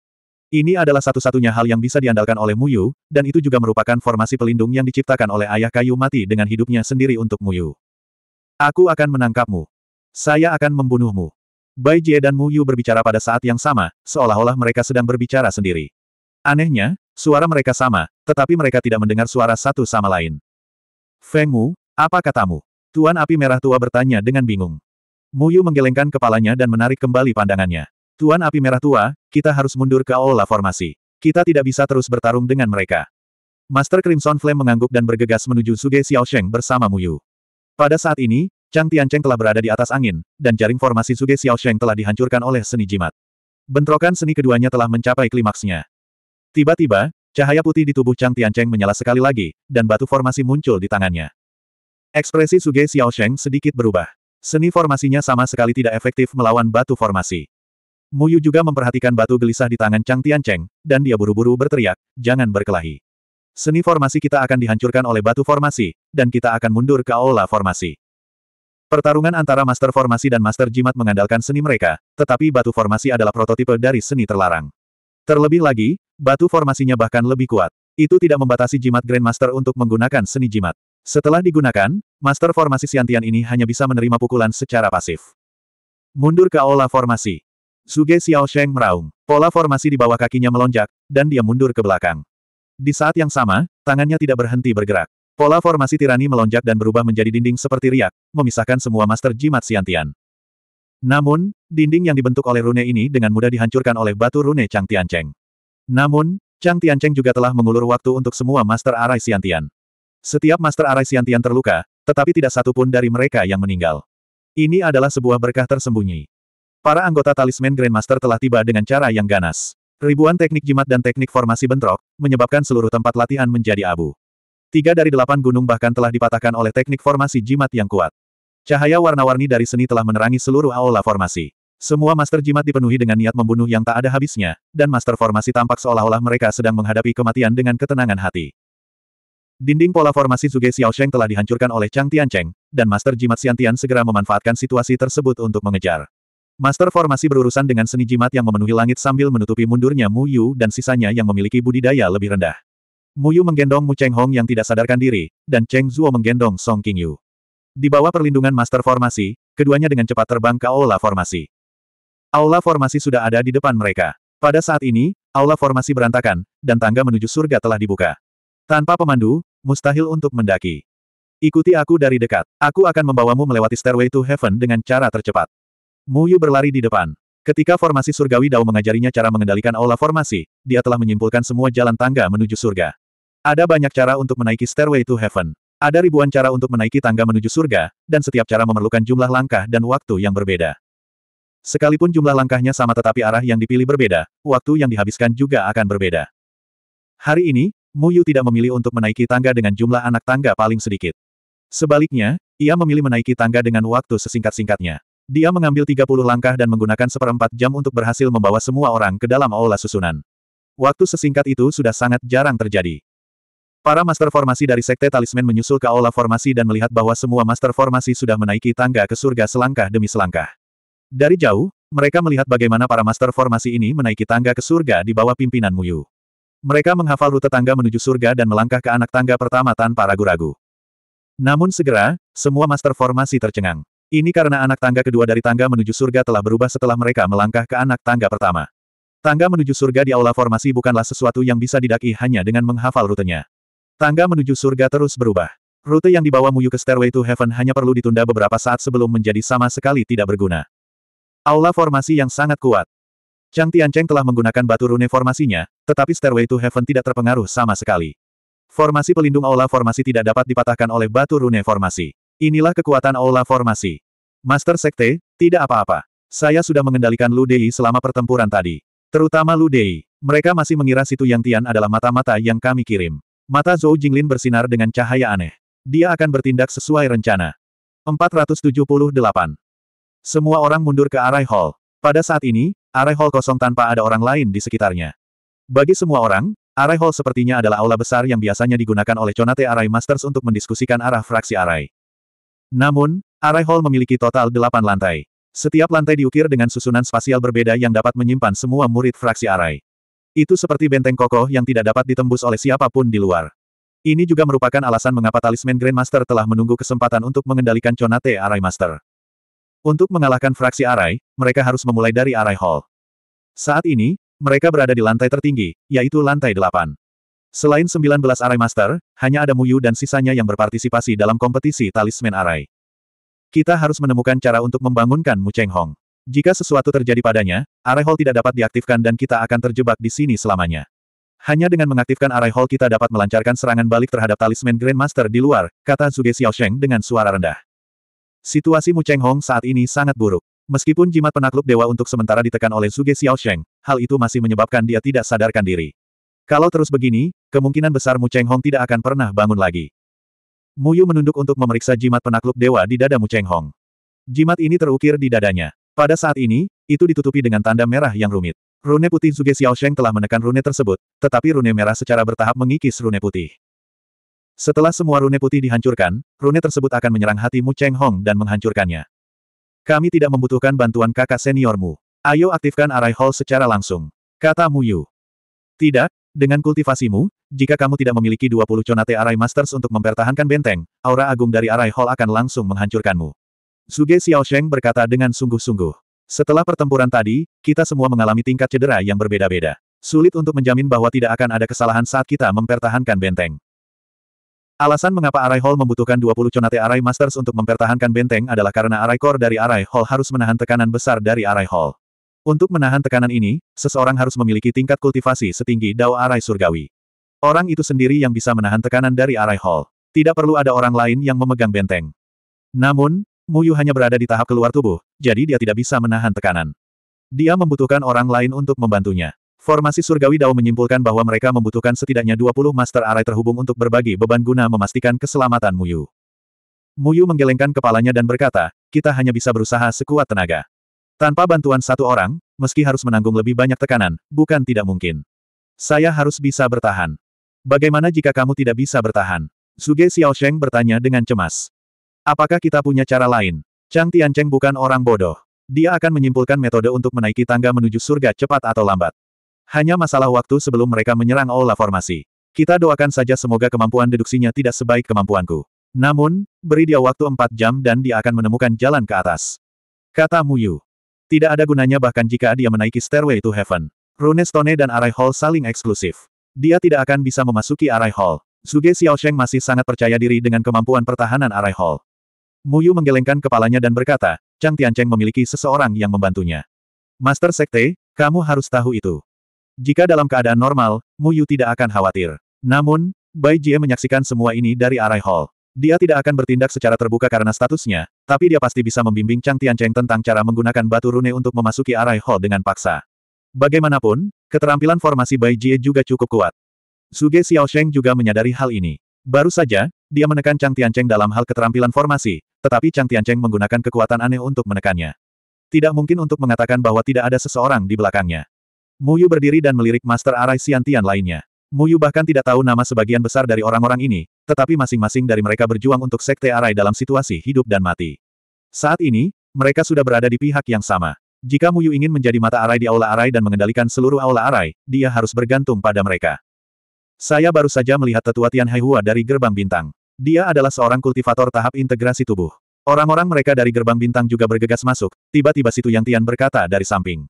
Speaker 1: Ini adalah satu-satunya hal yang bisa diandalkan oleh Muyu, dan itu juga merupakan formasi pelindung yang diciptakan oleh ayah kayu mati dengan hidupnya sendiri untuk Muyu. Aku akan menangkapmu. Saya akan membunuhmu. Bai Jie dan Muyu berbicara pada saat yang sama, seolah-olah mereka sedang berbicara sendiri. Anehnya, suara mereka sama, tetapi mereka tidak mendengar suara satu sama lain. Feng Mu, apa katamu? Tuan Api Merah Tua bertanya dengan bingung. Muyu menggelengkan kepalanya dan menarik kembali pandangannya. Tuan Api Merah Tua, kita harus mundur ke aula formasi. Kita tidak bisa terus bertarung dengan mereka. Master Crimson Flame mengangguk dan bergegas menuju Suge Sheng bersama Muyu. Pada saat ini, Chang Tiancheng telah berada di atas angin, dan jaring formasi Suge Sheng telah dihancurkan oleh seni jimat. Bentrokan seni keduanya telah mencapai klimaksnya. Tiba-tiba, cahaya putih di tubuh Chang Tiancheng menyala sekali lagi, dan batu formasi muncul di tangannya. Ekspresi Suge Sheng sedikit berubah. Seni formasinya sama sekali tidak efektif melawan batu formasi. Muyu juga memperhatikan batu gelisah di tangan Chang Tiancheng, dan dia buru-buru berteriak, jangan berkelahi. Seni formasi kita akan dihancurkan oleh batu formasi, dan kita akan mundur ke aula formasi. Pertarungan antara master formasi dan master jimat mengandalkan seni mereka, tetapi batu formasi adalah prototipe dari seni terlarang. Terlebih lagi, batu formasinya bahkan lebih kuat. Itu tidak membatasi jimat Grandmaster untuk menggunakan seni jimat. Setelah digunakan, master formasi Siantian ini hanya bisa menerima pukulan secara pasif. Mundur ke aula formasi. Zuge Sheng meraung. Pola formasi di bawah kakinya melonjak, dan dia mundur ke belakang. Di saat yang sama, tangannya tidak berhenti bergerak. Pola formasi tirani melonjak dan berubah menjadi dinding seperti riak, memisahkan semua master jimat siantian. Namun, dinding yang dibentuk oleh rune ini dengan mudah dihancurkan oleh batu rune Chang Tian Cheng. Namun, Chang Tian Cheng juga telah mengulur waktu untuk semua master arai siantian. Setiap master arai siantian terluka, tetapi tidak satu pun dari mereka yang meninggal. Ini adalah sebuah berkah tersembunyi. Para anggota talisman Grandmaster telah tiba dengan cara yang ganas. Ribuan teknik jimat dan teknik formasi bentrok, menyebabkan seluruh tempat latihan menjadi abu. Tiga dari delapan gunung bahkan telah dipatahkan oleh teknik formasi jimat yang kuat. Cahaya warna-warni dari seni telah menerangi seluruh aula formasi. Semua master jimat dipenuhi dengan niat membunuh yang tak ada habisnya, dan master formasi tampak seolah-olah mereka sedang menghadapi kematian dengan ketenangan hati. Dinding pola formasi Zuge Sheng telah dihancurkan oleh Chang Tiancheng, dan master jimat Xiantian segera memanfaatkan situasi tersebut untuk mengejar. Master formasi berurusan dengan seni jimat yang memenuhi langit sambil menutupi mundurnya Mu Yu dan sisanya yang memiliki budidaya lebih rendah. Mu Yu menggendong Mu Cheng Hong yang tidak sadarkan diri, dan Cheng Zuo menggendong Song King Yu. Di bawah perlindungan master formasi, keduanya dengan cepat terbang ke aula formasi. Aula formasi sudah ada di depan mereka. Pada saat ini, aula formasi berantakan, dan tangga menuju surga telah dibuka. Tanpa pemandu, mustahil untuk mendaki. Ikuti aku dari dekat. Aku akan membawamu melewati stairway to heaven dengan cara tercepat. Muyu berlari di depan. Ketika formasi surgawi Dao mengajarinya cara mengendalikan aula formasi, dia telah menyimpulkan semua jalan tangga menuju surga. Ada banyak cara untuk menaiki stairway to heaven. Ada ribuan cara untuk menaiki tangga menuju surga, dan setiap cara memerlukan jumlah langkah dan waktu yang berbeda. Sekalipun jumlah langkahnya sama tetapi arah yang dipilih berbeda, waktu yang dihabiskan juga akan berbeda. Hari ini, Muyu tidak memilih untuk menaiki tangga dengan jumlah anak tangga paling sedikit. Sebaliknya, ia memilih menaiki tangga dengan waktu sesingkat-singkatnya. Dia mengambil 30 langkah dan menggunakan seperempat jam untuk berhasil membawa semua orang ke dalam aula susunan. Waktu sesingkat itu sudah sangat jarang terjadi. Para master formasi dari Sekte Talisman menyusul ke aula formasi dan melihat bahwa semua master formasi sudah menaiki tangga ke surga selangkah demi selangkah. Dari jauh, mereka melihat bagaimana para master formasi ini menaiki tangga ke surga di bawah pimpinan Muyu. Mereka menghafal rute tangga menuju surga dan melangkah ke anak tangga pertama tanpa ragu-ragu. Namun segera, semua master formasi tercengang. Ini karena anak tangga kedua dari tangga menuju surga telah berubah setelah mereka melangkah ke anak tangga pertama. Tangga menuju surga di aula formasi bukanlah sesuatu yang bisa didaki hanya dengan menghafal rutenya. Tangga menuju surga terus berubah. Rute yang dibawa Muyu ke Stairway to Heaven hanya perlu ditunda beberapa saat sebelum menjadi sama sekali tidak berguna. Aula formasi yang sangat kuat. Chang Tiancheng telah menggunakan batu rune formasinya, tetapi Stairway to Heaven tidak terpengaruh sama sekali. Formasi pelindung aula formasi tidak dapat dipatahkan oleh batu rune formasi. Inilah kekuatan aula formasi. Master Sekte, tidak apa-apa. Saya sudah mengendalikan Lu Dei selama pertempuran tadi. Terutama Lu Dei. Mereka masih mengira situ Yang Tian adalah mata-mata yang kami kirim. Mata Zhou Jinglin bersinar dengan cahaya aneh. Dia akan bertindak sesuai rencana. 478. Semua orang mundur ke Arai Hall. Pada saat ini, Arai Hall kosong tanpa ada orang lain di sekitarnya. Bagi semua orang, Arai Hall sepertinya adalah aula besar yang biasanya digunakan oleh Conate Arai Masters untuk mendiskusikan arah fraksi Arai. Namun, Array Hall memiliki total delapan lantai. Setiap lantai diukir dengan susunan spasial berbeda yang dapat menyimpan semua murid fraksi Array. Itu seperti benteng kokoh yang tidak dapat ditembus oleh siapapun di luar. Ini juga merupakan alasan mengapa talisman Grandmaster telah menunggu kesempatan untuk mengendalikan Conate Arai Master. Untuk mengalahkan fraksi Array, mereka harus memulai dari Array Hall. Saat ini, mereka berada di lantai tertinggi, yaitu lantai delapan. Selain 19 Arai Master, hanya ada Muyu dan sisanya yang berpartisipasi dalam kompetisi talisman Arai. Kita harus menemukan cara untuk membangunkan Mu Cheng Hong. Jika sesuatu terjadi padanya, Arai Hall tidak dapat diaktifkan dan kita akan terjebak di sini selamanya. Hanya dengan mengaktifkan Arai Hall kita dapat melancarkan serangan balik terhadap talisman Grandmaster di luar, kata Xiao Sheng dengan suara rendah. Situasi Mu Cheng Hong saat ini sangat buruk. Meskipun jimat penakluk dewa untuk sementara ditekan oleh Xiao Sheng, hal itu masih menyebabkan dia tidak sadarkan diri. Kalau terus begini, kemungkinan besar Mu Cheng Hong tidak akan pernah bangun lagi. Mu Yu menunduk untuk memeriksa jimat penakluk dewa di dada Mu Cheng Hong. Jimat ini terukir di dadanya. Pada saat ini, itu ditutupi dengan tanda merah yang rumit. Rune putih Zuge Sheng telah menekan rune tersebut, tetapi rune merah secara bertahap mengikis rune putih. Setelah semua rune putih dihancurkan, rune tersebut akan menyerang hati Mu Cheng Hong dan menghancurkannya. Kami tidak membutuhkan bantuan kakak seniormu. Ayo aktifkan Arai Hall secara langsung. Kata Mu Yu. Tidak, dengan kultivasimu, jika kamu tidak memiliki 20 Conate Arai Masters untuk mempertahankan benteng, aura agung dari Arai Hall akan langsung menghancurkanmu. Suge Xiaosheng berkata dengan sungguh-sungguh. Setelah pertempuran tadi, kita semua mengalami tingkat cedera yang berbeda-beda. Sulit untuk menjamin bahwa tidak akan ada kesalahan saat kita mempertahankan benteng. Alasan mengapa Arai Hall membutuhkan 20 Conate Arai Masters untuk mempertahankan benteng adalah karena Arai Core dari Arai Hall harus menahan tekanan besar dari Arai Hall. Untuk menahan tekanan ini, seseorang harus memiliki tingkat kultivasi setinggi Dao Arai Surgawi. Orang itu sendiri yang bisa menahan tekanan dari Arai Hall. Tidak perlu ada orang lain yang memegang benteng. Namun, Muyu hanya berada di tahap keluar tubuh, jadi dia tidak bisa menahan tekanan. Dia membutuhkan orang lain untuk membantunya. Formasi Surgawi Dao menyimpulkan bahwa mereka membutuhkan setidaknya 20 Master Arai terhubung untuk berbagi beban guna memastikan keselamatan Muyu. Muyu menggelengkan kepalanya dan berkata, kita hanya bisa berusaha sekuat tenaga. Tanpa bantuan satu orang, meski harus menanggung lebih banyak tekanan, bukan tidak mungkin. Saya harus bisa bertahan. Bagaimana jika kamu tidak bisa bertahan? Suge Sheng bertanya dengan cemas. Apakah kita punya cara lain? Chang Tian Cheng bukan orang bodoh. Dia akan menyimpulkan metode untuk menaiki tangga menuju surga cepat atau lambat. Hanya masalah waktu sebelum mereka menyerang Aula Formasi. Kita doakan saja semoga kemampuan deduksinya tidak sebaik kemampuanku. Namun, beri dia waktu empat jam dan dia akan menemukan jalan ke atas. Kata Mu Yu. Tidak ada gunanya bahkan jika dia menaiki Stairway to Heaven. Runestone dan Arai Hall saling eksklusif. Dia tidak akan bisa memasuki Arai Hall. Zuge Xiaosheng masih sangat percaya diri dengan kemampuan pertahanan Arai Hall. Mu Yu menggelengkan kepalanya dan berkata, Chang Tiancheng memiliki seseorang yang membantunya. Master Sekte, kamu harus tahu itu. Jika dalam keadaan normal, Mu Yu tidak akan khawatir. Namun, Bai Jie menyaksikan semua ini dari Arai Hall. Dia tidak akan bertindak secara terbuka karena statusnya, tapi dia pasti bisa membimbing Chang Tiancheng tentang cara menggunakan batu rune untuk memasuki arai hall dengan paksa. Bagaimanapun, keterampilan formasi Bai Jie juga cukup kuat. Suge Sheng juga menyadari hal ini. Baru saja, dia menekan Chang Tiancheng dalam hal keterampilan formasi, tetapi Chang Tiancheng menggunakan kekuatan aneh untuk menekannya. Tidak mungkin untuk mengatakan bahwa tidak ada seseorang di belakangnya. Mu Yu berdiri dan melirik Master Arai Xiantian lainnya. Muyu bahkan tidak tahu nama sebagian besar dari orang-orang ini, tetapi masing-masing dari mereka berjuang untuk Sekte Arai dalam situasi hidup dan mati. Saat ini, mereka sudah berada di pihak yang sama. Jika Muyu ingin menjadi mata arai di Aula Arai dan mengendalikan seluruh Aula Arai, dia harus bergantung pada mereka. Saya baru saja melihat tetua Tian Haihua dari Gerbang Bintang. Dia adalah seorang kultivator tahap integrasi tubuh. Orang-orang mereka dari Gerbang Bintang juga bergegas masuk, tiba-tiba Situ Yang Tian berkata dari samping.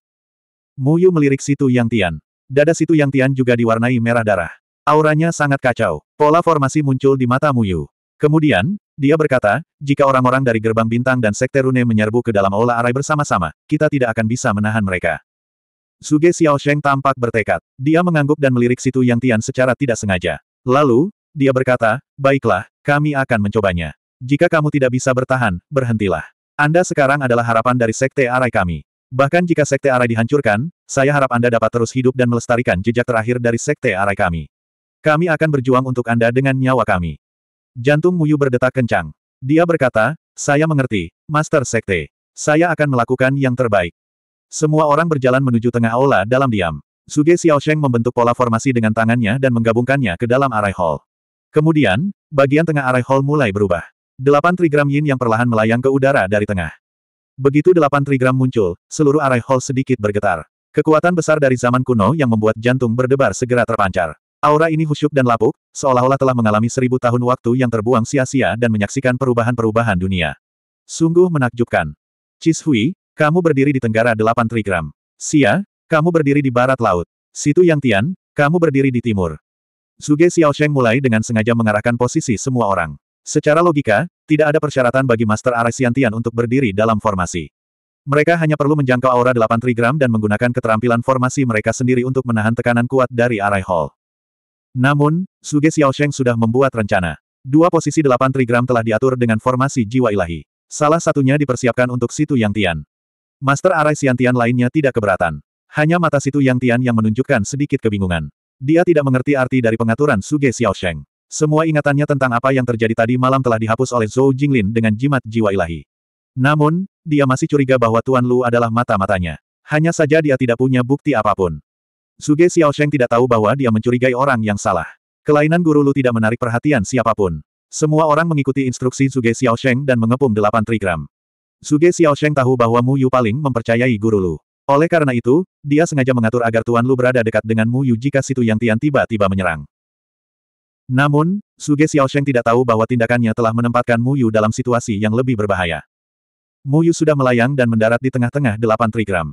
Speaker 1: Muyu melirik Situ Yang Tian. Dada situ Yang Tian juga diwarnai merah darah. Auranya sangat kacau. Pola formasi muncul di mata Muyu. Kemudian, dia berkata, jika orang-orang dari gerbang bintang dan sekte Rune menyerbu ke dalam aula arai bersama-sama, kita tidak akan bisa menahan mereka. Suge Sheng tampak bertekad. Dia mengangguk dan melirik situ Yang Tian secara tidak sengaja. Lalu, dia berkata, baiklah, kami akan mencobanya. Jika kamu tidak bisa bertahan, berhentilah. Anda sekarang adalah harapan dari sekte arai kami. Bahkan jika Sekte Arai dihancurkan, saya harap Anda dapat terus hidup dan melestarikan jejak terakhir dari Sekte Arai kami. Kami akan berjuang untuk Anda dengan nyawa kami. Jantung Muyu berdetak kencang. Dia berkata, saya mengerti, Master Sekte. Saya akan melakukan yang terbaik. Semua orang berjalan menuju tengah aula dalam diam. Suge Xiaosheng membentuk pola formasi dengan tangannya dan menggabungkannya ke dalam Arai Hall. Kemudian, bagian tengah Arai Hall mulai berubah. Delapan trigram yin yang perlahan melayang ke udara dari tengah. Begitu delapan trigram muncul, seluruh array hall sedikit bergetar. Kekuatan besar dari zaman kuno yang membuat jantung berdebar segera terpancar. Aura ini husyuk dan lapuk, seolah-olah telah mengalami seribu tahun waktu yang terbuang sia-sia dan menyaksikan perubahan-perubahan dunia. Sungguh menakjubkan. Cis Hui, kamu berdiri di tenggara delapan trigram. Sia, kamu berdiri di barat laut. Situ Yang Tian, kamu berdiri di timur. Zuge Xiaosheng mulai dengan sengaja mengarahkan posisi semua orang. Secara logika, tidak ada persyaratan bagi Master Araxiantian untuk berdiri dalam formasi. Mereka hanya perlu menjangkau aura 8 trigram dan menggunakan keterampilan formasi mereka sendiri untuk menahan tekanan kuat dari Arai Hall. Namun, Suge Sheng sudah membuat rencana. Dua posisi 8 trigram telah diatur dengan formasi jiwa ilahi. Salah satunya dipersiapkan untuk Situ Yang Tian. Master Arai Xiantian lainnya tidak keberatan. Hanya mata Situ Yang Tian yang menunjukkan sedikit kebingungan. Dia tidak mengerti arti dari pengaturan Suge Sheng. Semua ingatannya tentang apa yang terjadi tadi malam telah dihapus oleh Zhou Jinglin dengan jimat jiwa ilahi. Namun, dia masih curiga bahwa Tuan Lu adalah mata-matanya. Hanya saja dia tidak punya bukti apapun. Suge Xiaosheng tidak tahu bahwa dia mencurigai orang yang salah. Kelainan guru Lu tidak menarik perhatian siapapun. Semua orang mengikuti instruksi Suge Xiaosheng dan mengepung delapan trigram. Suge Xiaosheng tahu bahwa Mu Yu paling mempercayai guru Lu. Oleh karena itu, dia sengaja mengatur agar Tuan Lu berada dekat dengan Mu Yu jika situ yang Tian tiba-tiba menyerang. Namun, Suge Sheng tidak tahu bahwa tindakannya telah menempatkan Mu Yu dalam situasi yang lebih berbahaya. Mu Yu sudah melayang dan mendarat di tengah-tengah delapan trigram.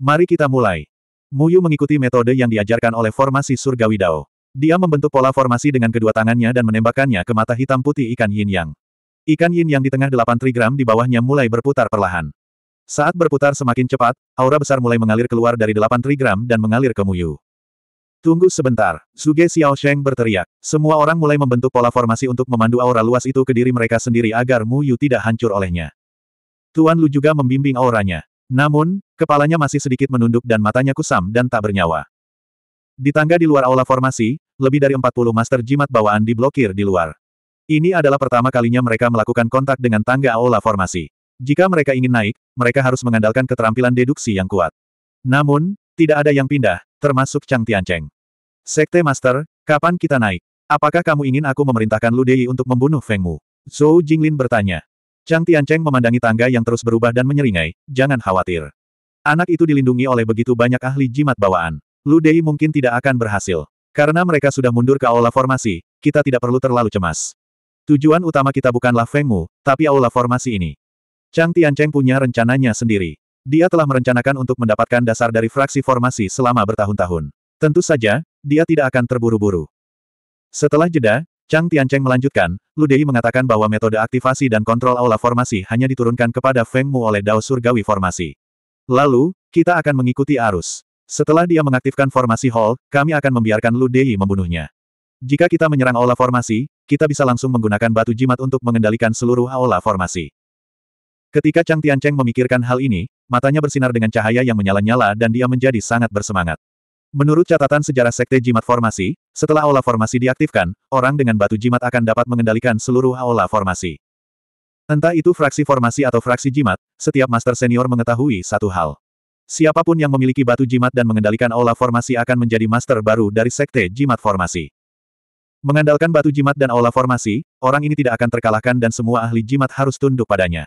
Speaker 1: Mari kita mulai. Mu Yu mengikuti metode yang diajarkan oleh formasi surgawi Dao. Dia membentuk pola formasi dengan kedua tangannya dan menembakkannya ke mata hitam putih ikan yin yang. Ikan yin yang di tengah delapan trigram di bawahnya mulai berputar perlahan. Saat berputar semakin cepat, aura besar mulai mengalir keluar dari delapan trigram dan mengalir ke Mu Yu. Tunggu sebentar, Zuge Sheng berteriak. Semua orang mulai membentuk pola formasi untuk memandu aura luas itu ke diri mereka sendiri agar Mu Yu tidak hancur olehnya. Tuan Lu juga membimbing auranya. Namun, kepalanya masih sedikit menunduk dan matanya kusam dan tak bernyawa. Di tangga di luar aula formasi, lebih dari 40 master jimat bawaan diblokir di luar. Ini adalah pertama kalinya mereka melakukan kontak dengan tangga aula formasi. Jika mereka ingin naik, mereka harus mengandalkan keterampilan deduksi yang kuat. Namun, tidak ada yang pindah, termasuk Chang Tiancheng. Sekte Master, kapan kita naik? Apakah kamu ingin aku memerintahkan Lu Dei untuk membunuh Fengmu? Zhou Jinglin bertanya. Chang Tiancheng memandangi tangga yang terus berubah dan menyeringai, jangan khawatir. Anak itu dilindungi oleh begitu banyak ahli jimat bawaan. Lu Dei mungkin tidak akan berhasil. Karena mereka sudah mundur ke aula formasi, kita tidak perlu terlalu cemas. Tujuan utama kita bukanlah Fengmu, tapi aula formasi ini. Chang Tiancheng punya rencananya sendiri. Dia telah merencanakan untuk mendapatkan dasar dari fraksi formasi selama bertahun-tahun. Tentu saja, dia tidak akan terburu-buru. Setelah jeda, Chang Tiancheng melanjutkan, Lu Dei mengatakan bahwa metode aktivasi dan kontrol aula formasi hanya diturunkan kepada Feng Mu oleh Dao Surgawi Formasi. Lalu, kita akan mengikuti arus. Setelah dia mengaktifkan formasi hall, kami akan membiarkan Lu Dei membunuhnya. Jika kita menyerang aula formasi, kita bisa langsung menggunakan batu jimat untuk mengendalikan seluruh aula formasi. Ketika Chang Tiancheng memikirkan hal ini, matanya bersinar dengan cahaya yang menyala-nyala dan dia menjadi sangat bersemangat. Menurut catatan sejarah Sekte Jimat Formasi, setelah aula formasi diaktifkan, orang dengan batu jimat akan dapat mengendalikan seluruh aula formasi. Entah itu fraksi formasi atau fraksi jimat, setiap master senior mengetahui satu hal. Siapapun yang memiliki batu jimat dan mengendalikan aula formasi akan menjadi master baru dari Sekte Jimat Formasi. Mengandalkan batu jimat dan aula formasi, orang ini tidak akan terkalahkan dan semua ahli jimat harus tunduk padanya.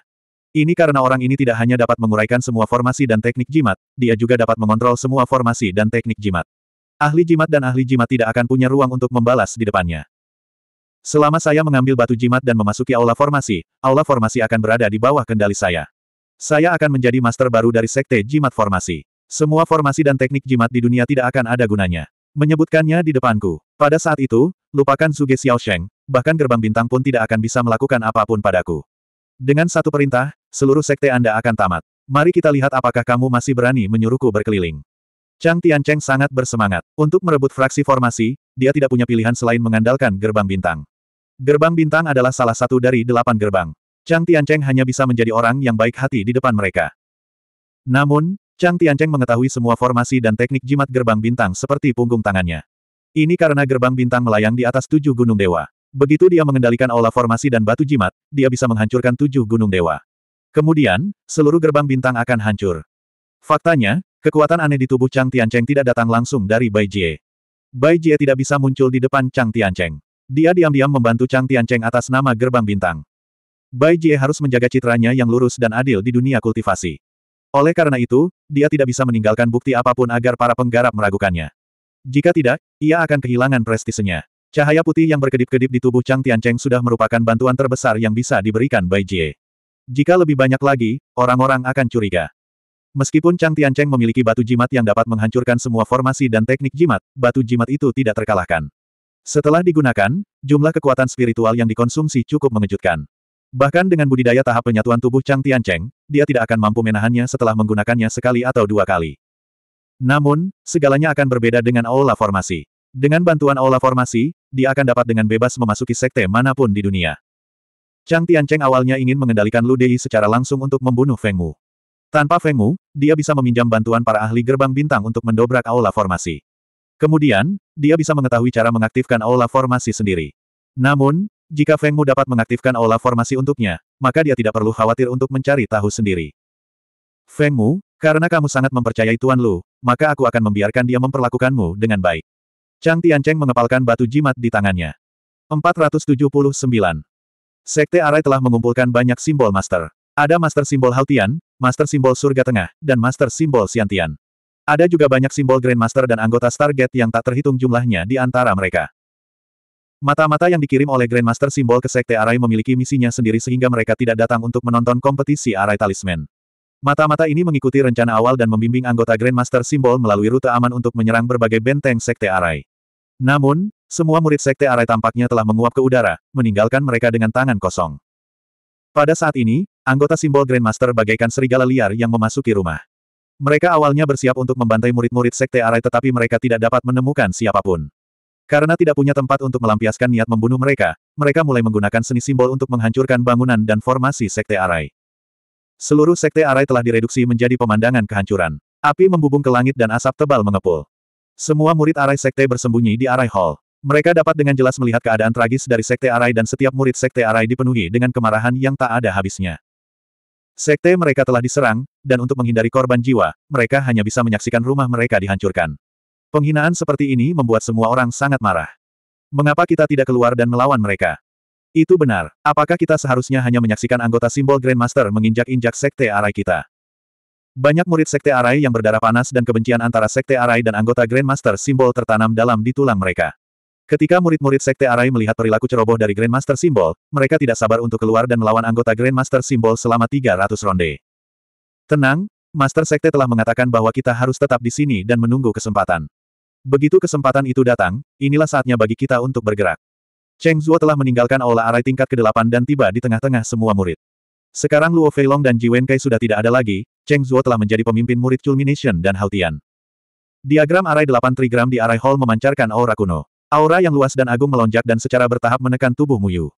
Speaker 1: Ini karena orang ini tidak hanya dapat menguraikan semua formasi dan teknik jimat, dia juga dapat mengontrol semua formasi dan teknik jimat. Ahli jimat dan ahli jimat tidak akan punya ruang untuk membalas di depannya. Selama saya mengambil batu jimat dan memasuki aula formasi, aula formasi akan berada di bawah kendali saya. Saya akan menjadi master baru dari sekte jimat formasi. Semua formasi dan teknik jimat di dunia tidak akan ada gunanya. Menyebutkannya di depanku. Pada saat itu, lupakan Suge Sheng. bahkan gerbang bintang pun tidak akan bisa melakukan apapun padaku. Dengan satu perintah, seluruh sekte Anda akan tamat. Mari kita lihat apakah kamu masih berani menyuruhku berkeliling. Chang Tiancheng sangat bersemangat. Untuk merebut fraksi formasi, dia tidak punya pilihan selain mengandalkan gerbang bintang. Gerbang bintang adalah salah satu dari delapan gerbang. Chang Tiancheng hanya bisa menjadi orang yang baik hati di depan mereka. Namun, Chang Tiancheng mengetahui semua formasi dan teknik jimat gerbang bintang seperti punggung tangannya. Ini karena gerbang bintang melayang di atas tujuh gunung dewa. Begitu dia mengendalikan aula formasi dan batu jimat, dia bisa menghancurkan tujuh gunung dewa. Kemudian, seluruh gerbang bintang akan hancur. Faktanya, kekuatan aneh di tubuh Chang Tiancheng tidak datang langsung dari Bai Jie. Bai Jie tidak bisa muncul di depan Chang Tiancheng. Dia diam-diam membantu Chang Tiancheng atas nama gerbang bintang. Bai Jie harus menjaga citranya yang lurus dan adil di dunia kultivasi. Oleh karena itu, dia tidak bisa meninggalkan bukti apapun agar para penggarap meragukannya. Jika tidak, ia akan kehilangan prestisenya. Cahaya putih yang berkedip-kedip di tubuh Chang Tiancheng sudah merupakan bantuan terbesar yang bisa diberikan Bai Jie. Jika lebih banyak lagi, orang-orang akan curiga. Meskipun Chang Tiancheng memiliki batu jimat yang dapat menghancurkan semua formasi dan teknik jimat, batu jimat itu tidak terkalahkan. Setelah digunakan, jumlah kekuatan spiritual yang dikonsumsi cukup mengejutkan. Bahkan dengan budidaya tahap penyatuan tubuh Chang Tiancheng, dia tidak akan mampu menahannya setelah menggunakannya sekali atau dua kali. Namun, segalanya akan berbeda dengan aula formasi. Dengan bantuan aula formasi, dia akan dapat dengan bebas memasuki sekte manapun di dunia. Chang Tiancheng awalnya ingin mengendalikan Lu Dei secara langsung untuk membunuh Feng Wu. Tanpa Feng Wu, dia bisa meminjam bantuan para ahli gerbang bintang untuk mendobrak aula formasi. Kemudian, dia bisa mengetahui cara mengaktifkan aula formasi sendiri. Namun, jika Feng Wu dapat mengaktifkan aula formasi untuknya, maka dia tidak perlu khawatir untuk mencari tahu sendiri. Feng Wu, karena kamu sangat mempercayai Tuan Lu, maka aku akan membiarkan dia memperlakukanmu dengan baik. Chang Tiancheng mengepalkan batu jimat di tangannya. 479. Sekte Arai telah mengumpulkan banyak simbol master. Ada master simbol Hautian, master simbol surga tengah, dan master simbol Siantian. Ada juga banyak simbol Grandmaster dan anggota Stargate yang tak terhitung jumlahnya di antara mereka. Mata-mata yang dikirim oleh Grandmaster simbol ke Sekte Arai memiliki misinya sendiri sehingga mereka tidak datang untuk menonton kompetisi Arai Talisman. Mata-mata ini mengikuti rencana awal dan membimbing anggota Grandmaster simbol melalui rute aman untuk menyerang berbagai benteng Sekte Arai. Namun, semua murid Sekte Arai tampaknya telah menguap ke udara, meninggalkan mereka dengan tangan kosong. Pada saat ini, anggota simbol Grandmaster bagaikan serigala liar yang memasuki rumah. Mereka awalnya bersiap untuk membantai murid-murid Sekte Arai tetapi mereka tidak dapat menemukan siapapun. Karena tidak punya tempat untuk melampiaskan niat membunuh mereka, mereka mulai menggunakan seni simbol untuk menghancurkan bangunan dan formasi Sekte Arai. Seluruh Sekte Arai telah direduksi menjadi pemandangan kehancuran. Api membubung ke langit dan asap tebal mengepul. Semua murid Arai Sekte bersembunyi di Arai Hall. Mereka dapat dengan jelas melihat keadaan tragis dari Sekte Arai dan setiap murid Sekte Arai dipenuhi dengan kemarahan yang tak ada habisnya. Sekte mereka telah diserang, dan untuk menghindari korban jiwa, mereka hanya bisa menyaksikan rumah mereka dihancurkan. Penghinaan seperti ini membuat semua orang sangat marah. Mengapa kita tidak keluar dan melawan mereka? Itu benar. Apakah kita seharusnya hanya menyaksikan anggota simbol Grandmaster menginjak-injak Sekte Arai kita? Banyak murid Sekte Arai yang berdarah panas dan kebencian antara Sekte Arai dan anggota Grandmaster simbol tertanam dalam di tulang mereka. Ketika murid-murid Sekte Arai melihat perilaku ceroboh dari Grandmaster Simbol, mereka tidak sabar untuk keluar dan melawan anggota Grandmaster Simbol selama 300 ronde. Tenang, Master Sekte telah mengatakan bahwa kita harus tetap di sini dan menunggu kesempatan. Begitu kesempatan itu datang, inilah saatnya bagi kita untuk bergerak. Cheng Zuo telah meninggalkan aula arai tingkat ke-8 dan tiba di tengah-tengah semua murid. Sekarang Luo Feilong dan Ji Wenkai sudah tidak ada lagi, Cheng Zuo telah menjadi pemimpin murid Culmination dan Haltian. Diagram arai 8 trigram di arai hall memancarkan aura kuno. Aura yang luas dan agung melonjak dan secara bertahap menekan tubuh Muyu.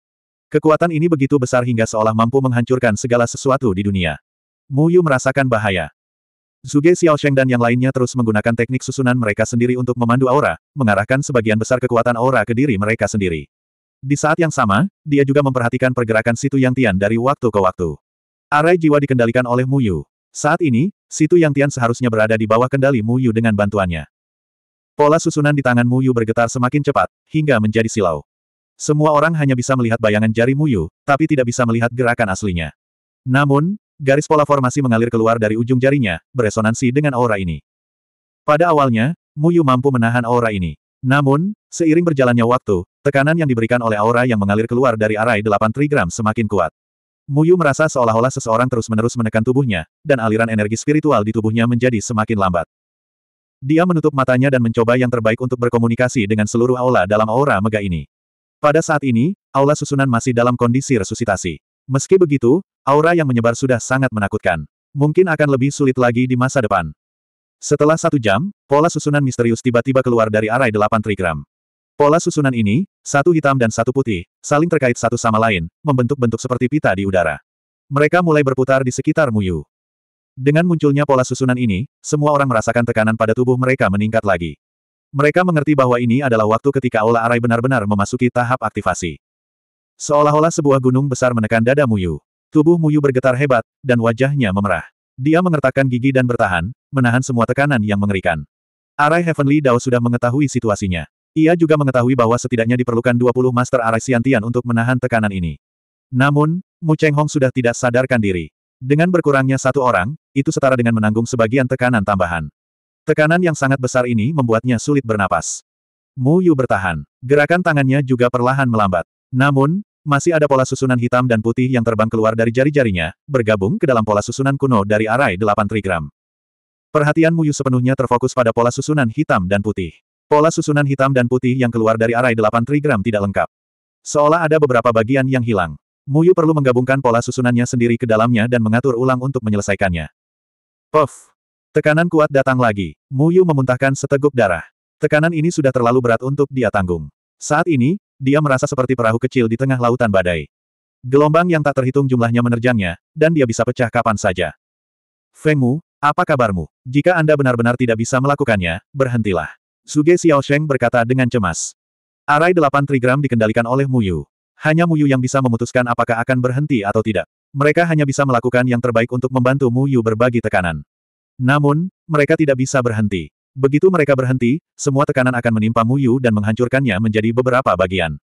Speaker 1: Kekuatan ini begitu besar hingga seolah mampu menghancurkan segala sesuatu di dunia. Muyu merasakan bahaya. Zuge Xiaosheng dan yang lainnya terus menggunakan teknik susunan mereka sendiri untuk memandu aura, mengarahkan sebagian besar kekuatan aura ke diri mereka sendiri. Di saat yang sama, dia juga memperhatikan pergerakan Situ Yang Tian dari waktu ke waktu. Arai jiwa dikendalikan oleh Muyu. Saat ini, Situ Yang Tian seharusnya berada di bawah kendali Muyu dengan bantuannya. Pola susunan di tangan Muyu bergetar semakin cepat, hingga menjadi silau. Semua orang hanya bisa melihat bayangan jari Muyu, tapi tidak bisa melihat gerakan aslinya. Namun, garis pola formasi mengalir keluar dari ujung jarinya, beresonansi dengan aura ini. Pada awalnya, Muyu mampu menahan aura ini. Namun, seiring berjalannya waktu, tekanan yang diberikan oleh aura yang mengalir keluar dari arai 8 trigram semakin kuat. Muyu merasa seolah-olah seseorang terus-menerus menekan tubuhnya, dan aliran energi spiritual di tubuhnya menjadi semakin lambat. Dia menutup matanya dan mencoba yang terbaik untuk berkomunikasi dengan seluruh aula dalam aura mega ini. Pada saat ini, aula susunan masih dalam kondisi resusitasi. Meski begitu, aura yang menyebar sudah sangat menakutkan. Mungkin akan lebih sulit lagi di masa depan. Setelah satu jam, pola susunan misterius tiba-tiba keluar dari arai delapan trigram. Pola susunan ini, satu hitam dan satu putih, saling terkait satu sama lain, membentuk bentuk seperti pita di udara. Mereka mulai berputar di sekitar Muyu. Dengan munculnya pola susunan ini, semua orang merasakan tekanan pada tubuh mereka meningkat lagi. Mereka mengerti bahwa ini adalah waktu ketika Ola Arai benar-benar memasuki tahap aktivasi. Seolah-olah sebuah gunung besar menekan dada Muyu. Tubuh Muyu bergetar hebat, dan wajahnya memerah. Dia mengertakkan gigi dan bertahan, menahan semua tekanan yang mengerikan. Arai Heavenly Dao sudah mengetahui situasinya. Ia juga mengetahui bahwa setidaknya diperlukan 20 Master Arai Siantian untuk menahan tekanan ini. Namun, Mu Cheng Hong sudah tidak sadarkan diri. Dengan berkurangnya satu orang, itu setara dengan menanggung sebagian tekanan tambahan. Tekanan yang sangat besar ini membuatnya sulit bernapas. Mu Yu bertahan. Gerakan tangannya juga perlahan melambat. Namun, masih ada pola susunan hitam dan putih yang terbang keluar dari jari-jarinya, bergabung ke dalam pola susunan kuno dari arai 8 trigram. Perhatian Mu Yu sepenuhnya terfokus pada pola susunan hitam dan putih. Pola susunan hitam dan putih yang keluar dari arai 8 trigram tidak lengkap. Seolah ada beberapa bagian yang hilang. Muyu perlu menggabungkan pola susunannya sendiri ke dalamnya dan mengatur ulang untuk menyelesaikannya. Puff! Tekanan kuat datang lagi. Muyu memuntahkan seteguk darah. Tekanan ini sudah terlalu berat untuk dia tanggung. Saat ini, dia merasa seperti perahu kecil di tengah lautan badai. Gelombang yang tak terhitung jumlahnya menerjangnya, dan dia bisa pecah kapan saja. Feng Mu, apa kabarmu? Jika Anda benar-benar tidak bisa melakukannya, berhentilah. Suge Sheng berkata dengan cemas. Arai delapan trigram dikendalikan oleh Muyu. Hanya Mu Yu yang bisa memutuskan apakah akan berhenti atau tidak. Mereka hanya bisa melakukan yang terbaik untuk membantu Mu Yu berbagi tekanan. Namun, mereka tidak bisa berhenti. Begitu mereka berhenti, semua tekanan akan menimpa Mu Yu dan menghancurkannya menjadi beberapa bagian.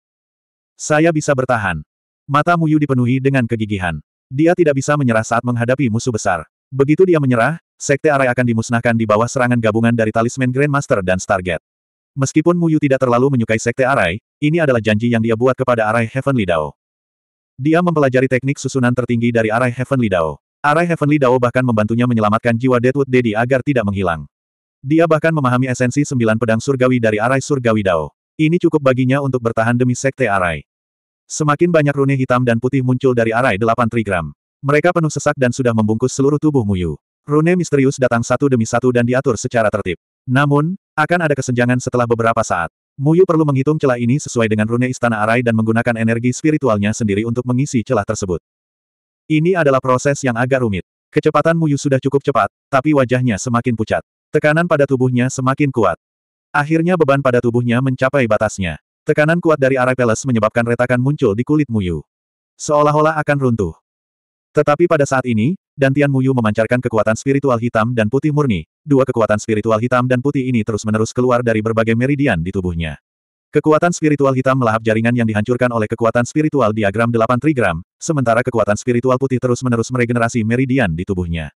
Speaker 1: Saya bisa bertahan. Mata Mu Yu dipenuhi dengan kegigihan. Dia tidak bisa menyerah saat menghadapi musuh besar. Begitu dia menyerah, Sekte Arai akan dimusnahkan di bawah serangan gabungan dari talisman Grandmaster dan Stargate. Meskipun Mu Yu tidak terlalu menyukai Sekte Arai, ini adalah janji yang dia buat kepada Arai Heavenly Dao. Dia mempelajari teknik susunan tertinggi dari Arai Heavenly Dao. Arai Heavenly Dao bahkan membantunya menyelamatkan jiwa Deadwood Daddy agar tidak menghilang. Dia bahkan memahami esensi sembilan pedang surgawi dari Arai Surgawi Dao. Ini cukup baginya untuk bertahan demi Sekte Arai. Semakin banyak rune hitam dan putih muncul dari Arai delapan trigram. Mereka penuh sesak dan sudah membungkus seluruh tubuh Muyu. Rune misterius datang satu demi satu dan diatur secara tertib. Namun, akan ada kesenjangan setelah beberapa saat. Muyu perlu menghitung celah ini sesuai dengan rune Istana Arai dan menggunakan energi spiritualnya sendiri untuk mengisi celah tersebut. Ini adalah proses yang agak rumit. Kecepatan Muyu sudah cukup cepat, tapi wajahnya semakin pucat. Tekanan pada tubuhnya semakin kuat. Akhirnya beban pada tubuhnya mencapai batasnya. Tekanan kuat dari Arai Palace menyebabkan retakan muncul di kulit Muyu. Seolah-olah akan runtuh. Tetapi pada saat ini, dan Tian Muyu memancarkan kekuatan spiritual hitam dan putih murni, dua kekuatan spiritual hitam dan putih ini terus-menerus keluar dari berbagai meridian di tubuhnya. Kekuatan spiritual hitam melahap jaringan yang dihancurkan oleh kekuatan spiritual diagram 8 trigram, sementara kekuatan spiritual putih terus-menerus meregenerasi meridian di tubuhnya.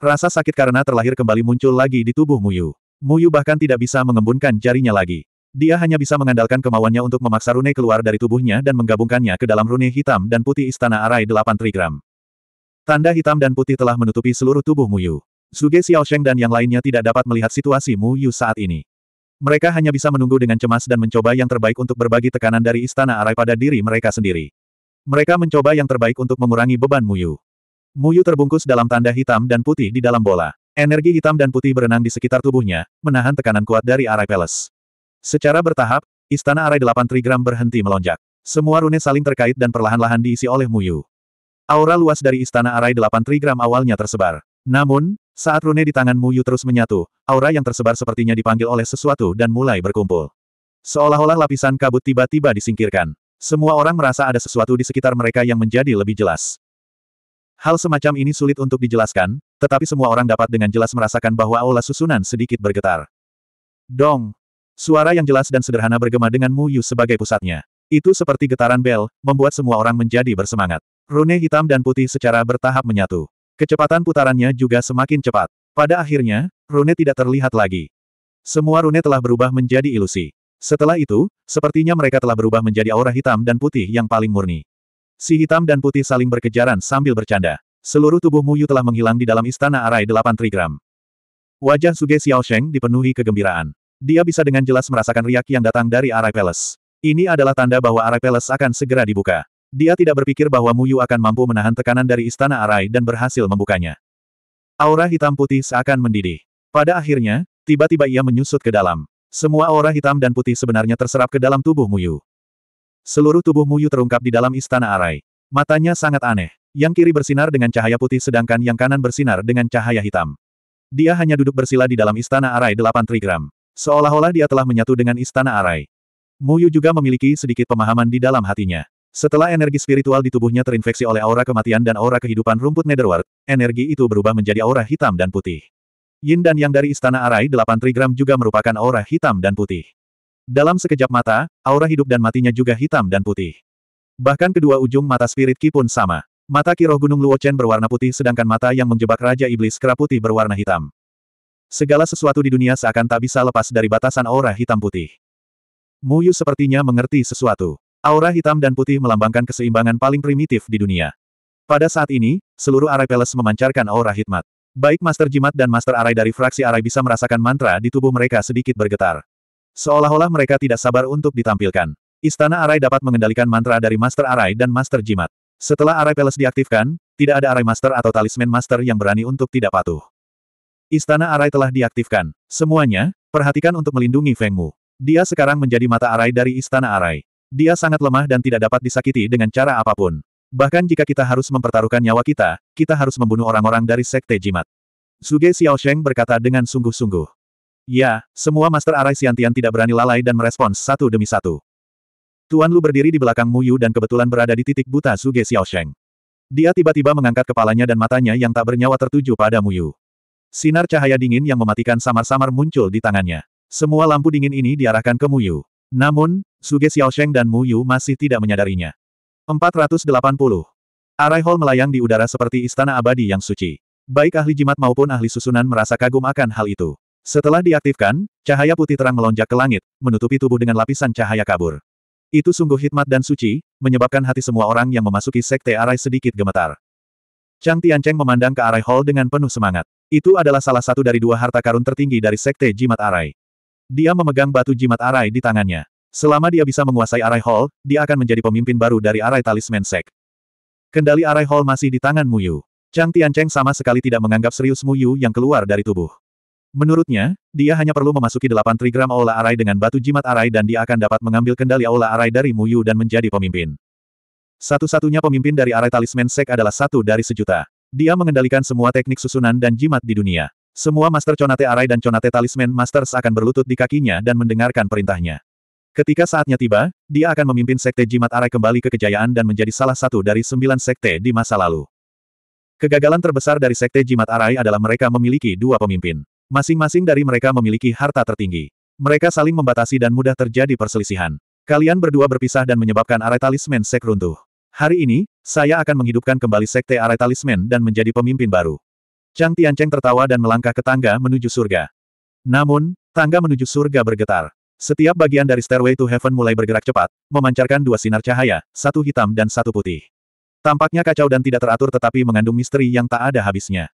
Speaker 1: Rasa sakit karena terlahir kembali muncul lagi di tubuh Muyu. Muyu bahkan tidak bisa mengembunkan jarinya lagi. Dia hanya bisa mengandalkan kemauannya untuk memaksa rune keluar dari tubuhnya dan menggabungkannya ke dalam rune hitam dan putih istana arai delapan trigram. Tanda hitam dan putih telah menutupi seluruh tubuh Mu Yu. Zuge Sheng, dan yang lainnya tidak dapat melihat situasi Mu Yu saat ini. Mereka hanya bisa menunggu dengan cemas dan mencoba yang terbaik untuk berbagi tekanan dari istana arai pada diri mereka sendiri. Mereka mencoba yang terbaik untuk mengurangi beban Mu Yu. Mu Yu terbungkus dalam tanda hitam dan putih di dalam bola. Energi hitam dan putih berenang di sekitar tubuhnya, menahan tekanan kuat dari arai palace. Secara bertahap, istana arai 8 trigram berhenti melonjak. Semua rune saling terkait dan perlahan-lahan diisi oleh Mu Yu. Aura luas dari istana arai delapan trigram awalnya tersebar. Namun, saat rune di tangan Muyu terus menyatu, aura yang tersebar sepertinya dipanggil oleh sesuatu dan mulai berkumpul. Seolah-olah lapisan kabut tiba-tiba disingkirkan. Semua orang merasa ada sesuatu di sekitar mereka yang menjadi lebih jelas. Hal semacam ini sulit untuk dijelaskan, tetapi semua orang dapat dengan jelas merasakan bahwa aula susunan sedikit bergetar. Dong! Suara yang jelas dan sederhana bergema dengan Muyu sebagai pusatnya. Itu seperti getaran bel, membuat semua orang menjadi bersemangat. Rune hitam dan putih secara bertahap menyatu. Kecepatan putarannya juga semakin cepat. Pada akhirnya, rune tidak terlihat lagi. Semua rune telah berubah menjadi ilusi. Setelah itu, sepertinya mereka telah berubah menjadi aura hitam dan putih yang paling murni. Si hitam dan putih saling berkejaran sambil bercanda. Seluruh tubuh Muyu telah menghilang di dalam istana arai delapan trigram. Wajah Suge Sheng dipenuhi kegembiraan. Dia bisa dengan jelas merasakan riak yang datang dari arai palace. Ini adalah tanda bahwa arai palace akan segera dibuka. Dia tidak berpikir bahwa Mu Yu akan mampu menahan tekanan dari Istana Arai dan berhasil membukanya. Aura hitam putih seakan mendidih. Pada akhirnya, tiba-tiba ia menyusut ke dalam. Semua aura hitam dan putih sebenarnya terserap ke dalam tubuh Mu Yu. Seluruh tubuh Mu Yu terungkap di dalam Istana Arai. Matanya sangat aneh. Yang kiri bersinar dengan cahaya putih sedangkan yang kanan bersinar dengan cahaya hitam. Dia hanya duduk bersila di dalam Istana Arai 8 Trigram. Seolah-olah dia telah menyatu dengan Istana Arai. Mu Yu juga memiliki sedikit pemahaman di dalam hatinya. Setelah energi spiritual di tubuhnya terinfeksi oleh aura kematian dan aura kehidupan rumput Netherworld, energi itu berubah menjadi aura hitam dan putih. Yin dan Yang dari Istana Arai 8 Trigram juga merupakan aura hitam dan putih. Dalam sekejap mata, aura hidup dan matinya juga hitam dan putih. Bahkan kedua ujung mata spirit Ki pun sama. Mata Ki roh Gunung Luocen berwarna putih sedangkan mata yang menjebak Raja Iblis kera putih berwarna hitam. Segala sesuatu di dunia seakan tak bisa lepas dari batasan aura hitam putih. Muyu sepertinya mengerti sesuatu. Aura hitam dan putih melambangkan keseimbangan paling primitif di dunia. Pada saat ini, seluruh arai peles memancarkan aura hikmat. Baik Master Jimat dan Master Arai dari fraksi Arai bisa merasakan mantra di tubuh mereka sedikit bergetar. Seolah-olah mereka tidak sabar untuk ditampilkan. Istana Arai dapat mengendalikan mantra dari Master Arai dan Master Jimat. Setelah Arai Peles diaktifkan, tidak ada Arai Master atau Talisman Master yang berani untuk tidak patuh. Istana Arai telah diaktifkan. Semuanya, perhatikan untuk melindungi Feng Mu. Dia sekarang menjadi mata Arai dari Istana Arai. Dia sangat lemah dan tidak dapat disakiti dengan cara apapun. Bahkan jika kita harus mempertaruhkan nyawa kita, kita harus membunuh orang-orang dari Sekte Jimat. Xiao Sheng berkata dengan sungguh-sungguh. Ya, semua Master Arai Siantian tidak berani lalai dan merespons satu demi satu. Tuan Lu berdiri di belakang Mu Yu dan kebetulan berada di titik buta Xiao Sheng. Dia tiba-tiba mengangkat kepalanya dan matanya yang tak bernyawa tertuju pada Mu Yu. Sinar cahaya dingin yang mematikan samar-samar muncul di tangannya. Semua lampu dingin ini diarahkan ke Mu Yu. Namun, Suge Xiaosheng dan Mu Yu masih tidak menyadarinya. 480. Arai Hall melayang di udara seperti istana abadi yang suci. Baik ahli jimat maupun ahli susunan merasa kagum akan hal itu. Setelah diaktifkan, cahaya putih terang melonjak ke langit, menutupi tubuh dengan lapisan cahaya kabur. Itu sungguh hikmat dan suci, menyebabkan hati semua orang yang memasuki sekte Arai sedikit gemetar. Chang Tiancheng memandang ke Arai Hall dengan penuh semangat. Itu adalah salah satu dari dua harta karun tertinggi dari sekte jimat Arai. Dia memegang batu jimat arai di tangannya. Selama dia bisa menguasai arai hall, dia akan menjadi pemimpin baru dari arai talisman sek. Kendali arai hall masih di tangan Muyu. Chang Tiancheng sama sekali tidak menganggap serius Muyu yang keluar dari tubuh. Menurutnya, dia hanya perlu memasuki delapan trigram aula arai dengan batu jimat arai dan dia akan dapat mengambil kendali aula arai dari Muyu dan menjadi pemimpin. Satu-satunya pemimpin dari arai talisman sek adalah satu dari sejuta. Dia mengendalikan semua teknik susunan dan jimat di dunia. Semua Master Conate Arai dan Conate Talisman Masters akan berlutut di kakinya dan mendengarkan perintahnya. Ketika saatnya tiba, dia akan memimpin Sekte Jimat Arai kembali ke kejayaan dan menjadi salah satu dari sembilan sekte di masa lalu. Kegagalan terbesar dari Sekte Jimat Arai adalah mereka memiliki dua pemimpin. Masing-masing dari mereka memiliki harta tertinggi. Mereka saling membatasi dan mudah terjadi perselisihan. Kalian berdua berpisah dan menyebabkan Arai Talisman Sek runtuh. Hari ini, saya akan menghidupkan kembali Sekte Arai Talisman dan menjadi pemimpin baru. Chang Tiancheng tertawa dan melangkah ke tangga menuju surga. Namun, tangga menuju surga bergetar. Setiap bagian dari Stairway to Heaven mulai bergerak cepat, memancarkan dua sinar cahaya, satu hitam dan satu putih. Tampaknya kacau dan tidak teratur tetapi mengandung misteri yang tak ada habisnya.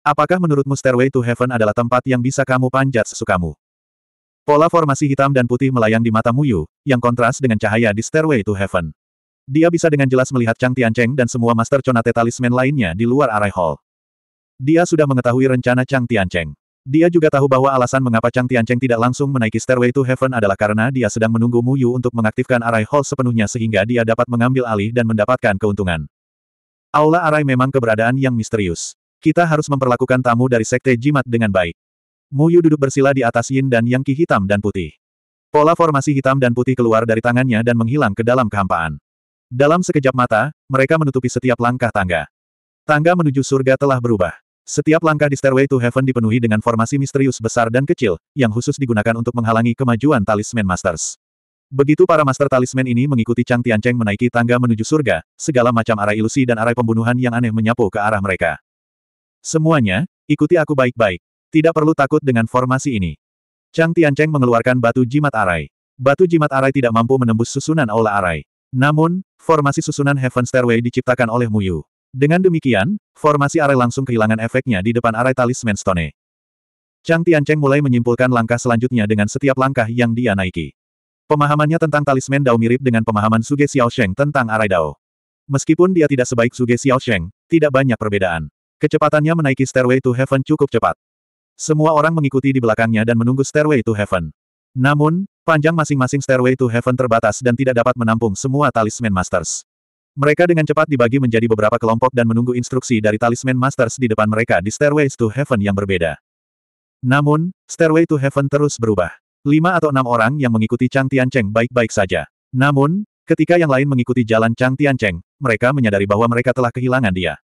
Speaker 1: Apakah menurutmu Stairway to Heaven adalah tempat yang bisa kamu panjat sesukamu? Pola formasi hitam dan putih melayang di mata Muyu, yang kontras dengan cahaya di Stairway to Heaven. Dia bisa dengan jelas melihat Chang Tiancheng dan semua Master Chonate Talisman lainnya di luar Arai Hall. Dia sudah mengetahui rencana Chang Tiancheng. Dia juga tahu bahwa alasan mengapa Chang Tiancheng tidak langsung menaiki Stairway to Heaven adalah karena dia sedang menunggu Mu Yu untuk mengaktifkan arai hall sepenuhnya sehingga dia dapat mengambil alih dan mendapatkan keuntungan. Aula arai memang keberadaan yang misterius. Kita harus memperlakukan tamu dari Sekte Jimat dengan baik. Mu Yu duduk bersila di atas yin dan yang ki hitam dan putih. Pola formasi hitam dan putih keluar dari tangannya dan menghilang ke dalam kehampaan. Dalam sekejap mata, mereka menutupi setiap langkah tangga. Tangga menuju surga telah berubah. Setiap langkah di Stairway to Heaven dipenuhi dengan formasi misterius besar dan kecil, yang khusus digunakan untuk menghalangi kemajuan talisman Masters. Begitu para Master Talisman ini mengikuti Chang Tiancheng menaiki tangga menuju surga, segala macam arah ilusi dan arah pembunuhan yang aneh menyapu ke arah mereka. Semuanya, ikuti aku baik-baik. Tidak perlu takut dengan formasi ini. Chang Tiancheng mengeluarkan batu jimat arai. Batu jimat arai tidak mampu menembus susunan aula arai. Namun, formasi susunan Heaven Stairway diciptakan oleh Mu Yu. Dengan demikian, formasi arai langsung kehilangan efeknya di depan arai talisman stone. Chang Cheng mulai menyimpulkan langkah selanjutnya dengan setiap langkah yang dia naiki. Pemahamannya tentang talisman Dao mirip dengan pemahaman Suge Xiaosheng tentang arai Dao. Meskipun dia tidak sebaik Suge Xiaosheng, tidak banyak perbedaan. Kecepatannya menaiki Stairway to Heaven cukup cepat. Semua orang mengikuti di belakangnya dan menunggu Stairway to Heaven. Namun, panjang masing-masing Stairway to Heaven terbatas dan tidak dapat menampung semua talisman Masters. Mereka dengan cepat dibagi menjadi beberapa kelompok dan menunggu instruksi dari talisman masters di depan mereka di Stairways to Heaven yang berbeda. Namun, Stairway to Heaven terus berubah. Lima atau enam orang yang mengikuti Chang Tiancheng baik-baik saja. Namun, ketika yang lain mengikuti jalan Chang Tiancheng, mereka menyadari bahwa mereka telah kehilangan dia.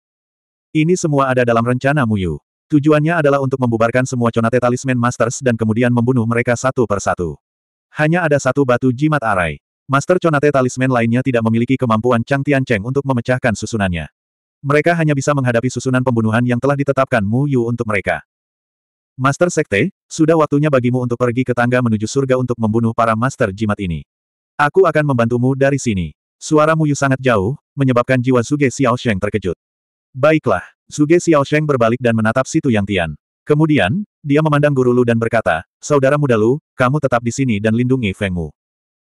Speaker 1: Ini semua ada dalam rencana Muyu. Tujuannya adalah untuk membubarkan semua conate talisman masters dan kemudian membunuh mereka satu per satu. Hanya ada satu batu jimat arai. Master Conate talisman lainnya tidak memiliki kemampuan Chang Tian Cheng untuk memecahkan susunannya. Mereka hanya bisa menghadapi susunan pembunuhan yang telah ditetapkan Mu Yu untuk mereka. Master Sekte, sudah waktunya bagimu untuk pergi ke tangga menuju surga untuk membunuh para Master Jimat ini. Aku akan membantumu dari sini. Suara Mu Yu sangat jauh, menyebabkan jiwa Xiao Sheng terkejut. Baiklah, Xiao Sheng berbalik dan menatap situ Yang Tian. Kemudian, dia memandang guru Lu dan berkata, Saudara muda Lu, kamu tetap di sini dan lindungi Feng Mu.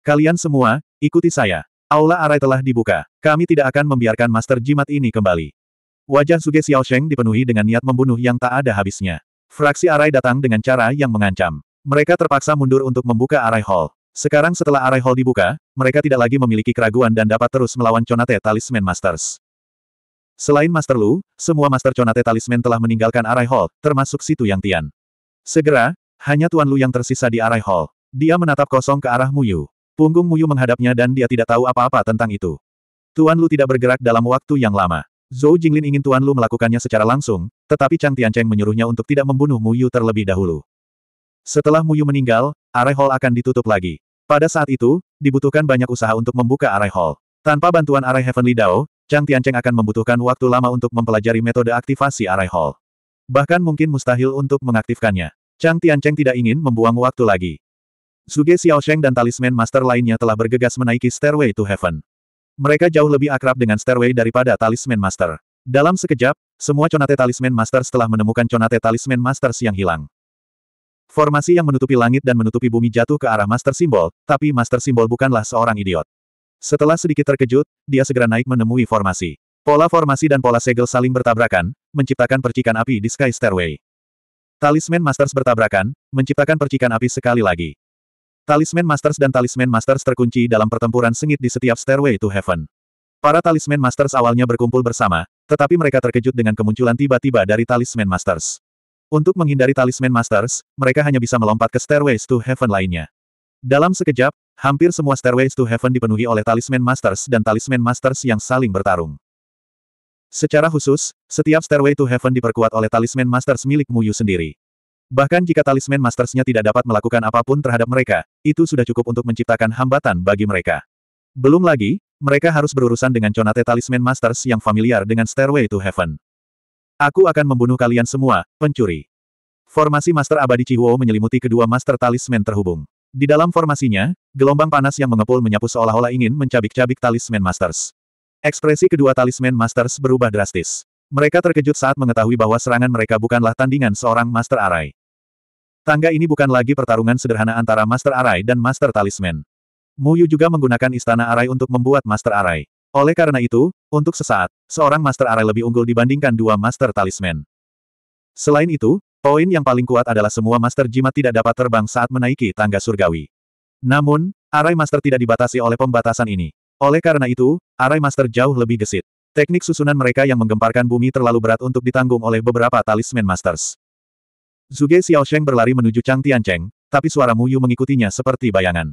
Speaker 1: Kalian semua, ikuti saya. Aula arai telah dibuka. Kami tidak akan membiarkan Master Jimat ini kembali. Wajah Suge Sheng dipenuhi dengan niat membunuh yang tak ada habisnya. Fraksi arai datang dengan cara yang mengancam. Mereka terpaksa mundur untuk membuka arai hall. Sekarang setelah arai hall dibuka, mereka tidak lagi memiliki keraguan dan dapat terus melawan Conate Talisman Masters. Selain Master Lu, semua Master Conate Talisman telah meninggalkan arai hall, termasuk Situ Yang Tian. Segera, hanya Tuan Lu yang tersisa di arai hall. Dia menatap kosong ke arah Muyu. Punggung Muyu menghadapnya dan dia tidak tahu apa-apa tentang itu. Tuan Lu tidak bergerak dalam waktu yang lama. Zhou Jinglin ingin Tuan Lu melakukannya secara langsung, tetapi Chang Tiancheng menyuruhnya untuk tidak membunuh Muyu terlebih dahulu. Setelah Muyu meninggal, Arai Hall akan ditutup lagi. Pada saat itu, dibutuhkan banyak usaha untuk membuka Arai Hall. Tanpa bantuan Arai Heavenly Dao, Chang Tiancheng akan membutuhkan waktu lama untuk mempelajari metode aktivasi Arai Hall. Bahkan mungkin mustahil untuk mengaktifkannya. Chang Tiancheng tidak ingin membuang waktu lagi. Zuge Sheng dan talisman master lainnya telah bergegas menaiki Stairway to Heaven. Mereka jauh lebih akrab dengan Stairway daripada talisman master. Dalam sekejap, semua conate talisman master setelah menemukan conate talisman master yang hilang. Formasi yang menutupi langit dan menutupi bumi jatuh ke arah master simbol, tapi master simbol bukanlah seorang idiot. Setelah sedikit terkejut, dia segera naik menemui formasi. Pola formasi dan pola segel saling bertabrakan, menciptakan percikan api di Sky Stairway. Talisman Masters bertabrakan, menciptakan percikan api sekali lagi. Talisman Masters dan Talisman Masters terkunci dalam pertempuran sengit di setiap Stairway to Heaven. Para Talisman Masters awalnya berkumpul bersama, tetapi mereka terkejut dengan kemunculan tiba-tiba dari Talisman Masters. Untuk menghindari Talisman Masters, mereka hanya bisa melompat ke Stairways to Heaven lainnya. Dalam sekejap, hampir semua Stairways to Heaven dipenuhi oleh Talisman Masters dan Talisman Masters yang saling bertarung. Secara khusus, setiap Stairway to Heaven diperkuat oleh Talisman Masters milik Muyu sendiri. Bahkan jika talisman mastersnya tidak dapat melakukan apapun terhadap mereka, itu sudah cukup untuk menciptakan hambatan bagi mereka. Belum lagi, mereka harus berurusan dengan conate talisman masters yang familiar dengan Stairway to Heaven. Aku akan membunuh kalian semua, pencuri. Formasi Master Abadi Chihuo menyelimuti kedua Master Talisman terhubung. Di dalam formasinya, gelombang panas yang mengepul menyapu seolah-olah ingin mencabik-cabik Talisman Masters. Ekspresi kedua Talisman Masters berubah drastis. Mereka terkejut saat mengetahui bahwa serangan mereka bukanlah tandingan seorang Master Arai. Tangga ini bukan lagi pertarungan sederhana antara Master Arai dan Master Talisman. Mu Yu juga menggunakan istana Arai untuk membuat Master Arai. Oleh karena itu, untuk sesaat, seorang Master Arai lebih unggul dibandingkan dua Master Talisman. Selain itu, poin yang paling kuat adalah semua Master Jimat tidak dapat terbang saat menaiki tangga surgawi. Namun, Arai Master tidak dibatasi oleh pembatasan ini. Oleh karena itu, Arai Master jauh lebih gesit. Teknik susunan mereka yang menggemparkan bumi terlalu berat untuk ditanggung oleh beberapa talisman masters. Zuge Sheng berlari menuju Chang Tiancheng, tapi suara Mu Yu mengikutinya seperti bayangan.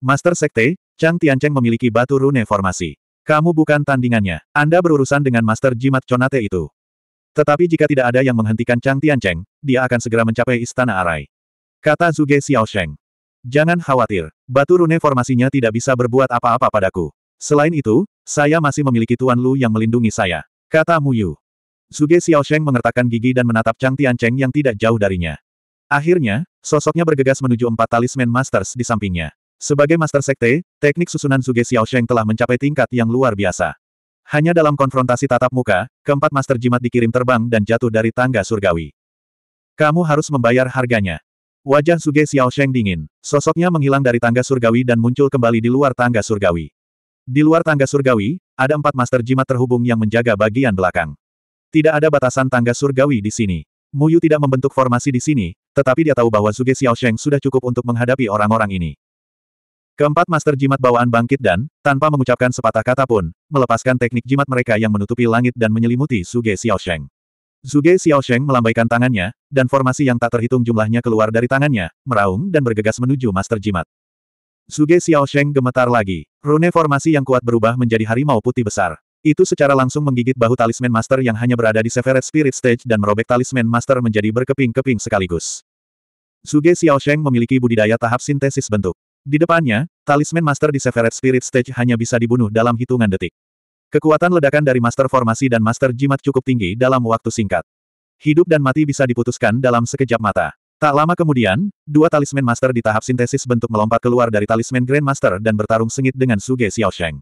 Speaker 1: Master Sekte, Chang Tiancheng memiliki batu rune formasi. Kamu bukan tandingannya. Anda berurusan dengan Master Jimat Conate itu. Tetapi jika tidak ada yang menghentikan Chang Tiancheng, dia akan segera mencapai Istana Arai. Kata Zuge Sheng. Jangan khawatir, batu rune formasinya tidak bisa berbuat apa-apa padaku. Selain itu, saya masih memiliki Tuan Lu yang melindungi saya. Kata Mu Yu. Suge Xiao Sheng mengertakkan gigi dan menatap Chang Tiancheng yang tidak jauh darinya. Akhirnya, sosoknya bergegas menuju empat talisman masters di sampingnya. Sebagai master sekte, teknik susunan Suge Xiao Sheng telah mencapai tingkat yang luar biasa. Hanya dalam konfrontasi tatap muka, keempat master jimat dikirim terbang dan jatuh dari tangga surgawi. Kamu harus membayar harganya. Wajah Suge Xiao Sheng dingin. Sosoknya menghilang dari tangga surgawi dan muncul kembali di luar tangga surgawi. Di luar tangga surgawi, ada empat master jimat terhubung yang menjaga bagian belakang. Tidak ada batasan tangga surgawi di sini. Muyu tidak membentuk formasi di sini, tetapi dia tahu bahwa Zuge Sheng sudah cukup untuk menghadapi orang-orang ini. Keempat master jimat bawaan bangkit dan, tanpa mengucapkan sepatah kata pun, melepaskan teknik jimat mereka yang menutupi langit dan menyelimuti Zuge Xiaosheng. Zuge Sheng melambaikan tangannya, dan formasi yang tak terhitung jumlahnya keluar dari tangannya, meraung dan bergegas menuju master jimat. Zuge Sheng gemetar lagi. Rune formasi yang kuat berubah menjadi harimau putih besar. Itu secara langsung menggigit bahu talisman master yang hanya berada di Severed Spirit Stage dan merobek talisman master menjadi berkeping-keping sekaligus. Suge Xiao Sheng memiliki budidaya tahap sintesis bentuk. Di depannya, talisman master di Severed Spirit Stage hanya bisa dibunuh dalam hitungan detik. Kekuatan ledakan dari master formasi dan master jimat cukup tinggi dalam waktu singkat. Hidup dan mati bisa diputuskan dalam sekejap mata. Tak lama kemudian, dua talisman master di tahap sintesis bentuk melompat keluar dari talisman Grandmaster dan bertarung sengit dengan Suge Xiao Sheng.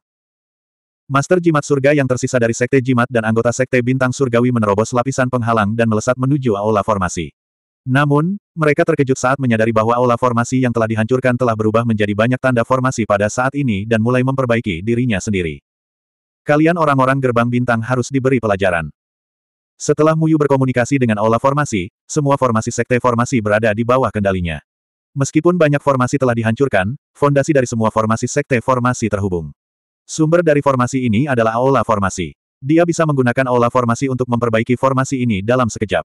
Speaker 1: Master jimat surga yang tersisa dari Sekte Jimat dan anggota Sekte Bintang Surgawi menerobos lapisan penghalang dan melesat menuju aula formasi. Namun, mereka terkejut saat menyadari bahwa aula formasi yang telah dihancurkan telah berubah menjadi banyak tanda formasi pada saat ini dan mulai memperbaiki dirinya sendiri. Kalian orang-orang gerbang bintang harus diberi pelajaran. Setelah Muyu berkomunikasi dengan aula formasi, semua formasi sekte formasi berada di bawah kendalinya. Meskipun banyak formasi telah dihancurkan, fondasi dari semua formasi sekte formasi terhubung. Sumber dari formasi ini adalah aula formasi. Dia bisa menggunakan aula formasi untuk memperbaiki formasi ini dalam sekejap.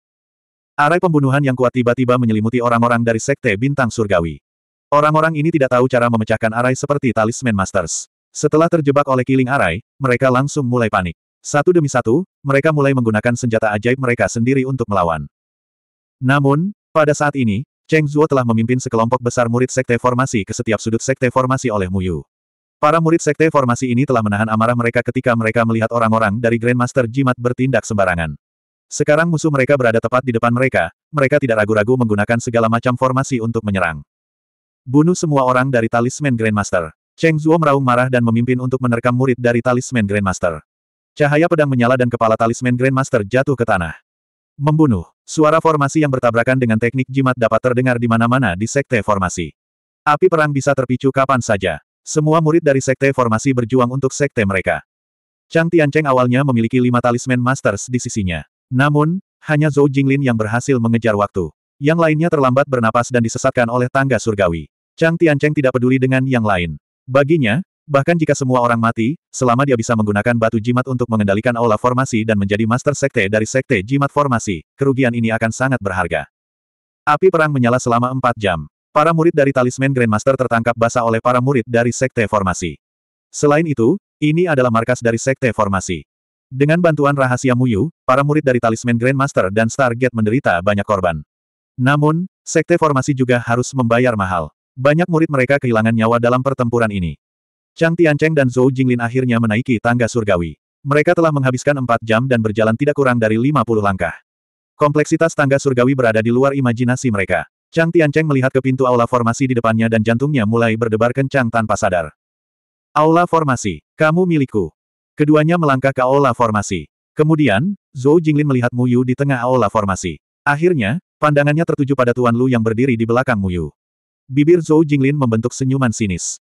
Speaker 1: Arai pembunuhan yang kuat tiba-tiba menyelimuti orang-orang dari Sekte Bintang Surgawi. Orang-orang ini tidak tahu cara memecahkan arai seperti talisman masters. Setelah terjebak oleh Killing arai, mereka langsung mulai panik. Satu demi satu, mereka mulai menggunakan senjata ajaib mereka sendiri untuk melawan. Namun, pada saat ini, Cheng Zuo telah memimpin sekelompok besar murid sekte formasi ke setiap sudut sekte formasi oleh Muyu. Para murid sekte formasi ini telah menahan amarah mereka ketika mereka melihat orang-orang dari Grandmaster Jimat bertindak sembarangan. Sekarang musuh mereka berada tepat di depan mereka, mereka tidak ragu-ragu menggunakan segala macam formasi untuk menyerang. Bunuh semua orang dari talisman Grandmaster. Cheng Zuo meraung marah dan memimpin untuk menerkam murid dari talisman Grandmaster. Cahaya pedang menyala dan kepala talisman Grandmaster jatuh ke tanah. Membunuh. Suara formasi yang bertabrakan dengan teknik jimat dapat terdengar di mana-mana di sekte formasi. Api perang bisa terpicu kapan saja. Semua murid dari sekte formasi berjuang untuk sekte mereka. Chang Tiancheng awalnya memiliki lima talisman masters di sisinya. Namun, hanya Zhou Jinglin yang berhasil mengejar waktu. Yang lainnya terlambat bernapas dan disesatkan oleh tangga surgawi. Chang Tiancheng tidak peduli dengan yang lain. Baginya, bahkan jika semua orang mati, selama dia bisa menggunakan batu jimat untuk mengendalikan aula formasi dan menjadi master sekte dari sekte jimat formasi, kerugian ini akan sangat berharga. Api perang menyala selama empat jam. Para murid dari talisman Grandmaster tertangkap basah oleh para murid dari Sekte Formasi. Selain itu, ini adalah markas dari Sekte Formasi. Dengan bantuan rahasia Muyu, para murid dari talisman Grandmaster dan Stargate menderita banyak korban. Namun, Sekte Formasi juga harus membayar mahal. Banyak murid mereka kehilangan nyawa dalam pertempuran ini. Chang Tiancheng dan Zhou Jinglin akhirnya menaiki tangga surgawi. Mereka telah menghabiskan empat jam dan berjalan tidak kurang dari 50 langkah. Kompleksitas tangga surgawi berada di luar imajinasi mereka. Chang Tiancheng melihat ke pintu aula formasi di depannya dan jantungnya mulai berdebar kencang tanpa sadar. Aula formasi, kamu milikku. Keduanya melangkah ke aula formasi. Kemudian, Zhou Jinglin melihat Mu Yu di tengah aula formasi. Akhirnya, pandangannya tertuju pada Tuan Lu yang berdiri di belakang Mu Yu. Bibir Zhou Jinglin membentuk senyuman sinis.